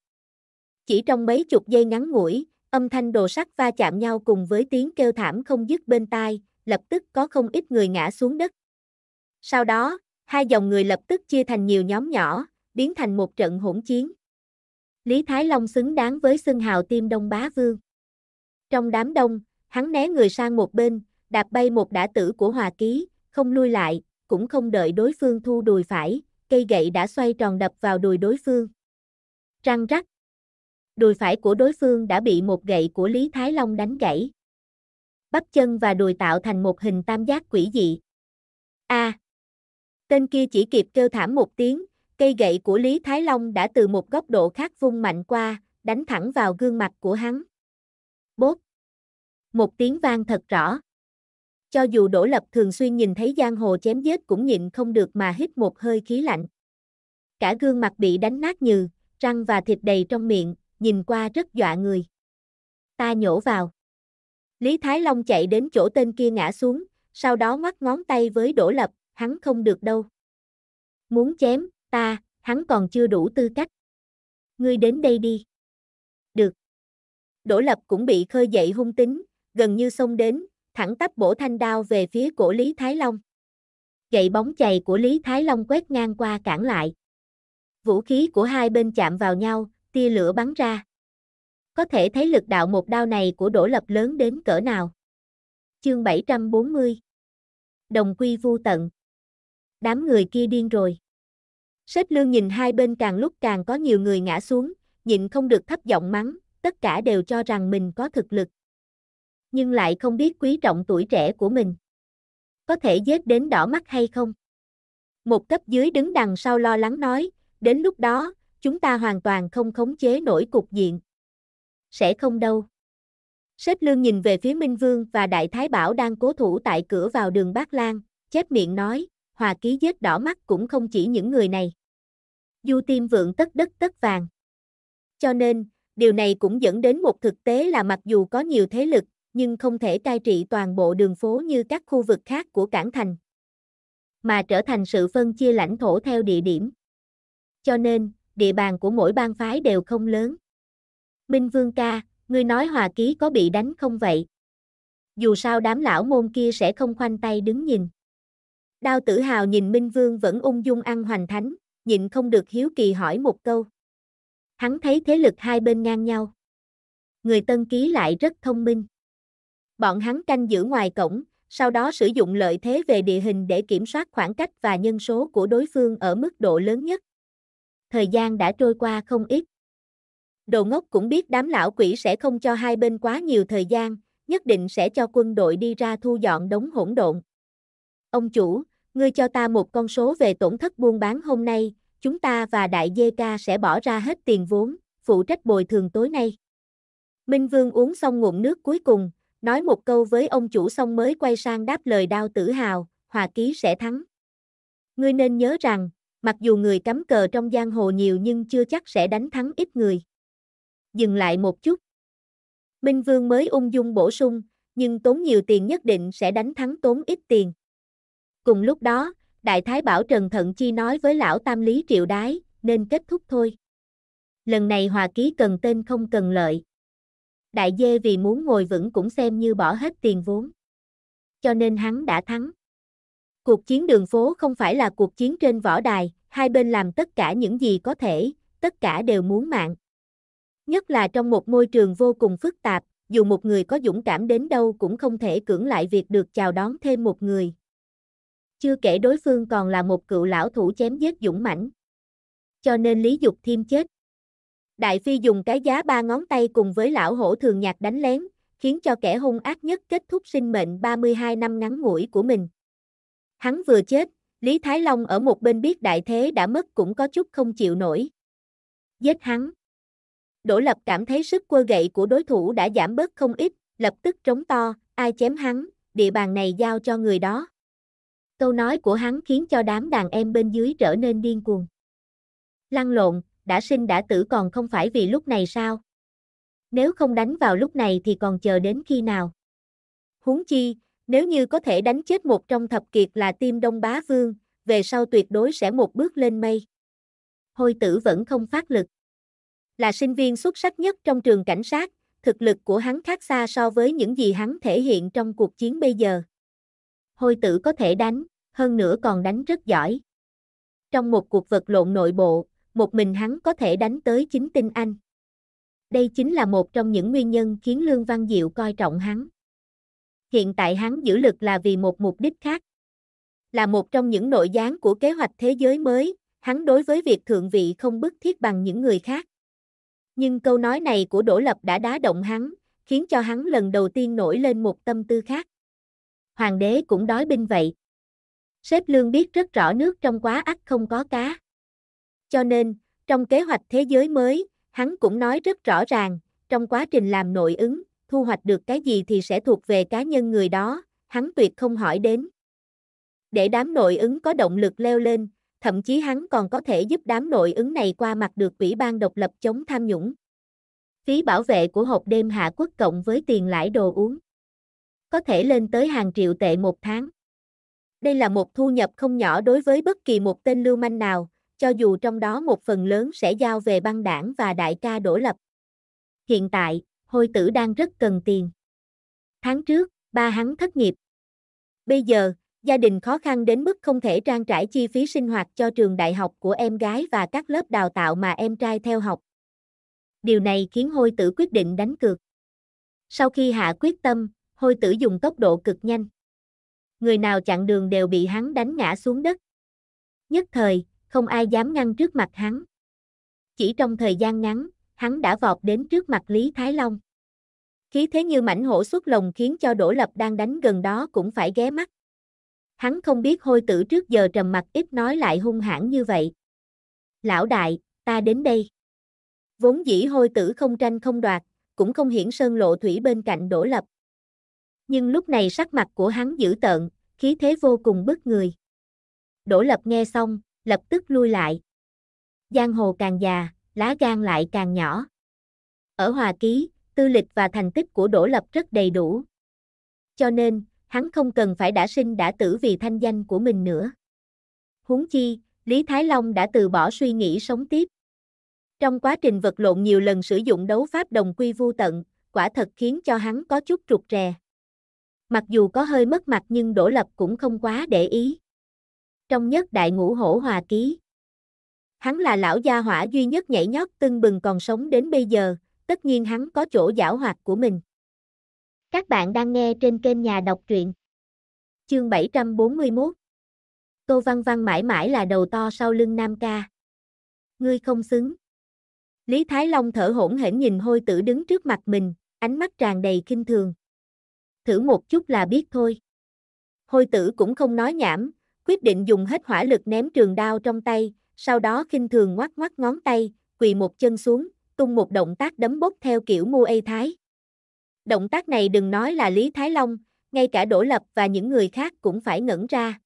Chỉ trong mấy chục giây ngắn ngủi, âm thanh đồ sắt va chạm nhau cùng với tiếng kêu thảm không dứt bên tai, lập tức có không ít người ngã xuống đất. Sau đó, hai dòng người lập tức chia thành nhiều nhóm nhỏ, biến thành một trận hỗn chiến. Lý Thái Long xứng đáng với xưng hào tiêm Đông Bá Vương. Trong đám đông, hắn né người sang một bên, đạp bay một đả tử của Hòa Ký, không lui lại, cũng không đợi đối phương thu đùi phải, cây gậy đã xoay tròn đập vào đùi đối phương. Răng rắc. Đùi phải của đối phương đã bị một gậy của Lý Thái Long đánh gãy. Bắp chân và đùi tạo thành một hình tam giác quỷ dị. A. À, tên kia chỉ kịp kêu thảm một tiếng, cây gậy của Lý Thái Long đã từ một góc độ khác vung mạnh qua, đánh thẳng vào gương mặt của hắn. Bốt. Một tiếng vang thật rõ. Cho dù Đỗ Lập thường xuyên nhìn thấy giang hồ chém giết cũng nhịn không được mà hít một hơi khí lạnh. Cả gương mặt bị đánh nát nhừ, răng và thịt đầy trong miệng, nhìn qua rất dọa người. Ta nhổ vào. Lý Thái Long chạy đến chỗ tên kia ngã xuống, sau đó ngoắt ngón tay với Đỗ Lập, hắn không được đâu. Muốn chém, ta, hắn còn chưa đủ tư cách. Ngươi đến đây đi. Được. Đỗ Lập cũng bị khơi dậy hung tính, gần như xông đến, thẳng tắp bổ thanh đao về phía cổ Lý Thái Long. Gậy bóng chày của Lý Thái Long quét ngang qua cản lại. Vũ khí của hai bên chạm vào nhau, tia lửa bắn ra. Có thể thấy lực đạo một đao này của Đỗ Lập lớn đến cỡ nào. Chương 740 Đồng quy vu tận Đám người kia điên rồi. Sếp lương nhìn hai bên càng lúc càng có nhiều người ngã xuống, nhịn không được thấp giọng mắng, tất cả đều cho rằng mình có thực lực, nhưng lại không biết quý trọng tuổi trẻ của mình. Có thể giết đến đỏ mắt hay không? Một cấp dưới đứng đằng sau lo lắng nói, đến lúc đó, chúng ta hoàn toàn không khống chế nổi cục diện. Sẽ không đâu. Sếp lương nhìn về phía Minh Vương và Đại Thái Bảo đang cố thủ tại cửa vào đường bát Lan, chép miệng nói, hòa ký giết đỏ mắt cũng không chỉ những người này. Du tim vượng tất đất tất vàng. Cho nên, điều này cũng dẫn đến một thực tế là mặc dù có nhiều thế lực, nhưng không thể cai trị toàn bộ đường phố như các khu vực khác của cảng thành, mà trở thành sự phân chia lãnh thổ theo địa điểm. Cho nên, địa bàn của mỗi bang phái đều không lớn. Minh Vương ca, ngươi nói hòa ký có bị đánh không vậy? Dù sao đám lão môn kia sẽ không khoanh tay đứng nhìn. Đao tử hào nhìn Minh Vương vẫn ung dung ăn hoành thánh, nhịn không được hiếu kỳ hỏi một câu. Hắn thấy thế lực hai bên ngang nhau. Người tân ký lại rất thông minh. Bọn hắn canh giữ ngoài cổng, sau đó sử dụng lợi thế về địa hình để kiểm soát khoảng cách và nhân số của đối phương ở mức độ lớn nhất. Thời gian đã trôi qua không ít. Đồ ngốc cũng biết đám lão quỷ sẽ không cho hai bên quá nhiều thời gian, nhất định sẽ cho quân đội đi ra thu dọn đống hỗn độn. Ông chủ, ngươi cho ta một con số về tổn thất buôn bán hôm nay, chúng ta và đại dê ca sẽ bỏ ra hết tiền vốn, phụ trách bồi thường tối nay. Minh Vương uống xong ngụm nước cuối cùng, Nói một câu với ông chủ xong mới quay sang đáp lời đao tử hào, hòa ký sẽ thắng. Ngươi nên nhớ rằng, mặc dù người cắm cờ trong giang hồ nhiều nhưng chưa chắc sẽ đánh thắng ít người. Dừng lại một chút. Minh Vương mới ung dung bổ sung, nhưng tốn nhiều tiền nhất định sẽ đánh thắng tốn ít tiền. Cùng lúc đó, Đại Thái Bảo Trần Thận Chi nói với Lão Tam Lý Triệu Đái, nên kết thúc thôi. Lần này Hòa Ký cần tên không cần lợi đại dê vì muốn ngồi vững cũng xem như bỏ hết tiền vốn. Cho nên hắn đã thắng. Cuộc chiến đường phố không phải là cuộc chiến trên võ đài, hai bên làm tất cả những gì có thể, tất cả đều muốn mạng. Nhất là trong một môi trường vô cùng phức tạp, dù một người có dũng cảm đến đâu cũng không thể cưỡng lại việc được chào đón thêm một người. Chưa kể đối phương còn là một cựu lão thủ chém giết dũng mãnh. Cho nên Lý Dục Thiêm chết. Đại Phi dùng cái giá ba ngón tay cùng với lão hổ thường nhạc đánh lén, khiến cho kẻ hung ác nhất kết thúc sinh mệnh 32 năm ngắn ngủi của mình. Hắn vừa chết, Lý Thái Long ở một bên biết đại thế đã mất cũng có chút không chịu nổi. Giết hắn. Đỗ Lập cảm thấy sức quơ gậy của đối thủ đã giảm bớt không ít, lập tức trống to, ai chém hắn, địa bàn này giao cho người đó. Câu nói của hắn khiến cho đám đàn em bên dưới trở nên điên cuồng. Lăn lộn, đã sinh đã tử còn không phải vì lúc này sao? Nếu không đánh vào lúc này thì còn chờ đến khi nào? Huống chi, nếu như có thể đánh chết một trong thập kiệt là tim đông bá vương, về sau tuyệt đối sẽ một bước lên mây. Hôi tử vẫn không phát lực. Là sinh viên xuất sắc nhất trong trường cảnh sát, thực lực của hắn khác xa so với những gì hắn thể hiện trong cuộc chiến bây giờ. Hôi tử có thể đánh, hơn nữa còn đánh rất giỏi. Trong một cuộc vật lộn nội bộ, một mình hắn có thể đánh tới chính tinh anh. Đây chính là một trong những nguyên nhân khiến Lương Văn Diệu coi trọng hắn. Hiện tại hắn giữ lực là vì một mục đích khác. Là một trong những nội gián của kế hoạch thế giới mới, hắn đối với việc thượng vị không bức thiết bằng những người khác. Nhưng câu nói này của Đỗ Lập đã đá động hắn, khiến cho hắn lần đầu tiên nổi lên một tâm tư khác. Hoàng đế cũng đói binh vậy. Sếp Lương biết rất rõ nước trong quá ắt không có cá. Cho nên, trong kế hoạch thế giới mới, hắn cũng nói rất rõ ràng, trong quá trình làm nội ứng, thu hoạch được cái gì thì sẽ thuộc về cá nhân người đó, hắn tuyệt không hỏi đến. Để đám nội ứng có động lực leo lên, thậm chí hắn còn có thể giúp đám nội ứng này qua mặt được Ủy ban độc lập chống tham nhũng. Phí bảo vệ của hộp đêm Hạ Quốc cộng với tiền lãi đồ uống. Có thể lên tới hàng triệu tệ một tháng. Đây là một thu nhập không nhỏ đối với bất kỳ một tên lưu manh nào, cho dù trong đó một phần lớn sẽ giao về băng đảng và đại ca đổ lập. Hiện tại, hôi tử đang rất cần tiền. Tháng trước, ba hắn thất nghiệp. Bây giờ, gia đình khó khăn đến mức không thể trang trải chi phí sinh hoạt cho trường đại học của em gái và các lớp đào tạo mà em trai theo học. Điều này khiến hôi tử quyết định đánh cược. Sau khi hạ quyết tâm, hôi tử dùng tốc độ cực nhanh. Người nào chặn đường đều bị hắn đánh ngã xuống đất. Nhất thời, không ai dám ngăn trước mặt hắn. Chỉ trong thời gian ngắn, hắn đã vọt đến trước mặt Lý Thái Long. Khí thế như mảnh hổ xuất lồng khiến cho Đỗ Lập đang đánh gần đó cũng phải ghé mắt. Hắn không biết hôi tử trước giờ trầm mặt ít nói lại hung hãn như vậy. Lão đại, ta đến đây. Vốn dĩ hôi tử không tranh không đoạt, cũng không hiển sơn lộ thủy bên cạnh Đỗ Lập. Nhưng lúc này sắc mặt của hắn dữ tợn, khí thế vô cùng bức người. Đỗ Lập nghe xong, lập tức lui lại. Giang hồ càng già, lá gan lại càng nhỏ. Ở Hòa Ký, tư lịch và thành tích của Đỗ Lập rất đầy đủ. Cho nên, hắn không cần phải đã sinh đã tử vì thanh danh của mình nữa. Huống chi, Lý Thái Long đã từ bỏ suy nghĩ sống tiếp. Trong quá trình vật lộn nhiều lần sử dụng đấu pháp đồng quy vu tận, quả thật khiến cho hắn có chút trục rè. Mặc dù có hơi mất mặt nhưng Đỗ Lập cũng không quá để ý trong nhất đại ngũ hổ hòa ký. Hắn là lão gia hỏa duy nhất nhảy nhót tưng bừng còn sống đến bây giờ, tất nhiên hắn có chỗ giả hoạt của mình. Các bạn đang nghe trên kênh nhà đọc truyện. Chương 741 Tô Văn Văn mãi mãi là đầu to sau lưng Nam Ca. Ngươi không xứng. Lý Thái Long thở hổn hển nhìn hôi tử đứng trước mặt mình, ánh mắt tràn đầy kinh thường. Thử một chút là biết thôi. Hôi tử cũng không nói nhảm, quyết định dùng hết hỏa lực ném trường đao trong tay, sau đó khinh thường ngoắc ngoắc ngón tay, quỳ một chân xuống, tung một động tác đấm bốc theo kiểu Muay Thái. Động tác này đừng nói là Lý Thái Long, ngay cả Đỗ Lập và những người khác cũng phải ngẩn ra.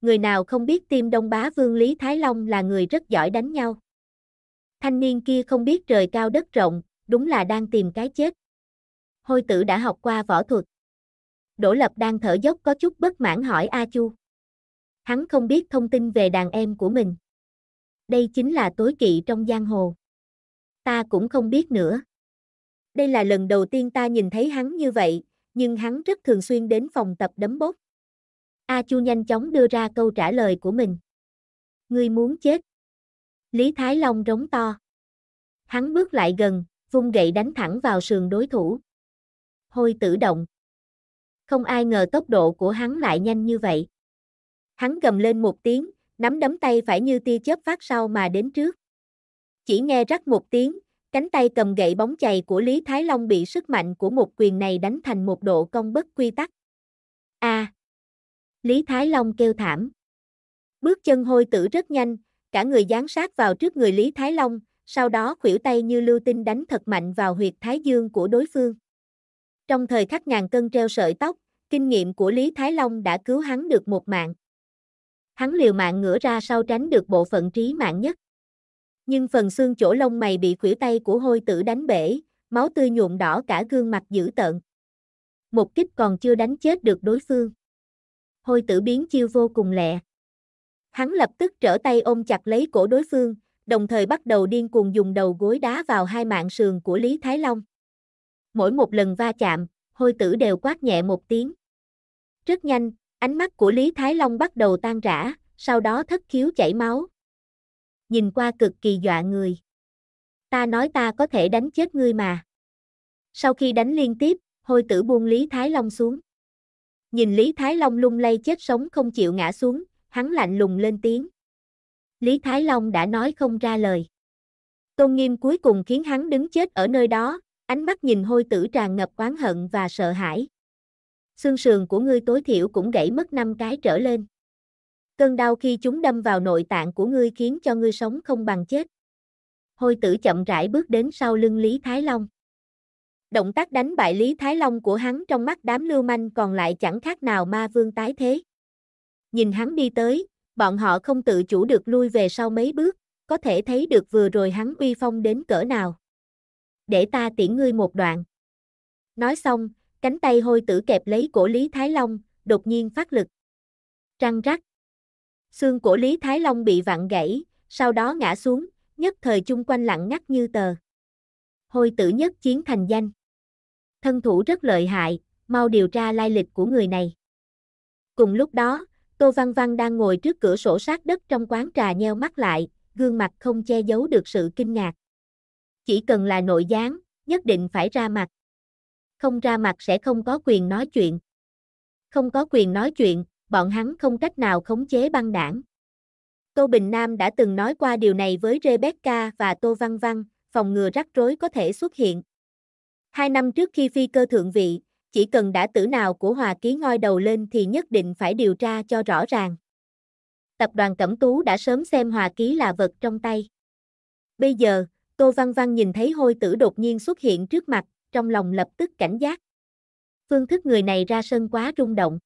Người nào không biết tim Đông Bá Vương Lý Thái Long là người rất giỏi đánh nhau. Thanh niên kia không biết trời cao đất rộng, đúng là đang tìm cái chết. Hôi tử đã học qua võ thuật. Đỗ Lập đang thở dốc có chút bất mãn hỏi A Chu. Hắn không biết thông tin về đàn em của mình. Đây chính là tối kỵ trong giang hồ. Ta cũng không biết nữa. Đây là lần đầu tiên ta nhìn thấy hắn như vậy, nhưng hắn rất thường xuyên đến phòng tập đấm bốc. A Chu nhanh chóng đưa ra câu trả lời của mình. Ngươi muốn chết. Lý Thái Long rống to. Hắn bước lại gần, vung gậy đánh thẳng vào sườn đối thủ. Hôi tử động. Không ai ngờ tốc độ của hắn lại nhanh như vậy. Hắn gầm lên một tiếng, nắm đấm tay phải như tia chớp phát sau mà đến trước. Chỉ nghe rắc một tiếng, cánh tay cầm gậy bóng chày của Lý Thái Long bị sức mạnh của một quyền này đánh thành một độ công bất quy tắc. A. À, Lý Thái Long kêu thảm. Bước chân hôi tử rất nhanh, cả người dán sát vào trước người Lý Thái Long, sau đó khuỷu tay như lưu tinh đánh thật mạnh vào huyệt thái dương của đối phương. Trong thời khắc ngàn cân treo sợi tóc, kinh nghiệm của Lý Thái Long đã cứu hắn được một mạng hắn liều mạng ngửa ra sau tránh được bộ phận trí mạng nhất. Nhưng phần xương chỗ lông mày bị khuỷu tay của hôi tử đánh bể, máu tươi nhuộm đỏ cả gương mặt dữ tợn. Một kích còn chưa đánh chết được đối phương. Hôi tử biến chiêu vô cùng lẹ. Hắn lập tức trở tay ôm chặt lấy cổ đối phương, đồng thời bắt đầu điên cuồng dùng đầu gối đá vào hai mạng sườn của Lý Thái Long. Mỗi một lần va chạm, hôi tử đều quát nhẹ một tiếng. Rất nhanh, Ánh mắt của Lý Thái Long bắt đầu tan rã, sau đó thất khiếu chảy máu. Nhìn qua cực kỳ dọa người. Ta nói ta có thể đánh chết ngươi mà. Sau khi đánh liên tiếp, hôi tử buông Lý Thái Long xuống. Nhìn Lý Thái Long lung lay chết sống không chịu ngã xuống, hắn lạnh lùng lên tiếng. Lý Thái Long đã nói không ra lời. Tôn nghiêm cuối cùng khiến hắn đứng chết ở nơi đó, ánh mắt nhìn hôi tử tràn ngập oán hận và sợ hãi xương sườn của ngươi tối thiểu cũng gãy mất 5 cái trở lên. Cơn đau khi chúng đâm vào nội tạng của ngươi khiến cho ngươi sống không bằng chết. Hôi tử chậm rãi bước đến sau lưng Lý Thái Long. Động tác đánh bại Lý Thái Long của hắn trong mắt đám lưu manh còn lại chẳng khác nào ma vương tái thế. Nhìn hắn đi tới, bọn họ không tự chủ được lui về sau mấy bước, có thể thấy được vừa rồi hắn uy phong đến cỡ nào. Để ta tiễn ngươi một đoạn. Nói xong, Cánh tay hôi tử kẹp lấy cổ Lý Thái Long, đột nhiên phát lực. Răng rắc. Xương cổ Lý Thái Long bị vặn gãy, sau đó ngã xuống, nhất thời chung quanh lặng ngắt như tờ. Hôi tử nhất chiến thành danh. Thân thủ rất lợi hại, mau điều tra lai lịch của người này. Cùng lúc đó, Tô Văn Văn đang ngồi trước cửa sổ sát đất trong quán trà nheo mắt lại, gương mặt không che giấu được sự kinh ngạc. Chỉ cần là nội gián, nhất định phải ra mặt không ra mặt sẽ không có quyền nói chuyện. Không có quyền nói chuyện, bọn hắn không cách nào khống chế băng đảng. Tô Bình Nam đã từng nói qua điều này với Rebecca và Tô Văn Văn, phòng ngừa rắc rối có thể xuất hiện. Hai năm trước khi phi cơ thượng vị, chỉ cần đã tử nào của Hòa Ký ngoi đầu lên thì nhất định phải điều tra cho rõ ràng. Tập đoàn Cẩm Tú đã sớm xem Hòa Ký là vật trong tay. Bây giờ, Tô Văn Văn nhìn thấy hôi tử đột nhiên xuất hiện trước mặt, trong lòng lập tức cảnh giác. Phương thức người này ra sân quá rung động.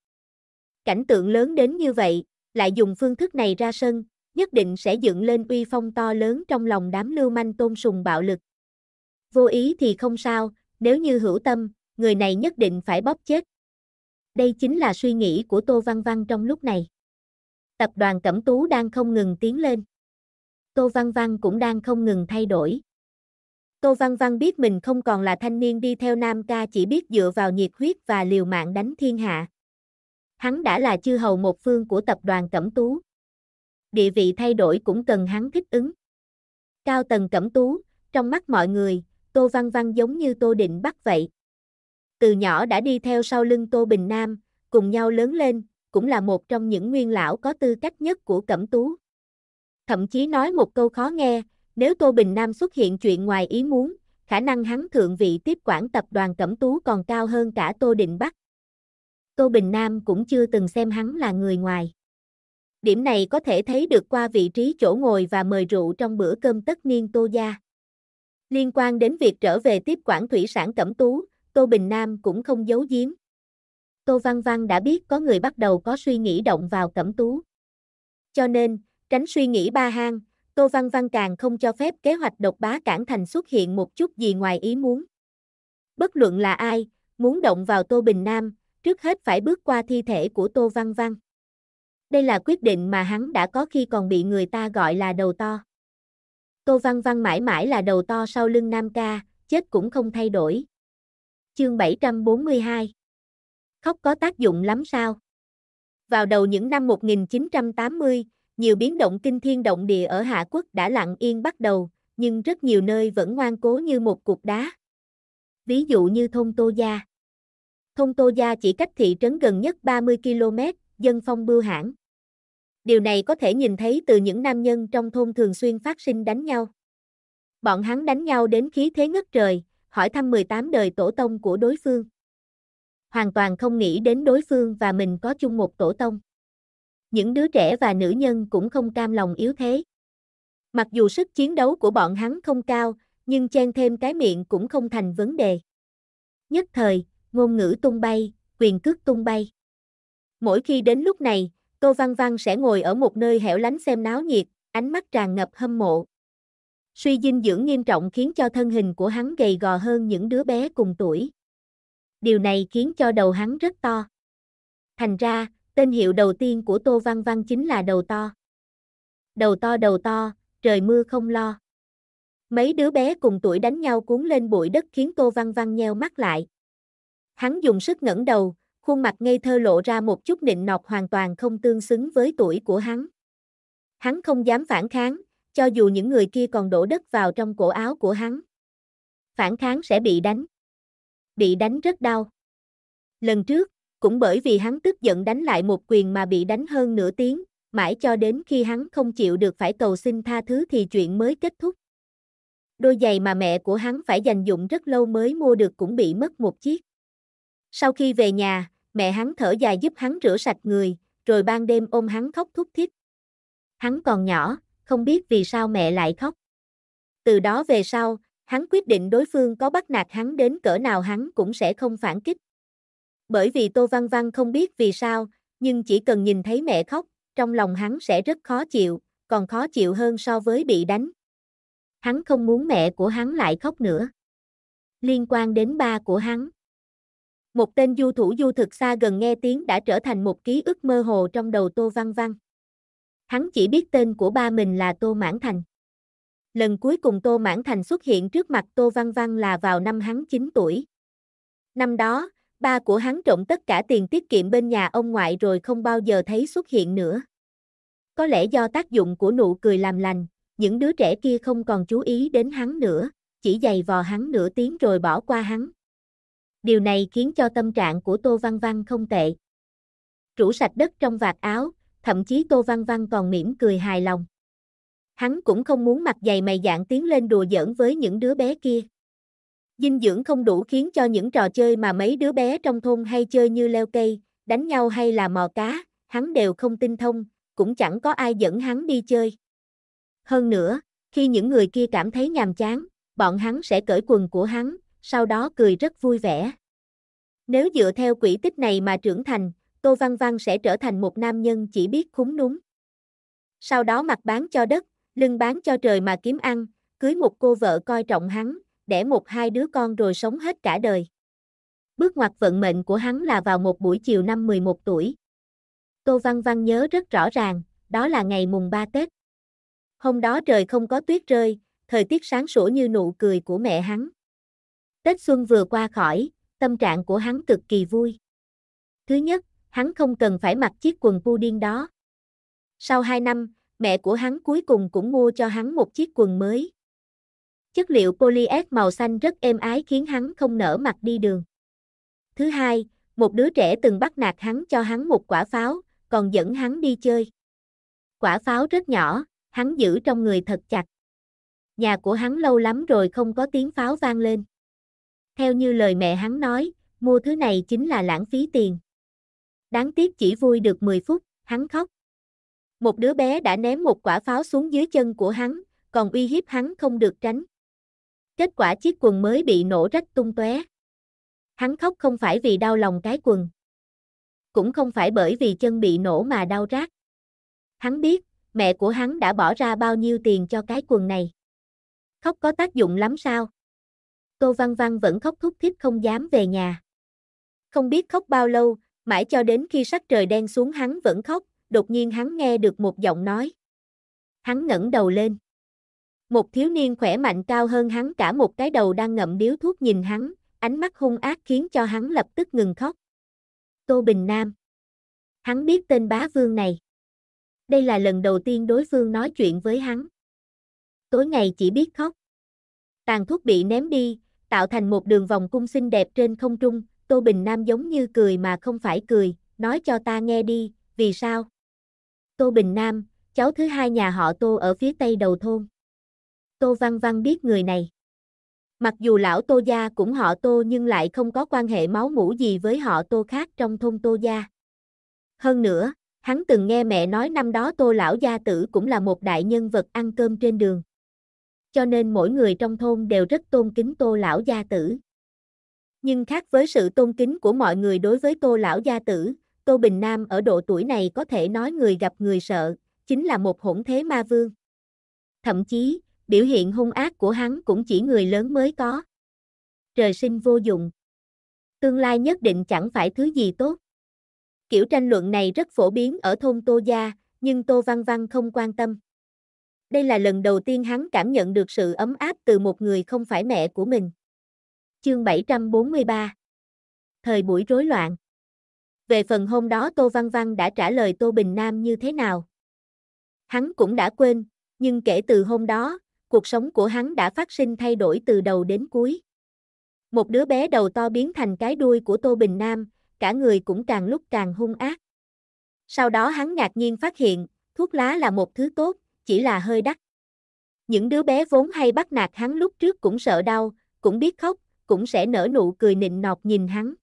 Cảnh tượng lớn đến như vậy, lại dùng phương thức này ra sân, nhất định sẽ dựng lên uy phong to lớn trong lòng đám lưu manh tôn sùng bạo lực. Vô ý thì không sao, nếu như hữu tâm, người này nhất định phải bóp chết. Đây chính là suy nghĩ của Tô Văn Văn trong lúc này. Tập đoàn Cẩm Tú đang không ngừng tiến lên. Tô Văn Văn cũng đang không ngừng thay đổi. Tô Văn Văn biết mình không còn là thanh niên đi theo Nam ca chỉ biết dựa vào nhiệt huyết và liều mạng đánh thiên hạ. Hắn đã là chư hầu một phương của tập đoàn Cẩm Tú. Địa vị thay đổi cũng cần hắn thích ứng. Cao tầng Cẩm Tú, trong mắt mọi người, Tô Văn Văn giống như Tô Định Bắc vậy. Từ nhỏ đã đi theo sau lưng Tô Bình Nam, cùng nhau lớn lên, cũng là một trong những nguyên lão có tư cách nhất của Cẩm Tú. Thậm chí nói một câu khó nghe, nếu Tô Bình Nam xuất hiện chuyện ngoài ý muốn, khả năng hắn thượng vị tiếp quản tập đoàn Cẩm Tú còn cao hơn cả Tô Định Bắc. Tô Bình Nam cũng chưa từng xem hắn là người ngoài. Điểm này có thể thấy được qua vị trí chỗ ngồi và mời rượu trong bữa cơm tất niên Tô Gia. Liên quan đến việc trở về tiếp quản thủy sản Cẩm Tú, Tô Bình Nam cũng không giấu giếm. Tô Văn Văn đã biết có người bắt đầu có suy nghĩ động vào Cẩm Tú. Cho nên, tránh suy nghĩ ba hang, Tô Văn Văn càng không cho phép kế hoạch độc bá cản thành xuất hiện một chút gì ngoài ý muốn. Bất luận là ai, muốn động vào Tô Bình Nam, trước hết phải bước qua thi thể của Tô Văn Văn. Đây là quyết định mà hắn đã có khi còn bị người ta gọi là đầu to. Tô Văn Văn mãi mãi là đầu to sau lưng Nam Ca, chết cũng không thay đổi. Chương 742 Khóc có tác dụng lắm sao? Vào đầu những năm 1980, nhiều biến động kinh thiên động địa ở Hạ Quốc đã lặng yên bắt đầu, nhưng rất nhiều nơi vẫn ngoan cố như một cục đá. Ví dụ như Thông Tô Gia. Thông Tô Gia chỉ cách thị trấn gần nhất 30 km, dân phong bưu hãng. Điều này có thể nhìn thấy từ những nam nhân trong thôn thường xuyên phát sinh đánh nhau. Bọn hắn đánh nhau đến khí thế ngất trời, hỏi thăm 18 đời tổ tông của đối phương. Hoàn toàn không nghĩ đến đối phương và mình có chung một tổ tông những đứa trẻ và nữ nhân cũng không cam lòng yếu thế. Mặc dù sức chiến đấu của bọn hắn không cao, nhưng chen thêm cái miệng cũng không thành vấn đề. Nhất thời, ngôn ngữ tung bay, quyền cước tung bay. Mỗi khi đến lúc này, Tô Văn Văn sẽ ngồi ở một nơi hẻo lánh xem náo nhiệt, ánh mắt tràn ngập hâm mộ. Suy dinh dưỡng nghiêm trọng khiến cho thân hình của hắn gầy gò hơn những đứa bé cùng tuổi. Điều này khiến cho đầu hắn rất to. Thành ra, Tên hiệu đầu tiên của Tô Văn Văn chính là đầu to. Đầu to đầu to, trời mưa không lo. Mấy đứa bé cùng tuổi đánh nhau cuốn lên bụi đất khiến Tô Văn Văn nheo mắt lại. Hắn dùng sức ngẩng đầu, khuôn mặt ngây thơ lộ ra một chút nịnh nọt hoàn toàn không tương xứng với tuổi của hắn. Hắn không dám phản kháng, cho dù những người kia còn đổ đất vào trong cổ áo của hắn. Phản kháng sẽ bị đánh. Bị đánh rất đau. Lần trước, cũng bởi vì hắn tức giận đánh lại một quyền mà bị đánh hơn nửa tiếng, mãi cho đến khi hắn không chịu được phải cầu xin tha thứ thì chuyện mới kết thúc. Đôi giày mà mẹ của hắn phải dành dụng rất lâu mới mua được cũng bị mất một chiếc. Sau khi về nhà, mẹ hắn thở dài giúp hắn rửa sạch người, rồi ban đêm ôm hắn khóc thúc thích. Hắn còn nhỏ, không biết vì sao mẹ lại khóc. Từ đó về sau, hắn quyết định đối phương có bắt nạt hắn đến cỡ nào hắn cũng sẽ không phản kích. Bởi vì Tô Văn Văn không biết vì sao, nhưng chỉ cần nhìn thấy mẹ khóc, trong lòng hắn sẽ rất khó chịu, còn khó chịu hơn so với bị đánh. Hắn không muốn mẹ của hắn lại khóc nữa. Liên quan đến ba của hắn. Một tên du thủ du thực xa gần nghe tiếng đã trở thành một ký ức mơ hồ trong đầu Tô Văn Văn. Hắn chỉ biết tên của ba mình là Tô Mãn Thành. Lần cuối cùng Tô Mãn Thành xuất hiện trước mặt Tô Văn Văn là vào năm hắn 9 tuổi. Năm đó, ba của hắn trộn tất cả tiền tiết kiệm bên nhà ông ngoại rồi không bao giờ thấy xuất hiện nữa. Có lẽ do tác dụng của nụ cười làm lành, những đứa trẻ kia không còn chú ý đến hắn nữa, chỉ giày vò hắn nửa tiếng rồi bỏ qua hắn. Điều này khiến cho tâm trạng của Tô Văn Văn không tệ. Rủ sạch đất trong vạt áo, thậm chí Tô Văn Văn còn mỉm cười hài lòng. Hắn cũng không muốn mặc giày mày dạng tiến lên đùa giỡn với những đứa bé kia. Dinh dưỡng không đủ khiến cho những trò chơi mà mấy đứa bé trong thôn hay chơi như leo cây, đánh nhau hay là mò cá, hắn đều không tinh thông, cũng chẳng có ai dẫn hắn đi chơi. Hơn nữa, khi những người kia cảm thấy nhàm chán, bọn hắn sẽ cởi quần của hắn, sau đó cười rất vui vẻ. Nếu dựa theo quỹ tích này mà trưởng thành, Tô Văn Văn sẽ trở thành một nam nhân chỉ biết khúng núm. Sau đó mặt bán cho đất, lưng bán cho trời mà kiếm ăn, cưới một cô vợ coi trọng hắn, đẻ một hai đứa con rồi sống hết cả đời. Bước ngoặt vận mệnh của hắn là vào một buổi chiều năm 11 tuổi. Tô Văn Văn nhớ rất rõ ràng, đó là ngày mùng 3 Tết. Hôm đó trời không có tuyết rơi, thời tiết sáng sủa như nụ cười của mẹ hắn. Tết xuân vừa qua khỏi, tâm trạng của hắn cực kỳ vui. Thứ nhất, hắn không cần phải mặc chiếc quần pu điên đó. Sau 2 năm, mẹ của hắn cuối cùng cũng mua cho hắn một chiếc quần mới. Chất liệu polyest màu xanh rất êm ái khiến hắn không nở mặt đi đường. Thứ hai, một đứa trẻ từng bắt nạt hắn cho hắn một quả pháo, còn dẫn hắn đi chơi. Quả pháo rất nhỏ, hắn giữ trong người thật chặt. Nhà của hắn lâu lắm rồi không có tiếng pháo vang lên. Theo như lời mẹ hắn nói, mua thứ này chính là lãng phí tiền. Đáng tiếc chỉ vui được 10 phút, hắn khóc. Một đứa bé đã ném một quả pháo xuống dưới chân của hắn, còn uy hiếp hắn không được tránh. Kết quả chiếc quần mới bị nổ rách tung tóe. Hắn khóc không phải vì đau lòng cái quần. Cũng không phải bởi vì chân bị nổ mà đau rát. Hắn biết, mẹ của hắn đã bỏ ra bao nhiêu tiền cho cái quần này. Khóc có tác dụng lắm sao? Tô Văn Văn vẫn khóc thút thít không dám về nhà. Không biết khóc bao lâu, mãi cho đến khi sắc trời đen xuống hắn vẫn khóc, đột nhiên hắn nghe được một giọng nói. Hắn ngẩng đầu lên. Một thiếu niên khỏe mạnh cao hơn hắn cả một cái đầu đang ngậm điếu thuốc nhìn hắn, ánh mắt hung ác khiến cho hắn lập tức ngừng khóc. Tô Bình Nam Hắn biết tên bá vương này. Đây là lần đầu tiên đối phương nói chuyện với hắn. Tối ngày chỉ biết khóc. Tàn thuốc bị ném đi, tạo thành một đường vòng cung xinh đẹp trên không trung, Tô Bình Nam giống như cười mà không phải cười, nói cho ta nghe đi, vì sao? Tô Bình Nam, cháu thứ hai nhà họ Tô ở phía tây đầu thôn. Tô Văn Văn biết người này. Mặc dù lão Tô Gia cũng họ Tô nhưng lại không có quan hệ máu mủ gì với họ Tô khác trong thôn Tô Gia. Hơn nữa, hắn từng nghe mẹ nói năm đó Tô Lão Gia Tử cũng là một đại nhân vật ăn cơm trên đường. Cho nên mỗi người trong thôn đều rất tôn kính Tô Lão Gia Tử. Nhưng khác với sự tôn kính của mọi người đối với Tô Lão Gia Tử, Tô Bình Nam ở độ tuổi này có thể nói người gặp người sợ, chính là một hỗn thế ma vương. Thậm chí, biểu hiện hung ác của hắn cũng chỉ người lớn mới có. Trời sinh vô dụng. Tương lai nhất định chẳng phải thứ gì tốt. Kiểu tranh luận này rất phổ biến ở thôn Tô Gia, nhưng Tô Văn Văn không quan tâm. Đây là lần đầu tiên hắn cảm nhận được sự ấm áp từ một người không phải mẹ của mình. Chương 743 Thời buổi rối loạn Về phần hôm đó Tô Văn Văn đã trả lời Tô Bình Nam như thế nào? Hắn cũng đã quên, nhưng kể từ hôm đó, cuộc sống của hắn đã phát sinh thay đổi từ đầu đến cuối. Một đứa bé đầu to biến thành cái đuôi của Tô Bình Nam, cả người cũng càng lúc càng hung ác. Sau đó hắn ngạc nhiên phát hiện, thuốc lá là một thứ tốt, chỉ là hơi đắt. Những đứa bé vốn hay bắt nạt hắn lúc trước cũng sợ đau, cũng biết khóc, cũng sẽ nở nụ cười nịnh nọt nhìn hắn.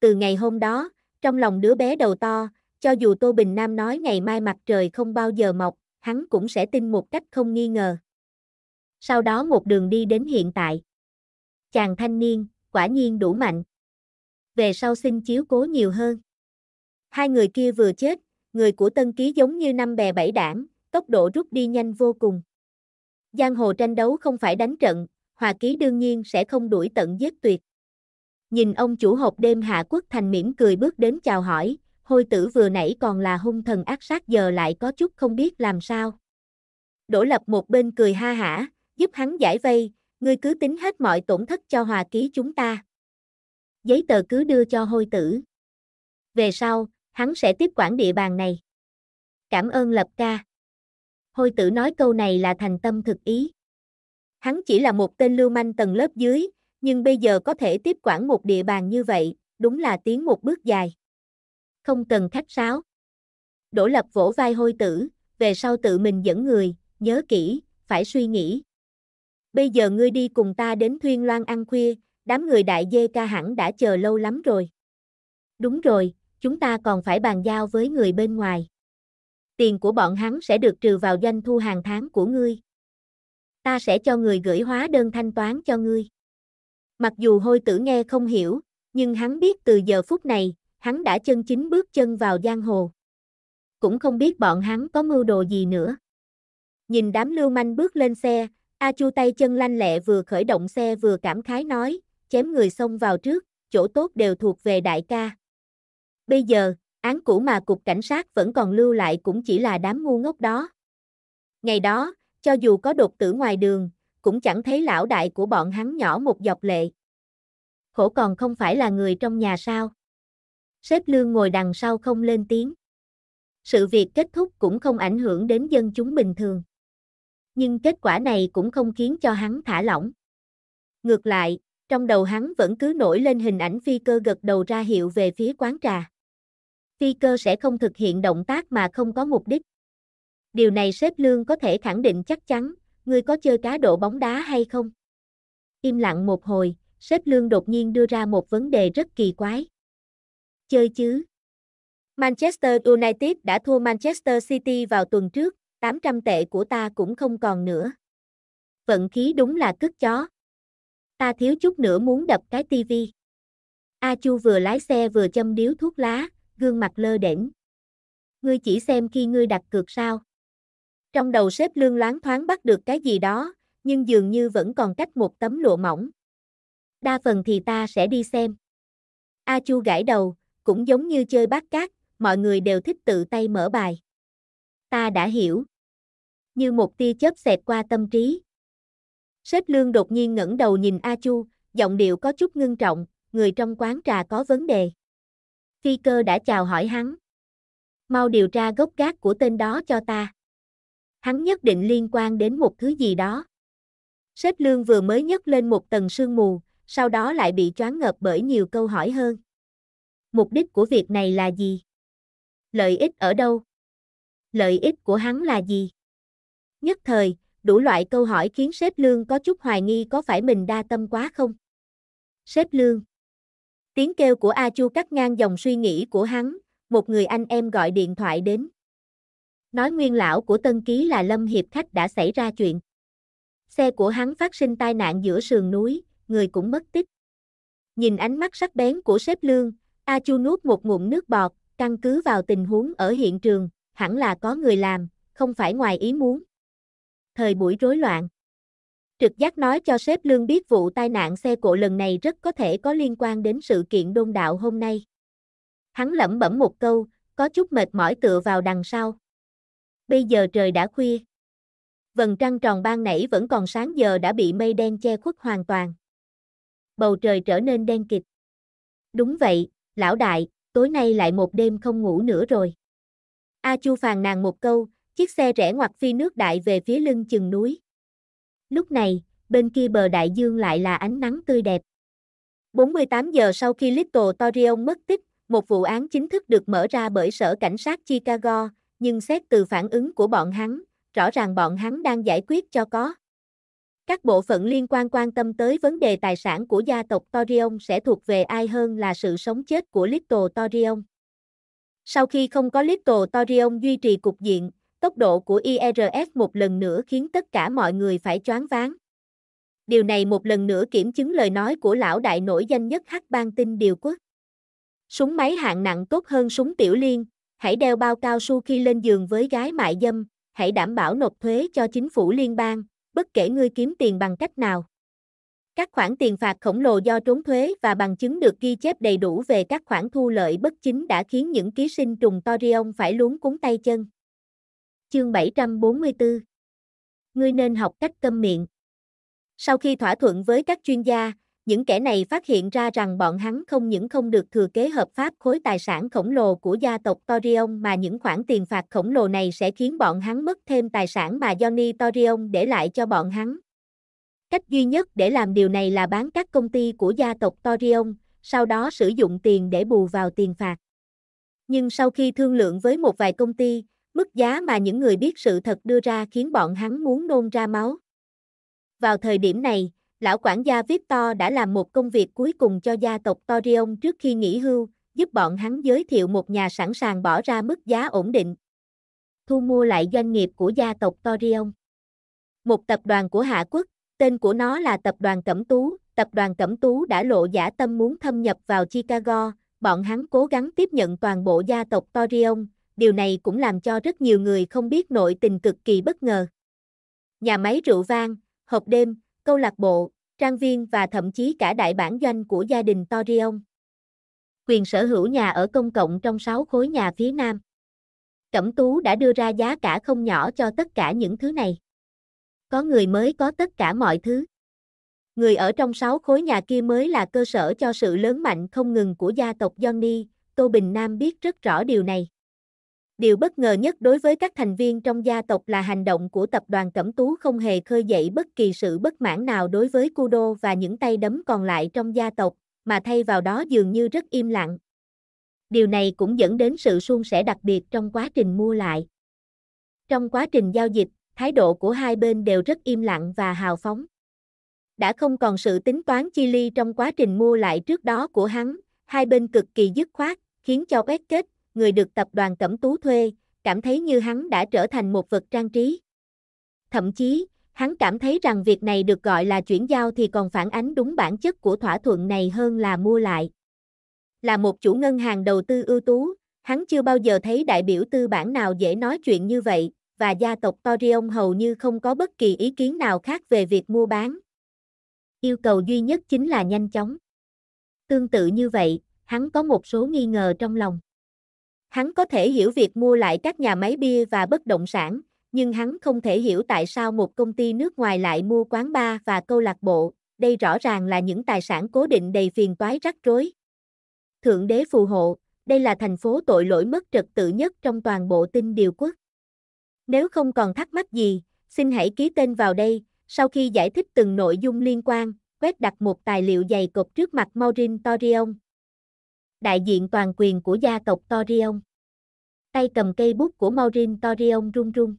Từ ngày hôm đó, trong lòng đứa bé đầu to, cho dù Tô Bình Nam nói ngày mai mặt trời không bao giờ mọc, hắn cũng sẽ tin một cách không nghi ngờ sau đó một đường đi đến hiện tại. Chàng thanh niên, quả nhiên đủ mạnh. Về sau xin chiếu cố nhiều hơn. Hai người kia vừa chết, người của tân ký giống như năm bè bảy đảng, tốc độ rút đi nhanh vô cùng. Giang hồ tranh đấu không phải đánh trận, hòa ký đương nhiên sẽ không đuổi tận giết tuyệt. Nhìn ông chủ hộp đêm Hạ Quốc Thành mỉm cười bước đến chào hỏi, hôi tử vừa nãy còn là hung thần ác sát giờ lại có chút không biết làm sao. Đỗ lập một bên cười ha hả, giúp hắn giải vây, ngươi cứ tính hết mọi tổn thất cho hòa ký chúng ta. Giấy tờ cứ đưa cho hôi tử. Về sau, hắn sẽ tiếp quản địa bàn này. Cảm ơn Lập ca. Hôi tử nói câu này là thành tâm thực ý. Hắn chỉ là một tên lưu manh tầng lớp dưới, nhưng bây giờ có thể tiếp quản một địa bàn như vậy, đúng là tiến một bước dài. Không cần khách sáo. Đỗ Lập vỗ vai hôi tử, về sau tự mình dẫn người, nhớ kỹ, phải suy nghĩ, bây giờ ngươi đi cùng ta đến Thuyên Loan ăn khuya, đám người đại dê ca hẳn đã chờ lâu lắm rồi. Đúng rồi, chúng ta còn phải bàn giao với người bên ngoài. Tiền của bọn hắn sẽ được trừ vào doanh thu hàng tháng của ngươi. Ta sẽ cho người gửi hóa đơn thanh toán cho ngươi. Mặc dù hôi tử nghe không hiểu, nhưng hắn biết từ giờ phút này, hắn đã chân chính bước chân vào giang hồ. Cũng không biết bọn hắn có mưu đồ gì nữa. Nhìn đám lưu manh bước lên xe, A Chu tay chân lanh lẹ vừa khởi động xe vừa cảm khái nói, chém người xông vào trước, chỗ tốt đều thuộc về đại ca. Bây giờ, án cũ mà cục cảnh sát vẫn còn lưu lại cũng chỉ là đám ngu ngốc đó. Ngày đó, cho dù có đột tử ngoài đường, cũng chẳng thấy lão đại của bọn hắn nhỏ một dọc lệ. Khổ còn không phải là người trong nhà sao. Sếp lương ngồi đằng sau không lên tiếng. Sự việc kết thúc cũng không ảnh hưởng đến dân chúng bình thường nhưng kết quả này cũng không khiến cho hắn thả lỏng. Ngược lại, trong đầu hắn vẫn cứ nổi lên hình ảnh phi cơ gật đầu ra hiệu về phía quán trà. Phi cơ sẽ không thực hiện động tác mà không có mục đích. Điều này sếp lương có thể khẳng định chắc chắn, ngươi có chơi cá độ bóng đá hay không? Im lặng một hồi, sếp lương đột nhiên đưa ra một vấn đề rất kỳ quái. Chơi chứ? Manchester United đã thua Manchester City vào tuần trước, 800 tệ của ta cũng không còn nữa. Vận khí đúng là cứt chó. Ta thiếu chút nữa muốn đập cái tivi. A Chu vừa lái xe vừa châm điếu thuốc lá, gương mặt lơ đễnh. Ngươi chỉ xem khi ngươi đặt cược sao? Trong đầu sếp lương loáng thoáng bắt được cái gì đó, nhưng dường như vẫn còn cách một tấm lụa mỏng. Đa phần thì ta sẽ đi xem. A Chu gãi đầu, cũng giống như chơi bát cát, mọi người đều thích tự tay mở bài ta đã hiểu. Như một tia chớp xẹt qua tâm trí. Sếp lương đột nhiên ngẩng đầu nhìn A Chu, giọng điệu có chút ngưng trọng, người trong quán trà có vấn đề. Phi cơ đã chào hỏi hắn. Mau điều tra gốc gác của tên đó cho ta. Hắn nhất định liên quan đến một thứ gì đó. Sếp lương vừa mới nhấc lên một tầng sương mù, sau đó lại bị choáng ngợp bởi nhiều câu hỏi hơn. Mục đích của việc này là gì? Lợi ích ở đâu? lợi ích của hắn là gì? Nhất thời, đủ loại câu hỏi khiến sếp lương có chút hoài nghi có phải mình đa tâm quá không? Sếp lương Tiếng kêu của A Chu cắt ngang dòng suy nghĩ của hắn, một người anh em gọi điện thoại đến. Nói nguyên lão của Tân Ký là Lâm Hiệp Khách đã xảy ra chuyện. Xe của hắn phát sinh tai nạn giữa sườn núi, người cũng mất tích. Nhìn ánh mắt sắc bén của sếp lương, A Chu nuốt một ngụm nước bọt, căn cứ vào tình huống ở hiện trường, hẳn là có người làm, không phải ngoài ý muốn. Thời buổi rối loạn. Trực giác nói cho sếp lương biết vụ tai nạn xe cộ lần này rất có thể có liên quan đến sự kiện đôn đạo hôm nay. Hắn lẩm bẩm một câu, có chút mệt mỏi tựa vào đằng sau. Bây giờ trời đã khuya. Vầng trăng tròn ban nãy vẫn còn sáng giờ đã bị mây đen che khuất hoàn toàn. Bầu trời trở nên đen kịt. Đúng vậy, lão đại, tối nay lại một đêm không ngủ nữa rồi. A Chu phàn nàn một câu, chiếc xe rẽ ngoặt phi nước đại về phía lưng chừng núi. Lúc này, bên kia bờ đại dương lại là ánh nắng tươi đẹp. 48 giờ sau khi Little Torion mất tích, một vụ án chính thức được mở ra bởi Sở Cảnh sát Chicago, nhưng xét từ phản ứng của bọn hắn, rõ ràng bọn hắn đang giải quyết cho có. Các bộ phận liên quan quan tâm tới vấn đề tài sản của gia tộc Torion sẽ thuộc về ai hơn là sự sống chết của Little Torion. Sau khi không có Torion duy trì cục diện, tốc độ của IRS một lần nữa khiến tất cả mọi người phải choáng váng. Điều này một lần nữa kiểm chứng lời nói của lão đại nổi danh nhất hắc bang tinh điều quốc. Súng máy hạng nặng tốt hơn súng tiểu liên, hãy đeo bao cao su khi lên giường với gái mại dâm, hãy đảm bảo nộp thuế cho chính phủ liên bang, bất kể ngươi kiếm tiền bằng cách nào. Các khoản tiền phạt khổng lồ do trốn thuế và bằng chứng được ghi chép đầy đủ về các khoản thu lợi bất chính đã khiến những ký sinh trùng Torion phải luống cúng tay chân. Chương 744 Ngươi nên học cách câm miệng. Sau khi thỏa thuận với các chuyên gia, những kẻ này phát hiện ra rằng bọn hắn không những không được thừa kế hợp pháp khối tài sản khổng lồ của gia tộc Torion mà những khoản tiền phạt khổng lồ này sẽ khiến bọn hắn mất thêm tài sản mà Johnny Torion để lại cho bọn hắn, Cách duy nhất để làm điều này là bán các công ty của gia tộc Torion, sau đó sử dụng tiền để bù vào tiền phạt. Nhưng sau khi thương lượng với một vài công ty, mức giá mà những người biết sự thật đưa ra khiến bọn hắn muốn nôn ra máu. Vào thời điểm này, lão quản gia Victor đã làm một công việc cuối cùng cho gia tộc Torion trước khi nghỉ hưu, giúp bọn hắn giới thiệu một nhà sẵn sàng bỏ ra mức giá ổn định. Thu mua lại doanh nghiệp của gia tộc Torion. Một tập đoàn của Hạ Quốc, Tên của nó là Tập đoàn Cẩm Tú, Tập đoàn Cẩm Tú đã lộ giả tâm muốn thâm nhập vào Chicago, bọn hắn cố gắng tiếp nhận toàn bộ gia tộc Torion, điều này cũng làm cho rất nhiều người không biết nội tình cực kỳ bất ngờ. Nhà máy rượu vang, hộp đêm, câu lạc bộ, trang viên và thậm chí cả đại bản doanh của gia đình Torion. Quyền sở hữu nhà ở công cộng trong 6 khối nhà phía Nam. Cẩm Tú đã đưa ra giá cả không nhỏ cho tất cả những thứ này có người mới có tất cả mọi thứ. Người ở trong sáu khối nhà kia mới là cơ sở cho sự lớn mạnh không ngừng của gia tộc Johnny, Tô Bình Nam biết rất rõ điều này. Điều bất ngờ nhất đối với các thành viên trong gia tộc là hành động của tập đoàn Cẩm Tú không hề khơi dậy bất kỳ sự bất mãn nào đối với Kudo và những tay đấm còn lại trong gia tộc, mà thay vào đó dường như rất im lặng. Điều này cũng dẫn đến sự suôn sẻ đặc biệt trong quá trình mua lại. Trong quá trình giao dịch, thái độ của hai bên đều rất im lặng và hào phóng. Đã không còn sự tính toán chi ly trong quá trình mua lại trước đó của hắn, hai bên cực kỳ dứt khoát, khiến cho Beckett, người được tập đoàn Cẩm Tú thuê, cảm thấy như hắn đã trở thành một vật trang trí. Thậm chí, hắn cảm thấy rằng việc này được gọi là chuyển giao thì còn phản ánh đúng bản chất của thỏa thuận này hơn là mua lại. Là một chủ ngân hàng đầu tư ưu tú, hắn chưa bao giờ thấy đại biểu tư bản nào dễ nói chuyện như vậy, và gia tộc Orion hầu như không có bất kỳ ý kiến nào khác về việc mua bán. Yêu cầu duy nhất chính là nhanh chóng. Tương tự như vậy, hắn có một số nghi ngờ trong lòng. Hắn có thể hiểu việc mua lại các nhà máy bia và bất động sản, nhưng hắn không thể hiểu tại sao một công ty nước ngoài lại mua quán bar và câu lạc bộ, đây rõ ràng là những tài sản cố định đầy phiền toái rắc rối. Thượng đế phù hộ, đây là thành phố tội lỗi mất trật tự nhất trong toàn bộ tinh điều quốc. Nếu không còn thắc mắc gì, xin hãy ký tên vào đây. Sau khi giải thích từng nội dung liên quan, quét đặt một tài liệu dày cộp trước mặt Maureen Torion. Đại diện toàn quyền của gia tộc Torion. Tay cầm cây bút của Maureen Torion run run.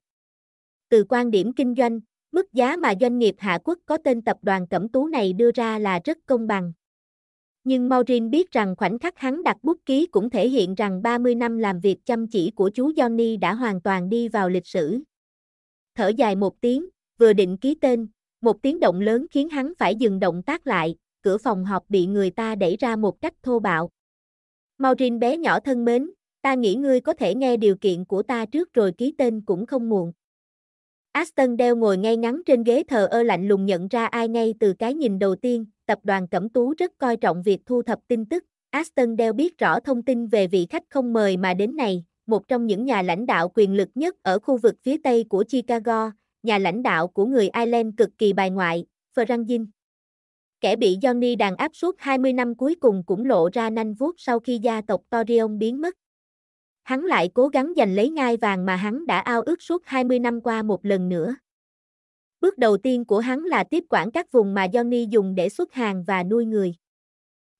Từ quan điểm kinh doanh, mức giá mà doanh nghiệp Hạ Quốc có tên tập đoàn Cẩm Tú này đưa ra là rất công bằng nhưng Maureen biết rằng khoảnh khắc hắn đặt bút ký cũng thể hiện rằng 30 năm làm việc chăm chỉ của chú Johnny đã hoàn toàn đi vào lịch sử. Thở dài một tiếng, vừa định ký tên, một tiếng động lớn khiến hắn phải dừng động tác lại, cửa phòng họp bị người ta đẩy ra một cách thô bạo. Maureen bé nhỏ thân mến, ta nghĩ ngươi có thể nghe điều kiện của ta trước rồi ký tên cũng không muộn. Aston Dell ngồi ngay ngắn trên ghế thờ ơ lạnh lùng nhận ra ai ngay từ cái nhìn đầu tiên, tập đoàn Cẩm Tú rất coi trọng việc thu thập tin tức. Aston Dell biết rõ thông tin về vị khách không mời mà đến này, một trong những nhà lãnh đạo quyền lực nhất ở khu vực phía tây của Chicago, nhà lãnh đạo của người Ireland cực kỳ bài ngoại, Frangin. Kẻ bị Johnny đàn áp suốt 20 năm cuối cùng cũng lộ ra nanh vuốt sau khi gia tộc Torion biến mất. Hắn lại cố gắng giành lấy ngai vàng mà hắn đã ao ước suốt 20 năm qua một lần nữa. Bước đầu tiên của hắn là tiếp quản các vùng mà Johnny dùng để xuất hàng và nuôi người.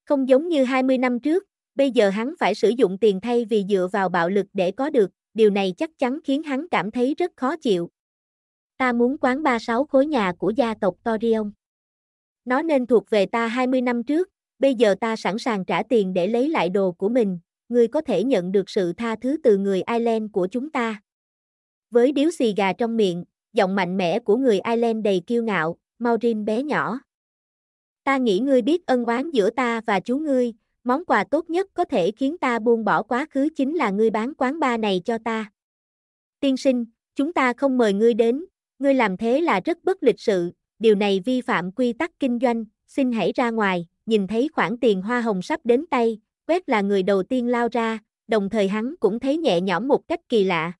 Không giống như 20 năm trước, bây giờ hắn phải sử dụng tiền thay vì dựa vào bạo lực để có được, điều này chắc chắn khiến hắn cảm thấy rất khó chịu. Ta muốn quán 36 khối nhà của gia tộc Torion. Nó nên thuộc về ta 20 năm trước, bây giờ ta sẵn sàng trả tiền để lấy lại đồ của mình, ngươi có thể nhận được sự tha thứ từ người Ireland của chúng ta. Với điếu xì gà trong miệng, giọng mạnh mẽ của người Ireland đầy kiêu ngạo, Maureen bé nhỏ. Ta nghĩ ngươi biết ân oán giữa ta và chú ngươi, món quà tốt nhất có thể khiến ta buông bỏ quá khứ chính là ngươi bán quán ba này cho ta. Tiên sinh, chúng ta không mời ngươi đến, ngươi làm thế là rất bất lịch sự, điều này vi phạm quy tắc kinh doanh, xin hãy ra ngoài, nhìn thấy khoản tiền hoa hồng sắp đến tay, quét là người đầu tiên lao ra, đồng thời hắn cũng thấy nhẹ nhõm một cách kỳ lạ.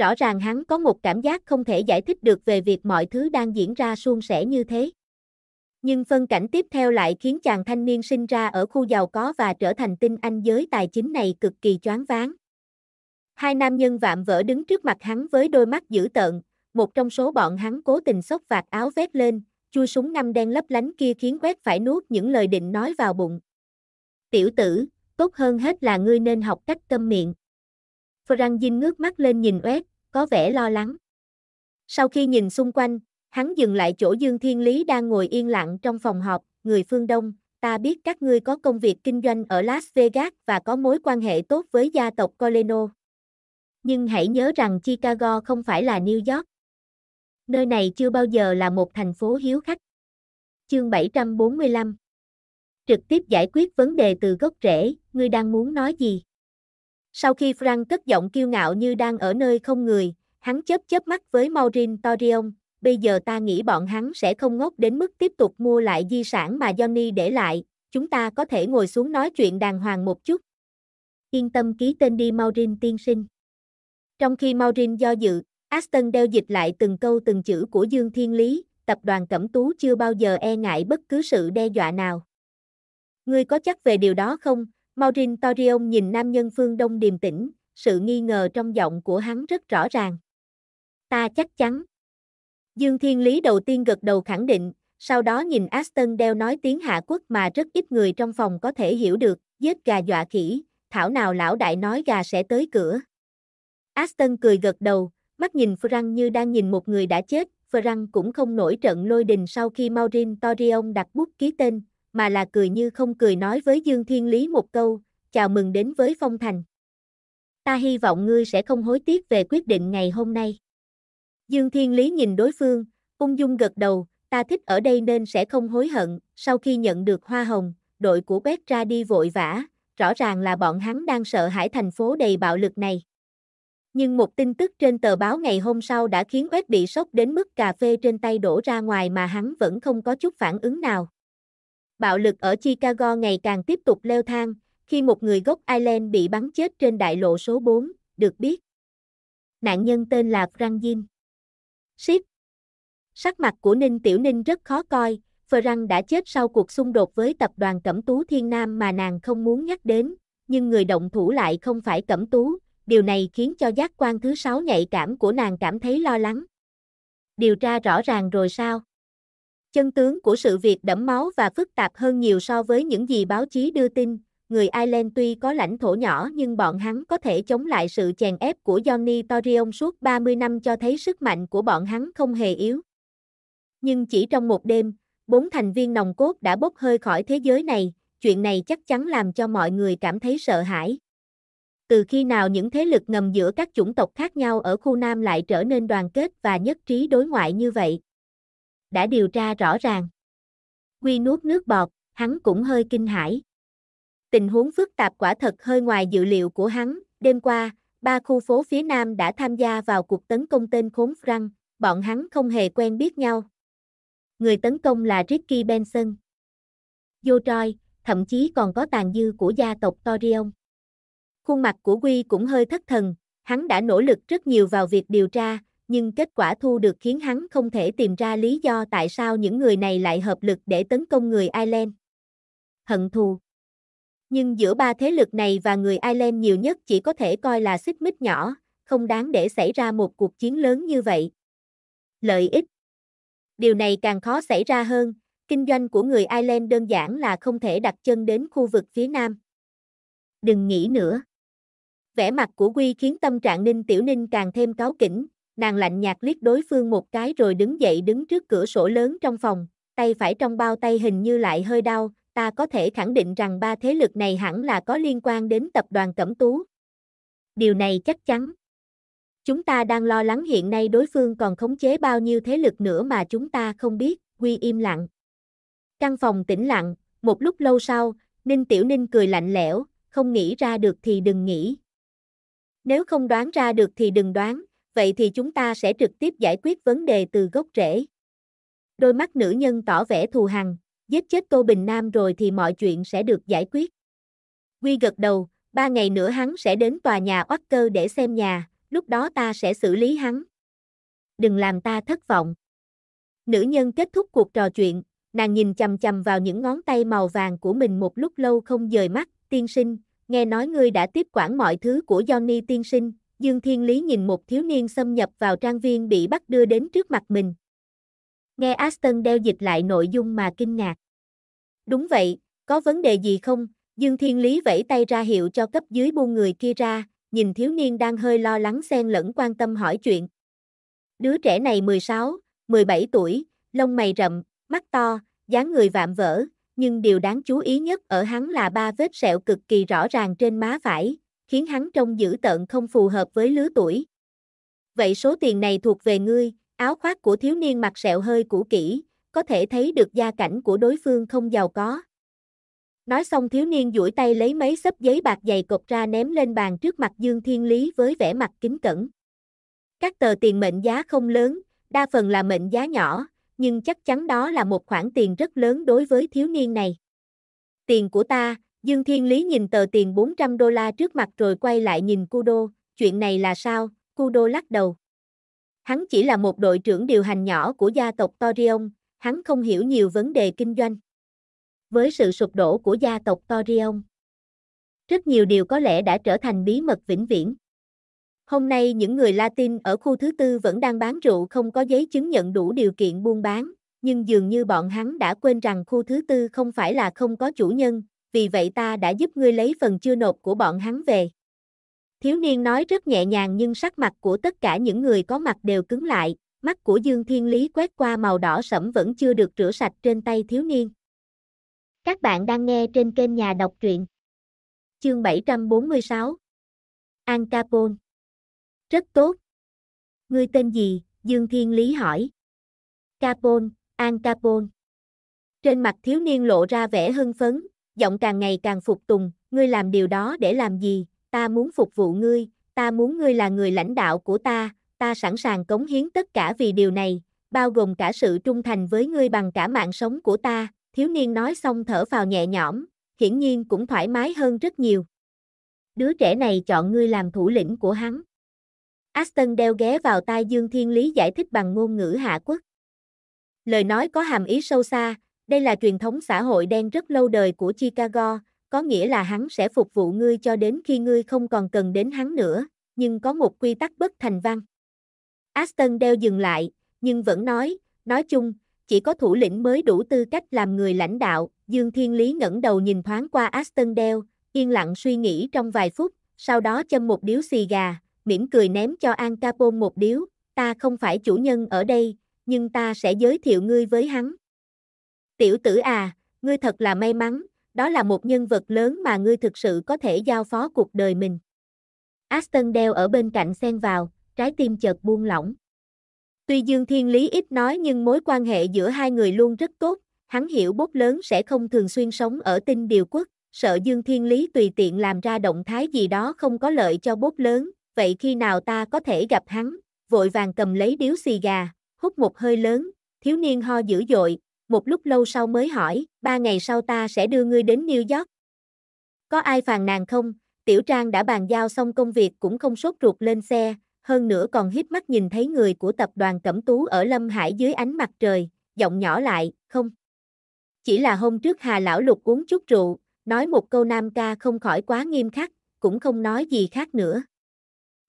Rõ ràng hắn có một cảm giác không thể giải thích được về việc mọi thứ đang diễn ra suôn sẻ như thế. Nhưng phân cảnh tiếp theo lại khiến chàng thanh niên sinh ra ở khu giàu có và trở thành tinh anh giới tài chính này cực kỳ choáng váng. Hai nam nhân vạm vỡ đứng trước mặt hắn với đôi mắt dữ tợn, một trong số bọn hắn cố tình xốc vạt áo vét lên, chui súng năm đen lấp lánh kia khiến quét phải nuốt những lời định nói vào bụng. Tiểu tử, tốt hơn hết là ngươi nên học cách câm miệng. Frank Jin ngước mắt lên nhìn Oét, có vẻ lo lắng. Sau khi nhìn xung quanh, hắn dừng lại chỗ Dương Thiên Lý đang ngồi yên lặng trong phòng họp, người phương Đông, ta biết các ngươi có công việc kinh doanh ở Las Vegas và có mối quan hệ tốt với gia tộc Coleno. Nhưng hãy nhớ rằng Chicago không phải là New York. Nơi này chưa bao giờ là một thành phố hiếu khách. Chương 745 Trực tiếp giải quyết vấn đề từ gốc rễ, ngươi đang muốn nói gì? Sau khi Frank cất giọng kiêu ngạo như đang ở nơi không người, hắn chớp chớp mắt với Maureen Torion, bây giờ ta nghĩ bọn hắn sẽ không ngốc đến mức tiếp tục mua lại di sản mà Johnny để lại, chúng ta có thể ngồi xuống nói chuyện đàng hoàng một chút. Yên tâm ký tên đi Maureen tiên sinh. Trong khi Maureen do dự, Aston đeo dịch lại từng câu từng chữ của Dương Thiên Lý, tập đoàn Cẩm Tú chưa bao giờ e ngại bất cứ sự đe dọa nào. Ngươi có chắc về điều đó không? Maureen Torion nhìn nam nhân phương đông điềm tĩnh, sự nghi ngờ trong giọng của hắn rất rõ ràng. Ta chắc chắn. Dương Thiên Lý đầu tiên gật đầu khẳng định, sau đó nhìn Aston đeo nói tiếng Hạ Quốc mà rất ít người trong phòng có thể hiểu được, giết gà dọa khỉ, thảo nào lão đại nói gà sẽ tới cửa. Aston cười gật đầu, mắt nhìn Frank như đang nhìn một người đã chết, Frank cũng không nổi trận lôi đình sau khi Maureen Torion đặt bút ký tên, mà là cười như không cười nói với Dương Thiên Lý một câu, chào mừng đến với Phong Thành. Ta hy vọng ngươi sẽ không hối tiếc về quyết định ngày hôm nay. Dương Thiên Lý nhìn đối phương, ung dung gật đầu, ta thích ở đây nên sẽ không hối hận, sau khi nhận được hoa hồng, đội của Bét ra đi vội vã, rõ ràng là bọn hắn đang sợ hãi thành phố đầy bạo lực này. Nhưng một tin tức trên tờ báo ngày hôm sau đã khiến Quét bị sốc đến mức cà phê trên tay đổ ra ngoài mà hắn vẫn không có chút phản ứng nào. Bạo lực ở Chicago ngày càng tiếp tục leo thang, khi một người gốc Ireland bị bắn chết trên đại lộ số 4, được biết. Nạn nhân tên là Frangin. Ship. Sắc mặt của Ninh Tiểu Ninh rất khó coi, Frank đã chết sau cuộc xung đột với tập đoàn Cẩm Tú Thiên Nam mà nàng không muốn nhắc đến, nhưng người động thủ lại không phải Cẩm Tú, điều này khiến cho giác quan thứ sáu nhạy cảm của nàng cảm thấy lo lắng. Điều tra rõ ràng rồi sao? Chân tướng của sự việc đẫm máu và phức tạp hơn nhiều so với những gì báo chí đưa tin. Người Ireland tuy có lãnh thổ nhỏ nhưng bọn hắn có thể chống lại sự chèn ép của Johnny Torrion suốt 30 năm cho thấy sức mạnh của bọn hắn không hề yếu. Nhưng chỉ trong một đêm, bốn thành viên nòng cốt đã bốc hơi khỏi thế giới này, chuyện này chắc chắn làm cho mọi người cảm thấy sợ hãi. Từ khi nào những thế lực ngầm giữa các chủng tộc khác nhau ở khu Nam lại trở nên đoàn kết và nhất trí đối ngoại như vậy? đã điều tra rõ ràng. Quy nuốt nước bọt, hắn cũng hơi kinh hãi. Tình huống phức tạp quả thật hơi ngoài dự liệu của hắn, đêm qua, ba khu phố phía Nam đã tham gia vào cuộc tấn công tên khốn răng, bọn hắn không hề quen biết nhau. Người tấn công là Ricky Benson. Vô Troy, thậm chí còn có tàn dư của gia tộc Torion. Khuôn mặt của Quy cũng hơi thất thần, hắn đã nỗ lực rất nhiều vào việc điều tra, nhưng kết quả thu được khiến hắn không thể tìm ra lý do tại sao những người này lại hợp lực để tấn công người Ireland. Hận thù Nhưng giữa ba thế lực này và người Ireland nhiều nhất chỉ có thể coi là xích mích nhỏ, không đáng để xảy ra một cuộc chiến lớn như vậy. Lợi ích Điều này càng khó xảy ra hơn, kinh doanh của người Ireland đơn giản là không thể đặt chân đến khu vực phía nam. Đừng nghĩ nữa. Vẻ mặt của Quy khiến tâm trạng Ninh Tiểu Ninh càng thêm cáo kỉnh, Nàng lạnh nhạt liếc đối phương một cái rồi đứng dậy đứng trước cửa sổ lớn trong phòng, tay phải trong bao tay hình như lại hơi đau, ta có thể khẳng định rằng ba thế lực này hẳn là có liên quan đến tập đoàn Cẩm Tú. Điều này chắc chắn. Chúng ta đang lo lắng hiện nay đối phương còn khống chế bao nhiêu thế lực nữa mà chúng ta không biết, Huy im lặng. Căn phòng tĩnh lặng, một lúc lâu sau, Ninh Tiểu Ninh cười lạnh lẽo, không nghĩ ra được thì đừng nghĩ. Nếu không đoán ra được thì đừng đoán, vậy thì chúng ta sẽ trực tiếp giải quyết vấn đề từ gốc rễ. Đôi mắt nữ nhân tỏ vẻ thù hằn, giết chết Tô Bình Nam rồi thì mọi chuyện sẽ được giải quyết. Quy gật đầu, ba ngày nữa hắn sẽ đến tòa nhà oắc cơ để xem nhà, lúc đó ta sẽ xử lý hắn. Đừng làm ta thất vọng. Nữ nhân kết thúc cuộc trò chuyện, nàng nhìn chầm chầm vào những ngón tay màu vàng của mình một lúc lâu không rời mắt, tiên sinh, nghe nói ngươi đã tiếp quản mọi thứ của Johnny tiên sinh, Dương Thiên Lý nhìn một thiếu niên xâm nhập vào trang viên bị bắt đưa đến trước mặt mình. Nghe Aston đeo dịch lại nội dung mà kinh ngạc. Đúng vậy, có vấn đề gì không? Dương Thiên Lý vẫy tay ra hiệu cho cấp dưới buông người kia ra, nhìn thiếu niên đang hơi lo lắng xen lẫn quan tâm hỏi chuyện. Đứa trẻ này 16, 17 tuổi, lông mày rậm, mắt to, dáng người vạm vỡ, nhưng điều đáng chú ý nhất ở hắn là ba vết sẹo cực kỳ rõ ràng trên má phải, khiến hắn trông dữ tợn không phù hợp với lứa tuổi. Vậy số tiền này thuộc về ngươi, áo khoác của thiếu niên mặc sẹo hơi cũ kỹ, có thể thấy được gia cảnh của đối phương không giàu có. Nói xong thiếu niên duỗi tay lấy mấy xấp giấy bạc dày cột ra ném lên bàn trước mặt Dương Thiên Lý với vẻ mặt kính cẩn. Các tờ tiền mệnh giá không lớn, đa phần là mệnh giá nhỏ, nhưng chắc chắn đó là một khoản tiền rất lớn đối với thiếu niên này. Tiền của ta, Dương Thiên Lý nhìn tờ tiền 400 đô la trước mặt rồi quay lại nhìn Kudo, chuyện này là sao, Kudo lắc đầu. Hắn chỉ là một đội trưởng điều hành nhỏ của gia tộc Torion, hắn không hiểu nhiều vấn đề kinh doanh. Với sự sụp đổ của gia tộc Torion, rất nhiều điều có lẽ đã trở thành bí mật vĩnh viễn. Hôm nay những người Latin ở khu thứ tư vẫn đang bán rượu không có giấy chứng nhận đủ điều kiện buôn bán, nhưng dường như bọn hắn đã quên rằng khu thứ tư không phải là không có chủ nhân, vì vậy ta đã giúp ngươi lấy phần chưa nộp của bọn hắn về. Thiếu niên nói rất nhẹ nhàng nhưng sắc mặt của tất cả những người có mặt đều cứng lại, mắt của Dương Thiên Lý quét qua màu đỏ sẫm vẫn chưa được rửa sạch trên tay thiếu niên. Các bạn đang nghe trên kênh Nhà Đọc Truyện. Chương 746 An Capone Rất tốt. Ngươi tên gì? Dương Thiên Lý hỏi. Capone, An Capone. Trên mặt thiếu niên lộ ra vẻ hưng phấn, giọng càng ngày càng phục tùng, ngươi làm điều đó để làm gì, ta muốn phục vụ ngươi, ta muốn ngươi là người lãnh đạo của ta, ta sẵn sàng cống hiến tất cả vì điều này, bao gồm cả sự trung thành với ngươi bằng cả mạng sống của ta, thiếu niên nói xong thở vào nhẹ nhõm, hiển nhiên cũng thoải mái hơn rất nhiều. Đứa trẻ này chọn ngươi làm thủ lĩnh của hắn. Aston đeo ghé vào tai Dương Thiên Lý giải thích bằng ngôn ngữ Hạ Quốc. Lời nói có hàm ý sâu xa, đây là truyền thống xã hội đen rất lâu đời của Chicago, có nghĩa là hắn sẽ phục vụ ngươi cho đến khi ngươi không còn cần đến hắn nữa, nhưng có một quy tắc bất thành văn. Aston đeo dừng lại, nhưng vẫn nói, nói chung, chỉ có thủ lĩnh mới đủ tư cách làm người lãnh đạo. Dương Thiên Lý ngẩng đầu nhìn thoáng qua Aston đeo, yên lặng suy nghĩ trong vài phút, sau đó châm một điếu xì gà, mỉm cười ném cho An Capone một điếu, ta không phải chủ nhân ở đây, nhưng ta sẽ giới thiệu ngươi với hắn. Tiểu tử à, ngươi thật là may mắn, đó là một nhân vật lớn mà ngươi thực sự có thể giao phó cuộc đời mình. Aston Dell ở bên cạnh xen vào, trái tim chợt buông lỏng. Tuy Dương Thiên Lý ít nói nhưng mối quan hệ giữa hai người luôn rất tốt, hắn hiểu bốt lớn sẽ không thường xuyên sống ở tinh điều quốc, sợ Dương Thiên Lý tùy tiện làm ra động thái gì đó không có lợi cho bốt lớn, vậy khi nào ta có thể gặp hắn, vội vàng cầm lấy điếu xì gà, hút một hơi lớn, thiếu niên ho dữ dội, một lúc lâu sau mới hỏi, ba ngày sau ta sẽ đưa ngươi đến New York. Có ai phàn nàn không? Tiểu Trang đã bàn giao xong công việc cũng không sốt ruột lên xe, hơn nữa còn hiếp mắt nhìn thấy người của tập đoàn Cẩm Tú ở Lâm Hải dưới ánh mặt trời, giọng nhỏ lại, không. Chỉ là hôm trước Hà Lão Lục uống chút rượu, nói một câu nam ca không khỏi quá nghiêm khắc, cũng không nói gì khác nữa.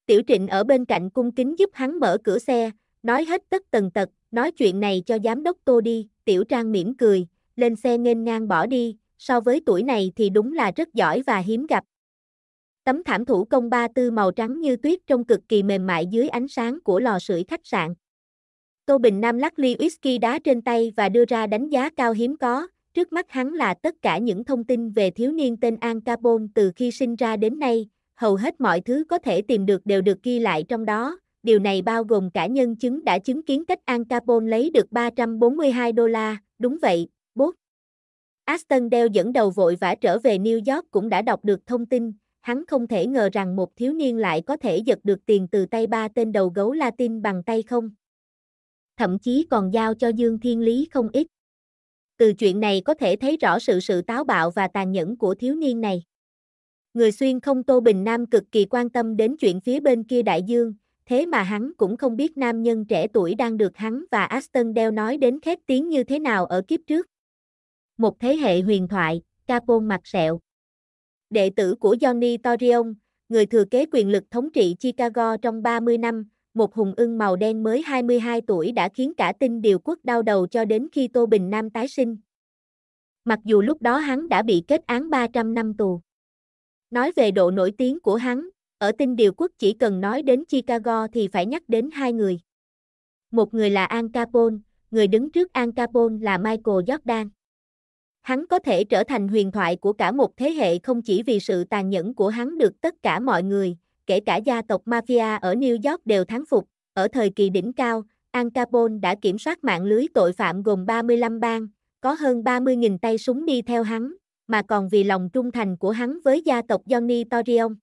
Tiểu Trịnh ở bên cạnh cung kính giúp hắn mở cửa xe, nói hết tất tần tật, Nói chuyện này cho giám đốc tô đi, tiểu trang mỉm cười, lên xe nghênh ngang bỏ đi, so với tuổi này thì đúng là rất giỏi và hiếm gặp. Tấm thảm thủ công ba tư màu trắng như tuyết trông cực kỳ mềm mại dưới ánh sáng của lò sưởi khách sạn. Tô Bình Nam lắc ly whisky đá trên tay và đưa ra đánh giá cao hiếm có, trước mắt hắn là tất cả những thông tin về thiếu niên tên An Capone từ khi sinh ra đến nay, hầu hết mọi thứ có thể tìm được đều được ghi lại trong đó, điều này bao gồm cả nhân chứng đã chứng kiến cách Al Capone lấy được 342 đô la, đúng vậy, Bố Aston Dell dẫn đầu vội vã trở về New York cũng đã đọc được thông tin, hắn không thể ngờ rằng một thiếu niên lại có thể giật được tiền từ tay ba tên đầu gấu Latin bằng tay không. Thậm chí còn giao cho Dương Thiên Lý không ít. Từ chuyện này có thể thấy rõ sự sự táo bạo và tàn nhẫn của thiếu niên này. Người xuyên không Tô Bình Nam cực kỳ quan tâm đến chuyện phía bên kia đại dương, thế mà hắn cũng không biết nam nhân trẻ tuổi đang được hắn và Aston Dell nói đến khét tiếng như thế nào ở kiếp trước. Một thế hệ huyền thoại, Capone mặt sẹo. Đệ tử của Johnny Torrion, người thừa kế quyền lực thống trị Chicago trong 30 năm, một hùng ưng màu đen mới 22 tuổi đã khiến cả tinh điều quốc đau đầu cho đến khi Tô Bình Nam tái sinh. Mặc dù lúc đó hắn đã bị kết án 300 năm tù. Nói về độ nổi tiếng của hắn, ở tin điều quốc chỉ cần nói đến Chicago thì phải nhắc đến hai người. Một người là Al Capone, người đứng trước Al Capone là Michael Jordan. Hắn có thể trở thành huyền thoại của cả một thế hệ không chỉ vì sự tàn nhẫn của hắn được tất cả mọi người, kể cả gia tộc mafia ở New York đều thắng phục. Ở thời kỳ đỉnh cao, Al Capone đã kiểm soát mạng lưới tội phạm gồm 35 bang, có hơn 30.000 tay súng đi theo hắn, mà còn vì lòng trung thành của hắn với gia tộc Johnny Torrion.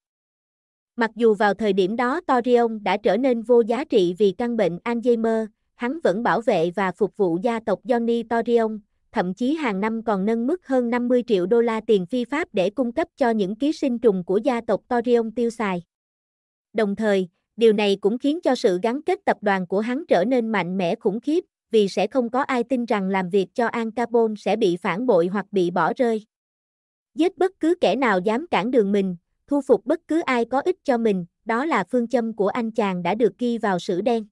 Mặc dù vào thời điểm đó Torion đã trở nên vô giá trị vì căn bệnh Alzheimer, hắn vẫn bảo vệ và phục vụ gia tộc Johnny Torion, thậm chí hàng năm còn nâng mức hơn 50 triệu đô la tiền phi pháp để cung cấp cho những ký sinh trùng của gia tộc Torion tiêu xài. Đồng thời, điều này cũng khiến cho sự gắn kết tập đoàn của hắn trở nên mạnh mẽ khủng khiếp, vì sẽ không có ai tin rằng làm việc cho Al Capone sẽ bị phản bội hoặc bị bỏ rơi. Giết bất cứ kẻ nào dám cản đường mình, thu phục bất cứ ai có ích cho mình, đó là phương châm của anh chàng đã được ghi vào sử đen.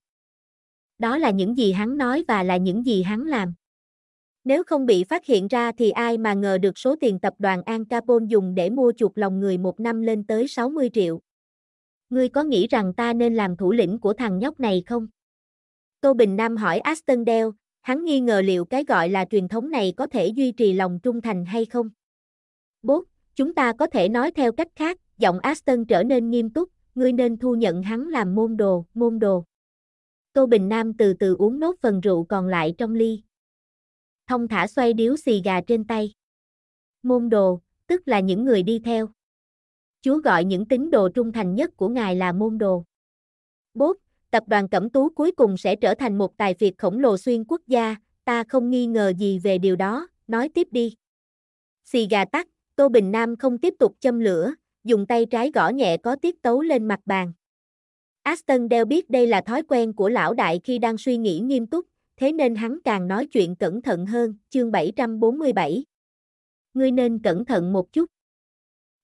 Đó là những gì hắn nói và là những gì hắn làm. Nếu không bị phát hiện ra thì ai mà ngờ được số tiền tập đoàn An Capone dùng để mua chuộc lòng người một năm lên tới 60 triệu. Ngươi có nghĩ rằng ta nên làm thủ lĩnh của thằng nhóc này không? Tô Bình Nam hỏi Aston Dell, hắn nghi ngờ liệu cái gọi là truyền thống này có thể duy trì lòng trung thành hay không. Bốt, chúng ta có thể nói theo cách khác, giọng Aston trở nên nghiêm túc, ngươi nên thu nhận hắn làm môn đồ, môn đồ. Tô Bình Nam từ từ uống nốt phần rượu còn lại trong ly. Thông thả xoay điếu xì gà trên tay. Môn đồ, tức là những người đi theo. Chúa gọi những tín đồ trung thành nhất của Ngài là môn đồ. Bốt, tập đoàn Cẩm Tú cuối cùng sẽ trở thành một tài phiệt khổng lồ xuyên quốc gia, ta không nghi ngờ gì về điều đó, nói tiếp đi. Xì gà tắt, Tô Bình Nam không tiếp tục châm lửa, dùng tay trái gõ nhẹ có tiết tấu lên mặt bàn. Aston Dell biết đây là thói quen của lão đại khi đang suy nghĩ nghiêm túc, thế nên hắn càng nói chuyện cẩn thận hơn, chương 747. Ngươi nên cẩn thận một chút.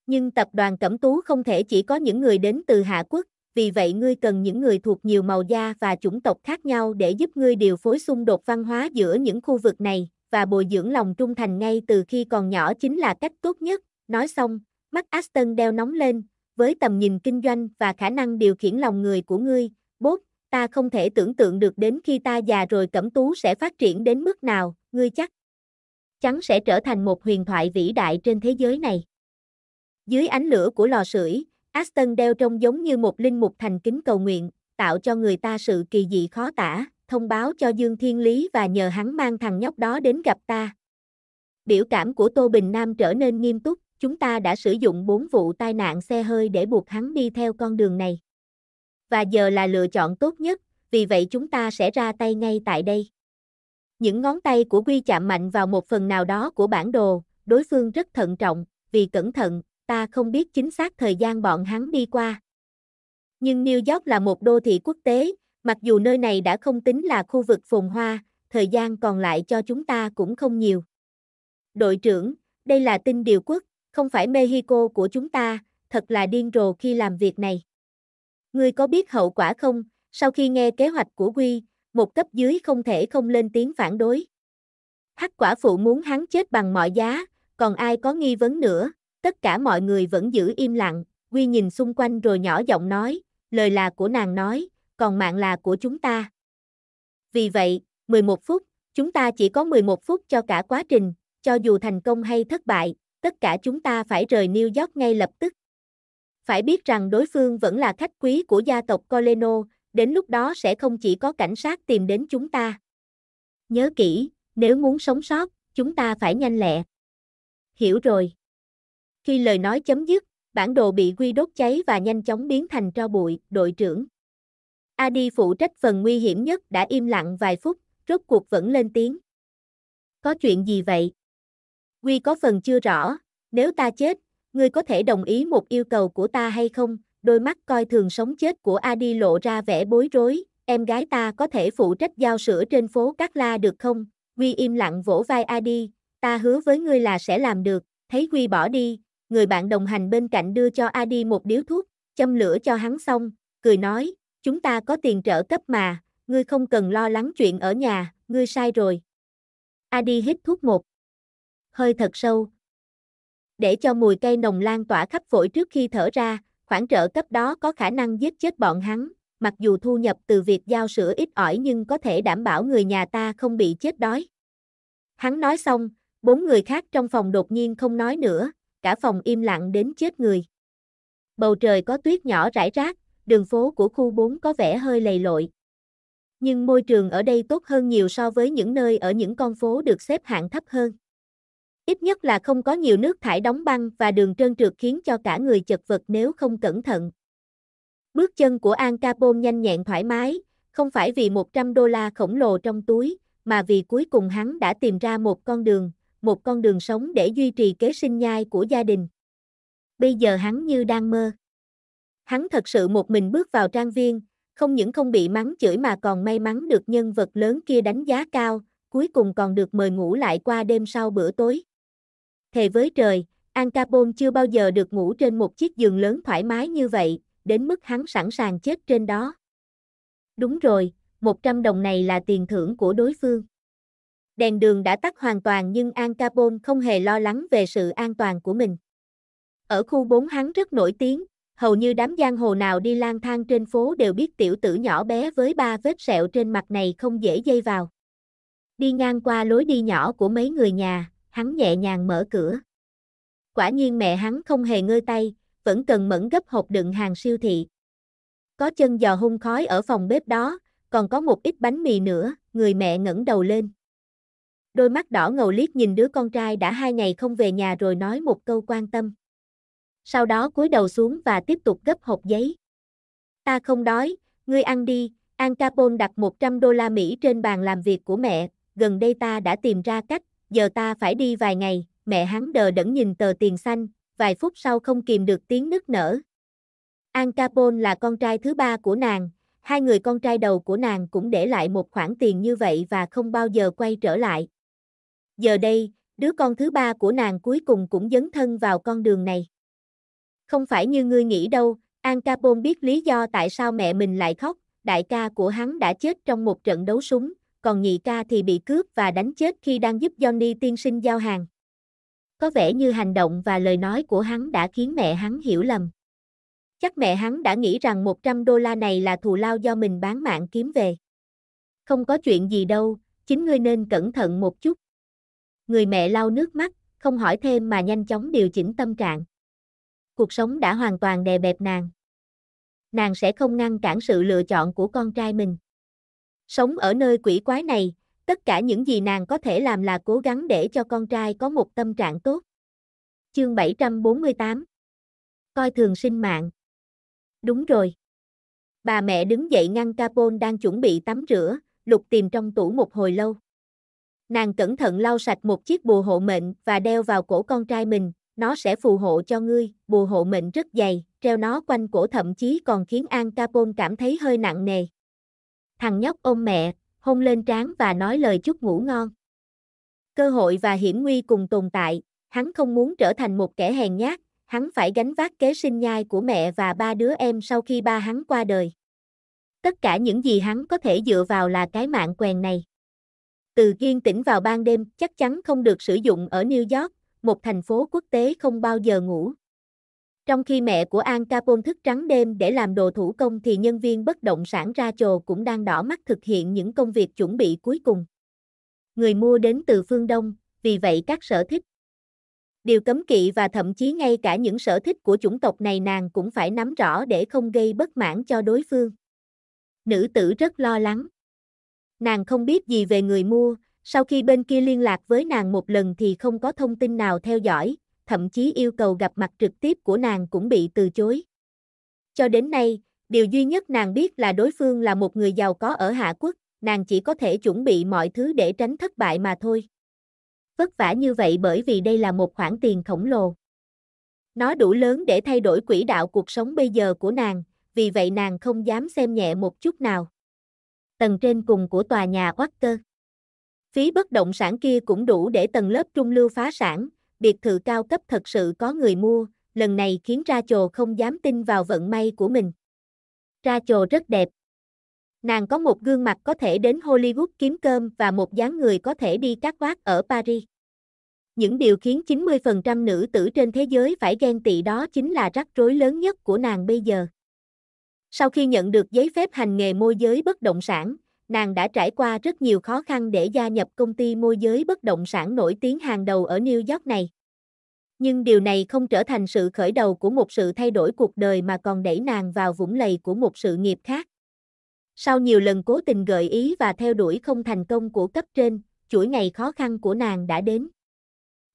Nhưng tập đoàn Cẩm Tú không thể chỉ có những người đến từ Hạ Quốc, vì vậy ngươi cần những người thuộc nhiều màu da và chủng tộc khác nhau để giúp ngươi điều phối xung đột văn hóa giữa những khu vực này, và bồi dưỡng lòng trung thành ngay từ khi còn nhỏ chính là cách tốt nhất. Nói xong, Mắt Aston đeo nóng lên, với tầm nhìn kinh doanh và khả năng điều khiển lòng người của ngươi, bốt, ta không thể tưởng tượng được đến khi ta già rồi cẩm tú sẽ phát triển đến mức nào, ngươi chắc chắn sẽ trở thành một huyền thoại vĩ đại trên thế giới này. Dưới ánh lửa của lò sưởi, Aston đeo trông giống như một linh mục thành kính cầu nguyện, tạo cho người ta sự kỳ dị khó tả, thông báo cho Dương Thiên Lý và nhờ hắn mang thằng nhóc đó đến gặp ta. Biểu cảm của Tô Bình Nam trở nên nghiêm túc, chúng ta đã sử dụng 4 vụ tai nạn xe hơi để buộc hắn đi theo con đường này. Và giờ là lựa chọn tốt nhất, vì vậy chúng ta sẽ ra tay ngay tại đây. Những ngón tay của Quy chạm mạnh vào một phần nào đó của bản đồ, đối phương rất thận trọng, vì cẩn thận, ta không biết chính xác thời gian bọn hắn đi qua. Nhưng New York là một đô thị quốc tế, mặc dù nơi này đã không tính là khu vực phồn hoa, thời gian còn lại cho chúng ta cũng không nhiều. Đội trưởng, đây là tin điều quốc, không phải Mexico của chúng ta, thật là điên rồ khi làm việc này. Ngươi có biết hậu quả không? Sau khi nghe kế hoạch của Quy, một cấp dưới không thể không lên tiếng phản đối. Hắc quả phụ muốn hắn chết bằng mọi giá, còn ai có nghi vấn nữa, tất cả mọi người vẫn giữ im lặng, Quy nhìn xung quanh rồi nhỏ giọng nói, lời là của nàng nói, còn mạng là của chúng ta. Vì vậy, 11 phút, chúng ta chỉ có 11 phút cho cả quá trình, cho dù thành công hay thất bại, tất cả chúng ta phải rời New York ngay lập tức. Phải biết rằng đối phương vẫn là khách quý của gia tộc Coleno, đến lúc đó sẽ không chỉ có cảnh sát tìm đến chúng ta. Nhớ kỹ, nếu muốn sống sót, chúng ta phải nhanh lẹ. Hiểu rồi. Khi lời nói chấm dứt, bản đồ bị quy đốt cháy và nhanh chóng biến thành tro bụi, đội trưởng. Adi phụ trách phần nguy hiểm nhất đã im lặng vài phút, rốt cuộc vẫn lên tiếng. Có chuyện gì vậy? Quy có phần chưa rõ, nếu ta chết, ngươi có thể đồng ý một yêu cầu của ta hay không? Đôi mắt coi thường sống chết của Adi lộ ra vẻ bối rối, em gái ta có thể phụ trách giao sữa trên phố Cát La được không? Quy im lặng vỗ vai Adi, ta hứa với ngươi là sẽ làm được, thấy Quy bỏ đi, người bạn đồng hành bên cạnh đưa cho Adi một điếu thuốc, châm lửa cho hắn xong, cười nói, chúng ta có tiền trợ cấp mà, ngươi không cần lo lắng chuyện ở nhà, ngươi sai rồi. Adi hít thuốc một hơi thật sâu. Để cho mùi cây nồng lan tỏa khắp phổi trước khi thở ra, khoản trợ cấp đó có khả năng giết chết bọn hắn, mặc dù thu nhập từ việc giao sữa ít ỏi nhưng có thể đảm bảo người nhà ta không bị chết đói. Hắn nói xong, bốn người khác trong phòng đột nhiên không nói nữa, cả phòng im lặng đến chết người. Bầu trời có tuyết nhỏ rải rác, đường phố của khu 4 có vẻ hơi lầy lội. Nhưng môi trường ở đây tốt hơn nhiều so với những nơi ở những con phố được xếp hạng thấp hơn. Ít nhất là không có nhiều nước thải đóng băng và đường trơn trượt khiến cho cả người chật vật nếu không cẩn thận. Bước chân của An Capone nhanh nhẹn thoải mái, không phải vì 100 đô la khổng lồ trong túi, mà vì cuối cùng hắn đã tìm ra một con đường, một con đường sống để duy trì kế sinh nhai của gia đình. Bây giờ hắn như đang mơ. Hắn thật sự một mình bước vào trang viên, không những không bị mắng chửi mà còn may mắn được nhân vật lớn kia đánh giá cao, cuối cùng còn được mời ngủ lại qua đêm sau bữa tối thề với trời, Al Capone chưa bao giờ được ngủ trên một chiếc giường lớn thoải mái như vậy, đến mức hắn sẵn sàng chết trên đó. Đúng rồi, 100 đồng này là tiền thưởng của đối phương. Đèn đường đã tắt hoàn toàn nhưng Al Capone không hề lo lắng về sự an toàn của mình. Ở khu 4 hắn rất nổi tiếng, hầu như đám giang hồ nào đi lang thang trên phố đều biết tiểu tử nhỏ bé với ba vết sẹo trên mặt này không dễ dây vào. Đi ngang qua lối đi nhỏ của mấy người nhà, hắn nhẹ nhàng mở cửa. Quả nhiên mẹ hắn không hề ngơi tay, vẫn cần mẫn gấp hộp đựng hàng siêu thị. Có chân giò hung khói ở phòng bếp đó, còn có một ít bánh mì nữa, người mẹ ngẩng đầu lên. Đôi mắt đỏ ngầu liếc nhìn đứa con trai đã hai ngày không về nhà rồi nói một câu quan tâm. Sau đó cúi đầu xuống và tiếp tục gấp hộp giấy. Ta không đói, ngươi ăn đi, Al Capone đặt 100 đô la Mỹ trên bàn làm việc của mẹ, gần đây ta đã tìm ra cách giờ ta phải đi vài ngày, mẹ hắn đờ đẫn nhìn tờ tiền xanh, vài phút sau không kìm được tiếng nức nở. An Capone là con trai thứ ba của nàng, hai người con trai đầu của nàng cũng để lại một khoản tiền như vậy và không bao giờ quay trở lại. Giờ đây, đứa con thứ ba của nàng cuối cùng cũng dấn thân vào con đường này. Không phải như ngươi nghĩ đâu, An Capone biết lý do tại sao mẹ mình lại khóc, đại ca của hắn đã chết trong một trận đấu súng, còn nhị ca thì bị cướp và đánh chết khi đang giúp Johnny tiên sinh giao hàng. Có vẻ như hành động và lời nói của hắn đã khiến mẹ hắn hiểu lầm. Chắc mẹ hắn đã nghĩ rằng 100 đô la này là thù lao do mình bán mạng kiếm về. Không có chuyện gì đâu, chính ngươi nên cẩn thận một chút. Người mẹ lau nước mắt, không hỏi thêm mà nhanh chóng điều chỉnh tâm trạng. Cuộc sống đã hoàn toàn đè bẹp nàng. Nàng sẽ không ngăn cản sự lựa chọn của con trai mình. Sống ở nơi quỷ quái này, tất cả những gì nàng có thể làm là cố gắng để cho con trai có một tâm trạng tốt. Chương 748 Coi thường sinh mạng Đúng rồi. Bà mẹ đứng dậy ngăn Capone đang chuẩn bị tắm rửa, lục tìm trong tủ một hồi lâu. Nàng cẩn thận lau sạch một chiếc bùa hộ mệnh và đeo vào cổ con trai mình, nó sẽ phù hộ cho ngươi, bùa hộ mệnh rất dày, treo nó quanh cổ thậm chí còn khiến An Capone cảm thấy hơi nặng nề thằng nhóc ôm mẹ, hôn lên trán và nói lời chúc ngủ ngon. Cơ hội và hiểm nguy cùng tồn tại, hắn không muốn trở thành một kẻ hèn nhát, hắn phải gánh vác kế sinh nhai của mẹ và ba đứa em sau khi ba hắn qua đời. Tất cả những gì hắn có thể dựa vào là cái mạng quèn này. Từ kiên tỉnh vào ban đêm chắc chắn không được sử dụng ở New York, một thành phố quốc tế không bao giờ ngủ. Trong khi mẹ của An Capone thức trắng đêm để làm đồ thủ công thì nhân viên bất động sản ra trồ cũng đang đỏ mắt thực hiện những công việc chuẩn bị cuối cùng. Người mua đến từ phương Đông, vì vậy các sở thích. Điều cấm kỵ và thậm chí ngay cả những sở thích của chủng tộc này nàng cũng phải nắm rõ để không gây bất mãn cho đối phương. Nữ tử rất lo lắng. Nàng không biết gì về người mua, sau khi bên kia liên lạc với nàng một lần thì không có thông tin nào theo dõi, thậm chí yêu cầu gặp mặt trực tiếp của nàng cũng bị từ chối. Cho đến nay, điều duy nhất nàng biết là đối phương là một người giàu có ở Hạ Quốc, nàng chỉ có thể chuẩn bị mọi thứ để tránh thất bại mà thôi. Vất vả như vậy bởi vì đây là một khoản tiền khổng lồ. Nó đủ lớn để thay đổi quỹ đạo cuộc sống bây giờ của nàng, vì vậy nàng không dám xem nhẹ một chút nào. Tầng trên cùng của tòa nhà Walker. Phí bất động sản kia cũng đủ để tầng lớp trung lưu phá sản, biệt thự cao cấp thật sự có người mua, lần này khiến ra chồ không dám tin vào vận may của mình. Ra chồ rất đẹp. Nàng có một gương mặt có thể đến Hollywood kiếm cơm và một dáng người có thể đi cắt quát ở Paris. Những điều khiến 90% nữ tử trên thế giới phải ghen tị đó chính là rắc rối lớn nhất của nàng bây giờ. Sau khi nhận được giấy phép hành nghề môi giới bất động sản, nàng đã trải qua rất nhiều khó khăn để gia nhập công ty môi giới bất động sản nổi tiếng hàng đầu ở New York này. Nhưng điều này không trở thành sự khởi đầu của một sự thay đổi cuộc đời mà còn đẩy nàng vào vũng lầy của một sự nghiệp khác. Sau nhiều lần cố tình gợi ý và theo đuổi không thành công của cấp trên, chuỗi ngày khó khăn của nàng đã đến.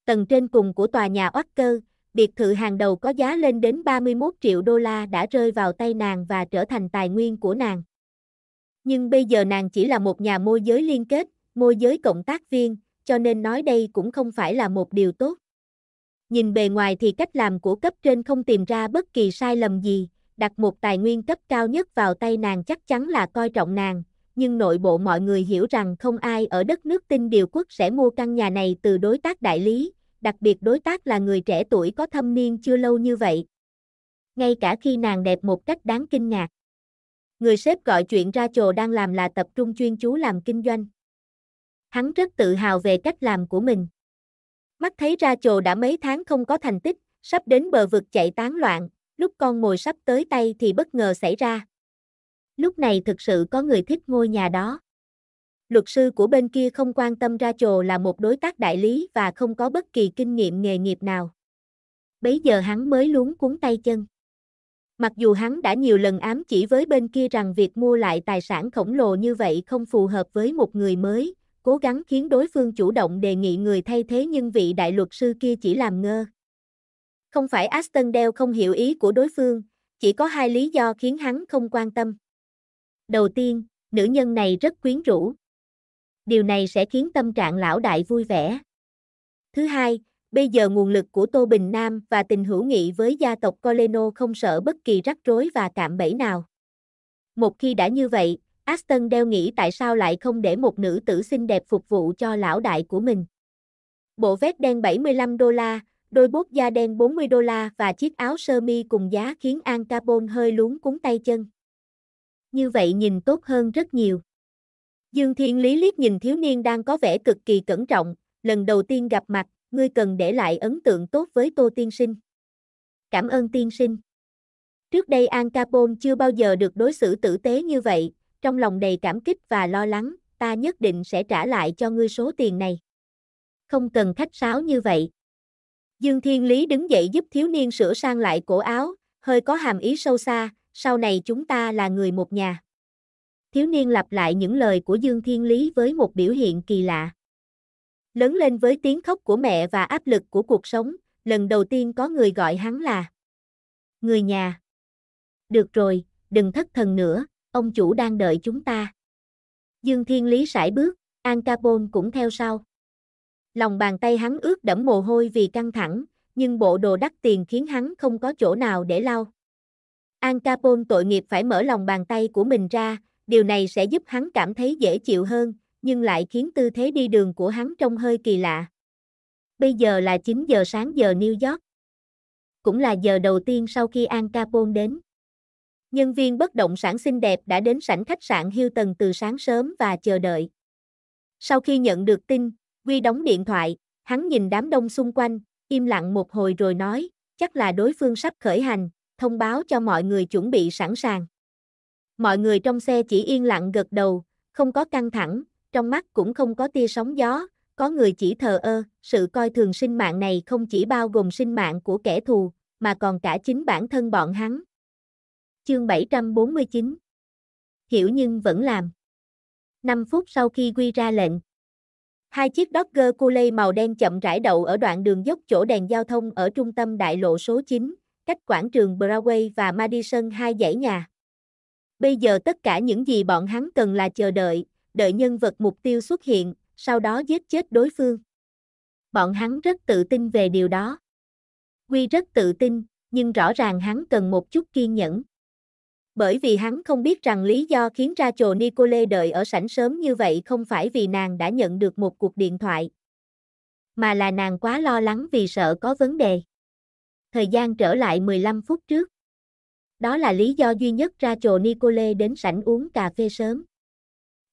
Tầng trên cùng của tòa nhà Oaxaca, biệt thự hàng đầu có giá lên đến 31 triệu đô la đã rơi vào tay nàng và trở thành tài nguyên của nàng nhưng bây giờ nàng chỉ là một nhà môi giới liên kết, môi giới cộng tác viên, cho nên nói đây cũng không phải là một điều tốt. Nhìn bề ngoài thì cách làm của cấp trên không tìm ra bất kỳ sai lầm gì, đặt một tài nguyên cấp cao nhất vào tay nàng chắc chắn là coi trọng nàng, nhưng nội bộ mọi người hiểu rằng không ai ở đất nước tinh điều quốc sẽ mua căn nhà này từ đối tác đại lý, đặc biệt đối tác là người trẻ tuổi có thâm niên chưa lâu như vậy. Ngay cả khi nàng đẹp một cách đáng kinh ngạc. Người sếp gọi chuyện ra trồ đang làm là tập trung chuyên chú làm kinh doanh. Hắn rất tự hào về cách làm của mình. Mắt thấy ra trồ đã mấy tháng không có thành tích, sắp đến bờ vực chạy tán loạn, lúc con mồi sắp tới tay thì bất ngờ xảy ra. Lúc này thực sự có người thích ngôi nhà đó. Luật sư của bên kia không quan tâm ra trồ là một đối tác đại lý và không có bất kỳ kinh nghiệm nghề nghiệp nào. Bấy giờ hắn mới luống cuốn tay chân. Mặc dù hắn đã nhiều lần ám chỉ với bên kia rằng việc mua lại tài sản khổng lồ như vậy không phù hợp với một người mới, cố gắng khiến đối phương chủ động đề nghị người thay thế nhưng vị đại luật sư kia chỉ làm ngơ. Không phải Aston Dell không hiểu ý của đối phương, chỉ có hai lý do khiến hắn không quan tâm. Đầu tiên, nữ nhân này rất quyến rũ. Điều này sẽ khiến tâm trạng lão đại vui vẻ. Thứ hai, bây giờ nguồn lực của Tô Bình Nam và tình hữu nghị với gia tộc Coleno không sợ bất kỳ rắc rối và cạm bẫy nào. Một khi đã như vậy, Aston đeo nghĩ tại sao lại không để một nữ tử xinh đẹp phục vụ cho lão đại của mình. Bộ vest đen 75 đô la, đôi bốt da đen 40 đô la và chiếc áo sơ mi cùng giá khiến An Capone hơi luống cuốn tay chân. Như vậy nhìn tốt hơn rất nhiều. Dương Thiên Lý liếc nhìn thiếu niên đang có vẻ cực kỳ cẩn trọng, lần đầu tiên gặp mặt, ngươi cần để lại ấn tượng tốt với Tô Tiên Sinh. Cảm ơn Tiên Sinh. Trước đây An Capone chưa bao giờ được đối xử tử tế như vậy, trong lòng đầy cảm kích và lo lắng, ta nhất định sẽ trả lại cho ngươi số tiền này. Không cần khách sáo như vậy. Dương Thiên Lý đứng dậy giúp thiếu niên sửa sang lại cổ áo, hơi có hàm ý sâu xa, sau này chúng ta là người một nhà. Thiếu niên lặp lại những lời của Dương Thiên Lý với một biểu hiện kỳ lạ. Lớn lên với tiếng khóc của mẹ và áp lực của cuộc sống, lần đầu tiên có người gọi hắn là Người nhà. Được rồi, đừng thất thần nữa, ông chủ đang đợi chúng ta. Dương Thiên Lý sải bước, An Capone cũng theo sau. Lòng bàn tay hắn ướt đẫm mồ hôi vì căng thẳng, nhưng bộ đồ đắt tiền khiến hắn không có chỗ nào để lau. An Capone tội nghiệp phải mở lòng bàn tay của mình ra, điều này sẽ giúp hắn cảm thấy dễ chịu hơn, nhưng lại khiến tư thế đi đường của hắn trông hơi kỳ lạ. Bây giờ là 9 giờ sáng giờ New York. Cũng là giờ đầu tiên sau khi Al Capone đến. Nhân viên bất động sản xinh đẹp đã đến sảnh khách sạn Hilton từ sáng sớm và chờ đợi. Sau khi nhận được tin, Quy đóng điện thoại, hắn nhìn đám đông xung quanh, im lặng một hồi rồi nói, chắc là đối phương sắp khởi hành, thông báo cho mọi người chuẩn bị sẵn sàng. Mọi người trong xe chỉ yên lặng gật đầu, không có căng thẳng, trong mắt cũng không có tia sóng gió, có người chỉ thờ ơ, sự coi thường sinh mạng này không chỉ bao gồm sinh mạng của kẻ thù, mà còn cả chính bản thân bọn hắn. Chương 749 Hiểu nhưng vẫn làm 5 phút sau khi quy ra lệnh, hai chiếc Dodge Coulé màu đen chậm rãi đậu ở đoạn đường dốc chỗ đèn giao thông ở trung tâm đại lộ số 9, cách quảng trường Broadway và Madison hai dãy nhà. Bây giờ tất cả những gì bọn hắn cần là chờ đợi, đợi nhân vật mục tiêu xuất hiện, sau đó giết chết đối phương. Bọn hắn rất tự tin về điều đó. Quy rất tự tin, nhưng rõ ràng hắn cần một chút kiên nhẫn. Bởi vì hắn không biết rằng lý do khiến ra chồ Nicole đợi ở sảnh sớm như vậy không phải vì nàng đã nhận được một cuộc điện thoại, mà là nàng quá lo lắng vì sợ có vấn đề. Thời gian trở lại 15 phút trước. Đó là lý do duy nhất ra chồ Nicole đến sảnh uống cà phê sớm.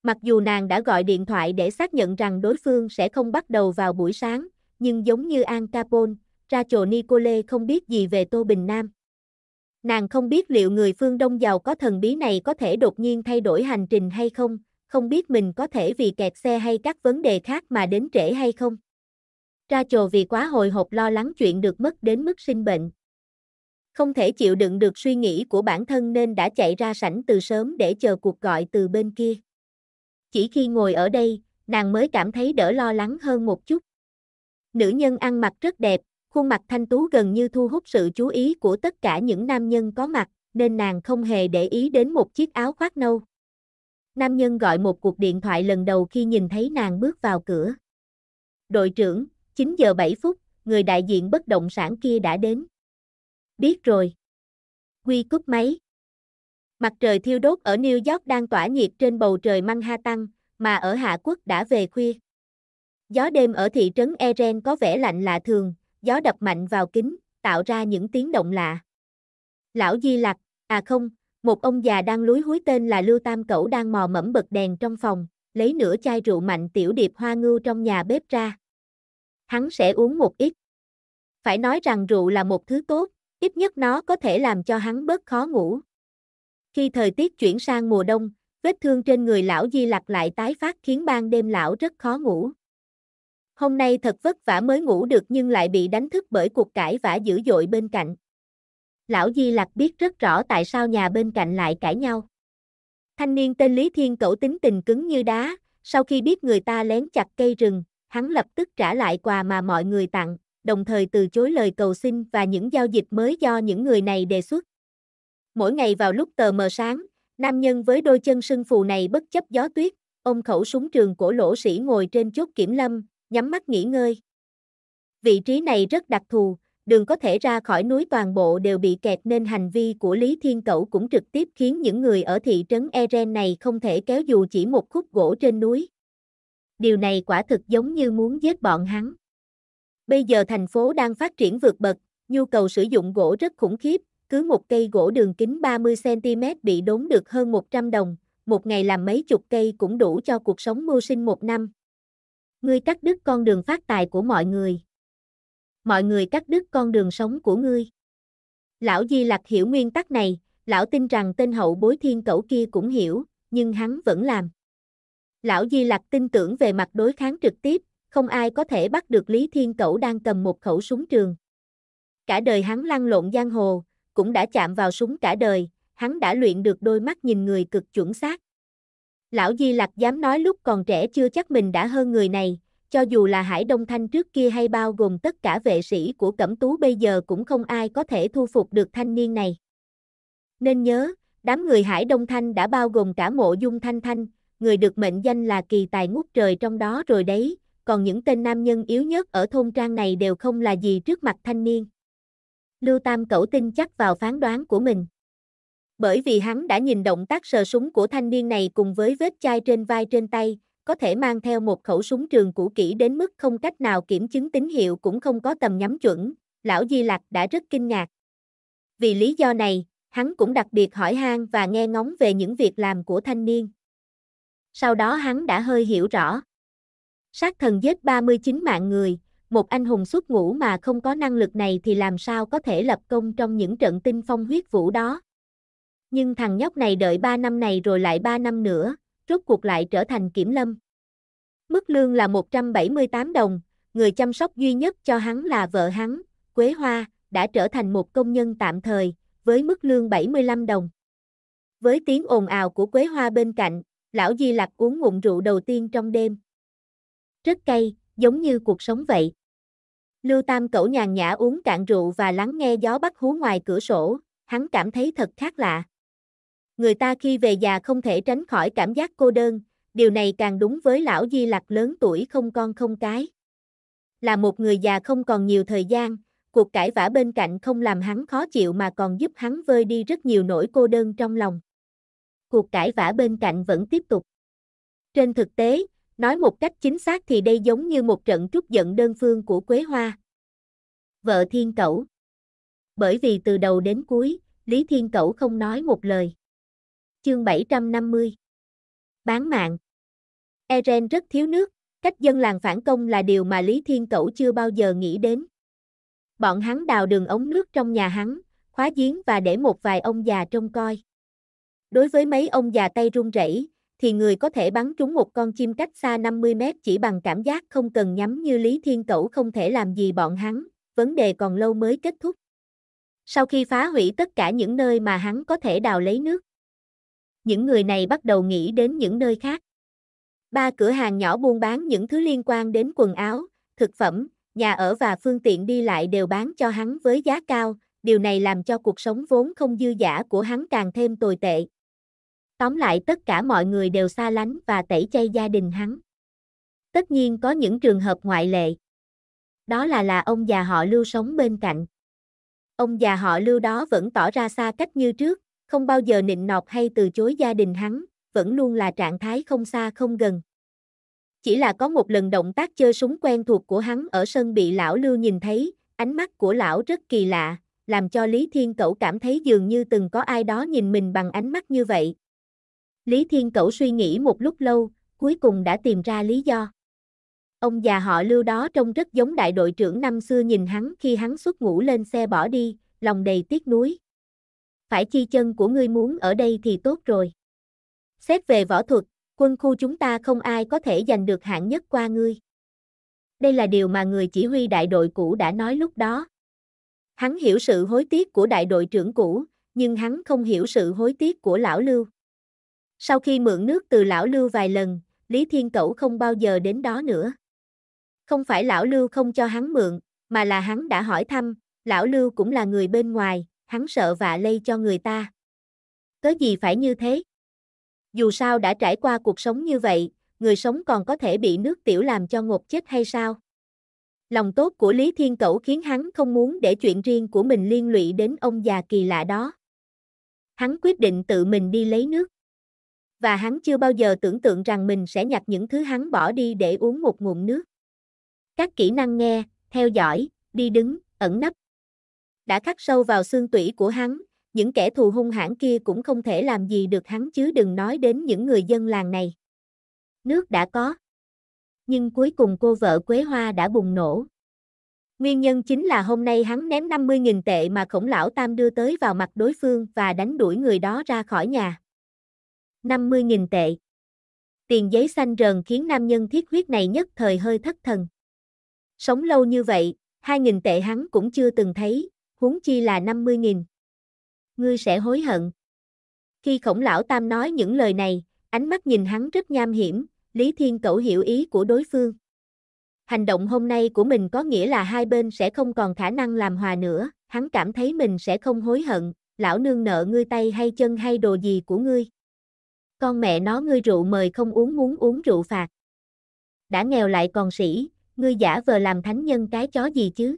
Mặc dù nàng đã gọi điện thoại để xác nhận rằng đối phương sẽ không bắt đầu vào buổi sáng, nhưng giống như An Capone, ra trồ Nicole không biết gì về Tô Bình Nam. Nàng không biết liệu người phương Đông giàu có thần bí này có thể đột nhiên thay đổi hành trình hay không, không biết mình có thể vì kẹt xe hay các vấn đề khác mà đến trễ hay không. Ra trồ vì quá hồi hộp lo lắng chuyện được mất đến mức sinh bệnh. Không thể chịu đựng được suy nghĩ của bản thân nên đã chạy ra sảnh từ sớm để chờ cuộc gọi từ bên kia chỉ khi ngồi ở đây, nàng mới cảm thấy đỡ lo lắng hơn một chút. Nữ nhân ăn mặc rất đẹp, khuôn mặt thanh tú gần như thu hút sự chú ý của tất cả những nam nhân có mặt, nên nàng không hề để ý đến một chiếc áo khoác nâu. Nam nhân gọi một cuộc điện thoại lần đầu khi nhìn thấy nàng bước vào cửa. Đội trưởng, 9 giờ 7 phút, người đại diện bất động sản kia đã đến. Biết rồi. Quy cúp máy. Mặt trời thiêu đốt ở New York đang tỏa nhiệt trên bầu trời Manhattan, mà ở Hạ Quốc đã về khuya. Gió đêm ở thị trấn Eren có vẻ lạnh lạ thường, gió đập mạnh vào kính, tạo ra những tiếng động lạ. Lão Di Lặc, à không, một ông già đang lúi húi tên là Lưu Tam Cẩu đang mò mẫm bật đèn trong phòng, lấy nửa chai rượu mạnh tiểu điệp hoa ngưu trong nhà bếp ra. Hắn sẽ uống một ít. Phải nói rằng rượu là một thứ tốt, ít nhất nó có thể làm cho hắn bớt khó ngủ, khi thời tiết chuyển sang mùa đông, vết thương trên người lão Di Lặc lại tái phát khiến ban đêm lão rất khó ngủ. Hôm nay thật vất vả mới ngủ được nhưng lại bị đánh thức bởi cuộc cãi vã dữ dội bên cạnh. Lão Di Lặc biết rất rõ tại sao nhà bên cạnh lại cãi nhau. Thanh niên tên Lý Thiên Cẩu tính tình cứng như đá, sau khi biết người ta lén chặt cây rừng, hắn lập tức trả lại quà mà mọi người tặng, đồng thời từ chối lời cầu xin và những giao dịch mới do những người này đề xuất. Mỗi ngày vào lúc tờ mờ sáng, nam nhân với đôi chân sưng phù này bất chấp gió tuyết, ôm khẩu súng trường cổ lỗ sĩ ngồi trên chốt kiểm lâm, nhắm mắt nghỉ ngơi. Vị trí này rất đặc thù, đường có thể ra khỏi núi toàn bộ đều bị kẹt nên hành vi của Lý Thiên Cẩu cũng trực tiếp khiến những người ở thị trấn Eren này không thể kéo dù chỉ một khúc gỗ trên núi. Điều này quả thực giống như muốn giết bọn hắn. Bây giờ thành phố đang phát triển vượt bậc, nhu cầu sử dụng gỗ rất khủng khiếp, cứ một cây gỗ đường kính 30cm bị đốn được hơn 100 đồng, một ngày làm mấy chục cây cũng đủ cho cuộc sống mưu sinh một năm. Ngươi cắt đứt con đường phát tài của mọi người. Mọi người cắt đứt con đường sống của ngươi. Lão Di Lặc hiểu nguyên tắc này, lão tin rằng tên hậu bối thiên cẩu kia cũng hiểu, nhưng hắn vẫn làm. Lão Di Lặc tin tưởng về mặt đối kháng trực tiếp, không ai có thể bắt được Lý Thiên Cẩu đang cầm một khẩu súng trường. Cả đời hắn lăn lộn giang hồ, cũng đã chạm vào súng cả đời, hắn đã luyện được đôi mắt nhìn người cực chuẩn xác. Lão Di Lặc dám nói lúc còn trẻ chưa chắc mình đã hơn người này, cho dù là Hải Đông Thanh trước kia hay bao gồm tất cả vệ sĩ của Cẩm Tú bây giờ cũng không ai có thể thu phục được thanh niên này. Nên nhớ, đám người Hải Đông Thanh đã bao gồm cả mộ dung Thanh Thanh, người được mệnh danh là kỳ tài ngút trời trong đó rồi đấy, còn những tên nam nhân yếu nhất ở thôn trang này đều không là gì trước mặt thanh niên. Lưu Tam Cẩu tin chắc vào phán đoán của mình. Bởi vì hắn đã nhìn động tác sờ súng của thanh niên này cùng với vết chai trên vai trên tay, có thể mang theo một khẩu súng trường cũ kỹ đến mức không cách nào kiểm chứng tín hiệu cũng không có tầm nhắm chuẩn, lão Di Lạc đã rất kinh ngạc. Vì lý do này, hắn cũng đặc biệt hỏi han và nghe ngóng về những việc làm của thanh niên. Sau đó hắn đã hơi hiểu rõ. Sát thần giết 39 mạng người, một anh hùng xuất ngũ mà không có năng lực này thì làm sao có thể lập công trong những trận tinh phong huyết vũ đó. Nhưng thằng nhóc này đợi 3 năm này rồi lại 3 năm nữa, rốt cuộc lại trở thành kiểm lâm. Mức lương là 178 đồng, người chăm sóc duy nhất cho hắn là vợ hắn, Quế Hoa, đã trở thành một công nhân tạm thời, với mức lương 75 đồng. Với tiếng ồn ào của Quế Hoa bên cạnh, lão Di Lặc uống ngụm rượu đầu tiên trong đêm. Rất cay, giống như cuộc sống vậy. Lưu Tam Cẩu nhàn nhã uống cạn rượu và lắng nghe gió bắt hú ngoài cửa sổ, hắn cảm thấy thật khác lạ. Người ta khi về già không thể tránh khỏi cảm giác cô đơn, điều này càng đúng với lão Di Lặc lớn tuổi không con không cái. Là một người già không còn nhiều thời gian, cuộc cãi vã bên cạnh không làm hắn khó chịu mà còn giúp hắn vơi đi rất nhiều nỗi cô đơn trong lòng. Cuộc cãi vã bên cạnh vẫn tiếp tục. Trên thực tế, Nói một cách chính xác thì đây giống như một trận trút giận đơn phương của Quế Hoa. Vợ Thiên Cẩu Bởi vì từ đầu đến cuối, Lý Thiên Cẩu không nói một lời. Chương 750 Bán mạng Eren rất thiếu nước, cách dân làng phản công là điều mà Lý Thiên Cẩu chưa bao giờ nghĩ đến. Bọn hắn đào đường ống nước trong nhà hắn, khóa giếng và để một vài ông già trông coi. Đối với mấy ông già tay run rẩy, thì người có thể bắn trúng một con chim cách xa 50 mét chỉ bằng cảm giác không cần nhắm như Lý Thiên Cẩu không thể làm gì bọn hắn, vấn đề còn lâu mới kết thúc. Sau khi phá hủy tất cả những nơi mà hắn có thể đào lấy nước, những người này bắt đầu nghĩ đến những nơi khác. Ba cửa hàng nhỏ buôn bán những thứ liên quan đến quần áo, thực phẩm, nhà ở và phương tiện đi lại đều bán cho hắn với giá cao, điều này làm cho cuộc sống vốn không dư giả của hắn càng thêm tồi tệ. Tóm lại tất cả mọi người đều xa lánh và tẩy chay gia đình hắn. Tất nhiên có những trường hợp ngoại lệ. Đó là là ông già họ lưu sống bên cạnh. Ông già họ lưu đó vẫn tỏ ra xa cách như trước, không bao giờ nịnh nọt hay từ chối gia đình hắn, vẫn luôn là trạng thái không xa không gần. Chỉ là có một lần động tác chơi súng quen thuộc của hắn ở sân bị lão lưu nhìn thấy, ánh mắt của lão rất kỳ lạ, làm cho Lý Thiên Cẩu cảm thấy dường như từng có ai đó nhìn mình bằng ánh mắt như vậy, Lý Thiên Cẩu suy nghĩ một lúc lâu, cuối cùng đã tìm ra lý do. Ông già họ lưu đó trông rất giống đại đội trưởng năm xưa nhìn hắn khi hắn xuất ngủ lên xe bỏ đi, lòng đầy tiếc nuối. Phải chi chân của ngươi muốn ở đây thì tốt rồi. Xét về võ thuật, quân khu chúng ta không ai có thể giành được hạng nhất qua ngươi. Đây là điều mà người chỉ huy đại đội cũ đã nói lúc đó. Hắn hiểu sự hối tiếc của đại đội trưởng cũ, nhưng hắn không hiểu sự hối tiếc của lão lưu. Sau khi mượn nước từ lão Lưu vài lần, Lý Thiên Cẩu không bao giờ đến đó nữa. Không phải lão Lưu không cho hắn mượn, mà là hắn đã hỏi thăm, lão Lưu cũng là người bên ngoài, hắn sợ vạ lây cho người ta. Cớ gì phải như thế? Dù sao đã trải qua cuộc sống như vậy, người sống còn có thể bị nước tiểu làm cho ngột chết hay sao? Lòng tốt của Lý Thiên Cẩu khiến hắn không muốn để chuyện riêng của mình liên lụy đến ông già kỳ lạ đó. Hắn quyết định tự mình đi lấy nước và hắn chưa bao giờ tưởng tượng rằng mình sẽ nhặt những thứ hắn bỏ đi để uống một ngụm nước. Các kỹ năng nghe, theo dõi, đi đứng, ẩn nấp. Đã khắc sâu vào xương tủy của hắn, những kẻ thù hung hãn kia cũng không thể làm gì được hắn chứ đừng nói đến những người dân làng này. Nước đã có. Nhưng cuối cùng cô vợ Quế Hoa đã bùng nổ. Nguyên nhân chính là hôm nay hắn ném 50.000 tệ mà khổng lão Tam đưa tới vào mặt đối phương và đánh đuổi người đó ra khỏi nhà. 50.000 tệ. Tiền giấy xanh rờn khiến nam nhân thiết huyết này nhất thời hơi thất thần. Sống lâu như vậy, 2.000 tệ hắn cũng chưa từng thấy, huống chi là 50.000. Ngươi sẽ hối hận. Khi khổng lão tam nói những lời này, ánh mắt nhìn hắn rất nham hiểm, Lý Thiên Cẩu hiểu ý của đối phương. Hành động hôm nay của mình có nghĩa là hai bên sẽ không còn khả năng làm hòa nữa, hắn cảm thấy mình sẽ không hối hận, lão nương nợ ngươi tay hay chân hay đồ gì của ngươi. Con mẹ nó ngươi rượu mời không uống muốn uống rượu phạt. Đã nghèo lại còn sĩ, ngươi giả vờ làm thánh nhân cái chó gì chứ?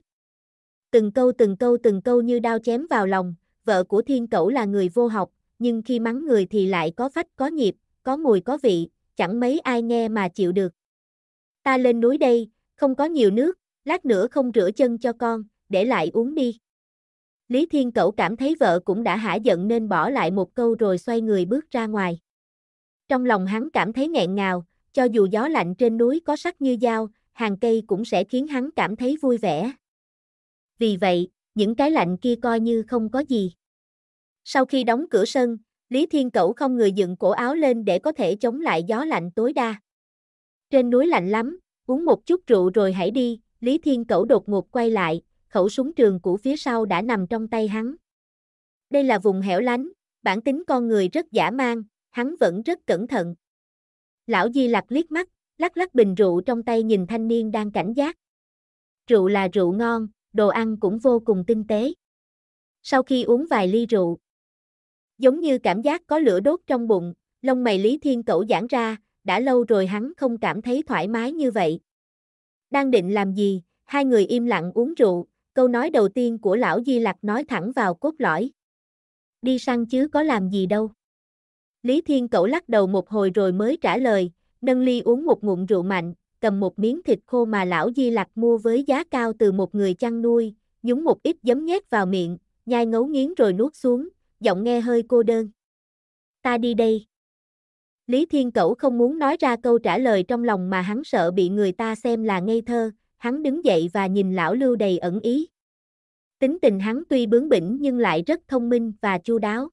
Từng câu từng câu từng câu như đao chém vào lòng, vợ của thiên cẩu là người vô học, nhưng khi mắng người thì lại có phách có nhịp, có mùi có vị, chẳng mấy ai nghe mà chịu được. Ta lên núi đây, không có nhiều nước, lát nữa không rửa chân cho con, để lại uống đi. Lý Thiên Cẩu cảm thấy vợ cũng đã hả giận nên bỏ lại một câu rồi xoay người bước ra ngoài. Trong lòng hắn cảm thấy nghẹn ngào, cho dù gió lạnh trên núi có sắc như dao, hàng cây cũng sẽ khiến hắn cảm thấy vui vẻ. Vì vậy, những cái lạnh kia coi như không có gì. Sau khi đóng cửa sân, Lý Thiên Cẩu không người dựng cổ áo lên để có thể chống lại gió lạnh tối đa. Trên núi lạnh lắm, uống một chút rượu rồi hãy đi, Lý Thiên Cẩu đột ngột quay lại, khẩu súng trường của phía sau đã nằm trong tay hắn. Đây là vùng hẻo lánh, bản tính con người rất giả mang, hắn vẫn rất cẩn thận. Lão Di Lặc liếc mắt, lắc lắc bình rượu trong tay nhìn thanh niên đang cảnh giác. Rượu là rượu ngon, đồ ăn cũng vô cùng tinh tế. Sau khi uống vài ly rượu, giống như cảm giác có lửa đốt trong bụng, lông mày Lý Thiên Cẩu giãn ra, đã lâu rồi hắn không cảm thấy thoải mái như vậy. Đang định làm gì, hai người im lặng uống rượu, câu nói đầu tiên của lão Di Lặc nói thẳng vào cốt lõi. Đi săn chứ có làm gì đâu. Lý Thiên Cẩu lắc đầu một hồi rồi mới trả lời, nâng ly uống một ngụm rượu mạnh, cầm một miếng thịt khô mà lão Di Lặc mua với giá cao từ một người chăn nuôi, nhúng một ít giấm nhét vào miệng, nhai ngấu nghiến rồi nuốt xuống, giọng nghe hơi cô đơn. Ta đi đây. Lý Thiên Cẩu không muốn nói ra câu trả lời trong lòng mà hắn sợ bị người ta xem là ngây thơ, hắn đứng dậy và nhìn lão Lưu đầy ẩn ý. Tính tình hắn tuy bướng bỉnh nhưng lại rất thông minh và chu đáo.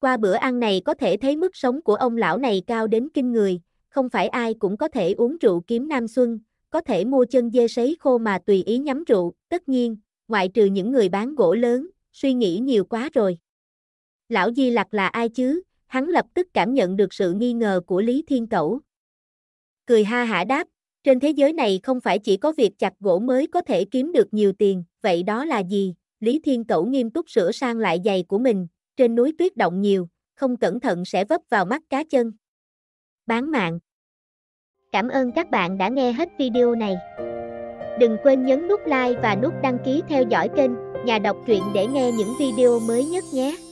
Qua bữa ăn này có thể thấy mức sống của ông lão này cao đến kinh người, không phải ai cũng có thể uống rượu kiếm Nam Xuân, có thể mua chân dê sấy khô mà tùy ý nhắm rượu, tất nhiên, ngoại trừ những người bán gỗ lớn, suy nghĩ nhiều quá rồi. Lão Di Lặc là ai chứ? Hắn lập tức cảm nhận được sự nghi ngờ của Lý Thiên Cẩu. Cười ha hả đáp, trên thế giới này không phải chỉ có việc chặt gỗ mới có thể kiếm được nhiều tiền, vậy đó là gì? Lý Thiên Cẩu nghiêm túc sửa sang lại giày của mình, trên núi tuyết động nhiều, không cẩn thận sẽ vấp vào mắt cá chân. Bán mạng Cảm ơn các bạn đã nghe hết video này. Đừng quên nhấn nút like và nút đăng ký theo dõi kênh Nhà đọc truyện để nghe những video mới nhất nhé.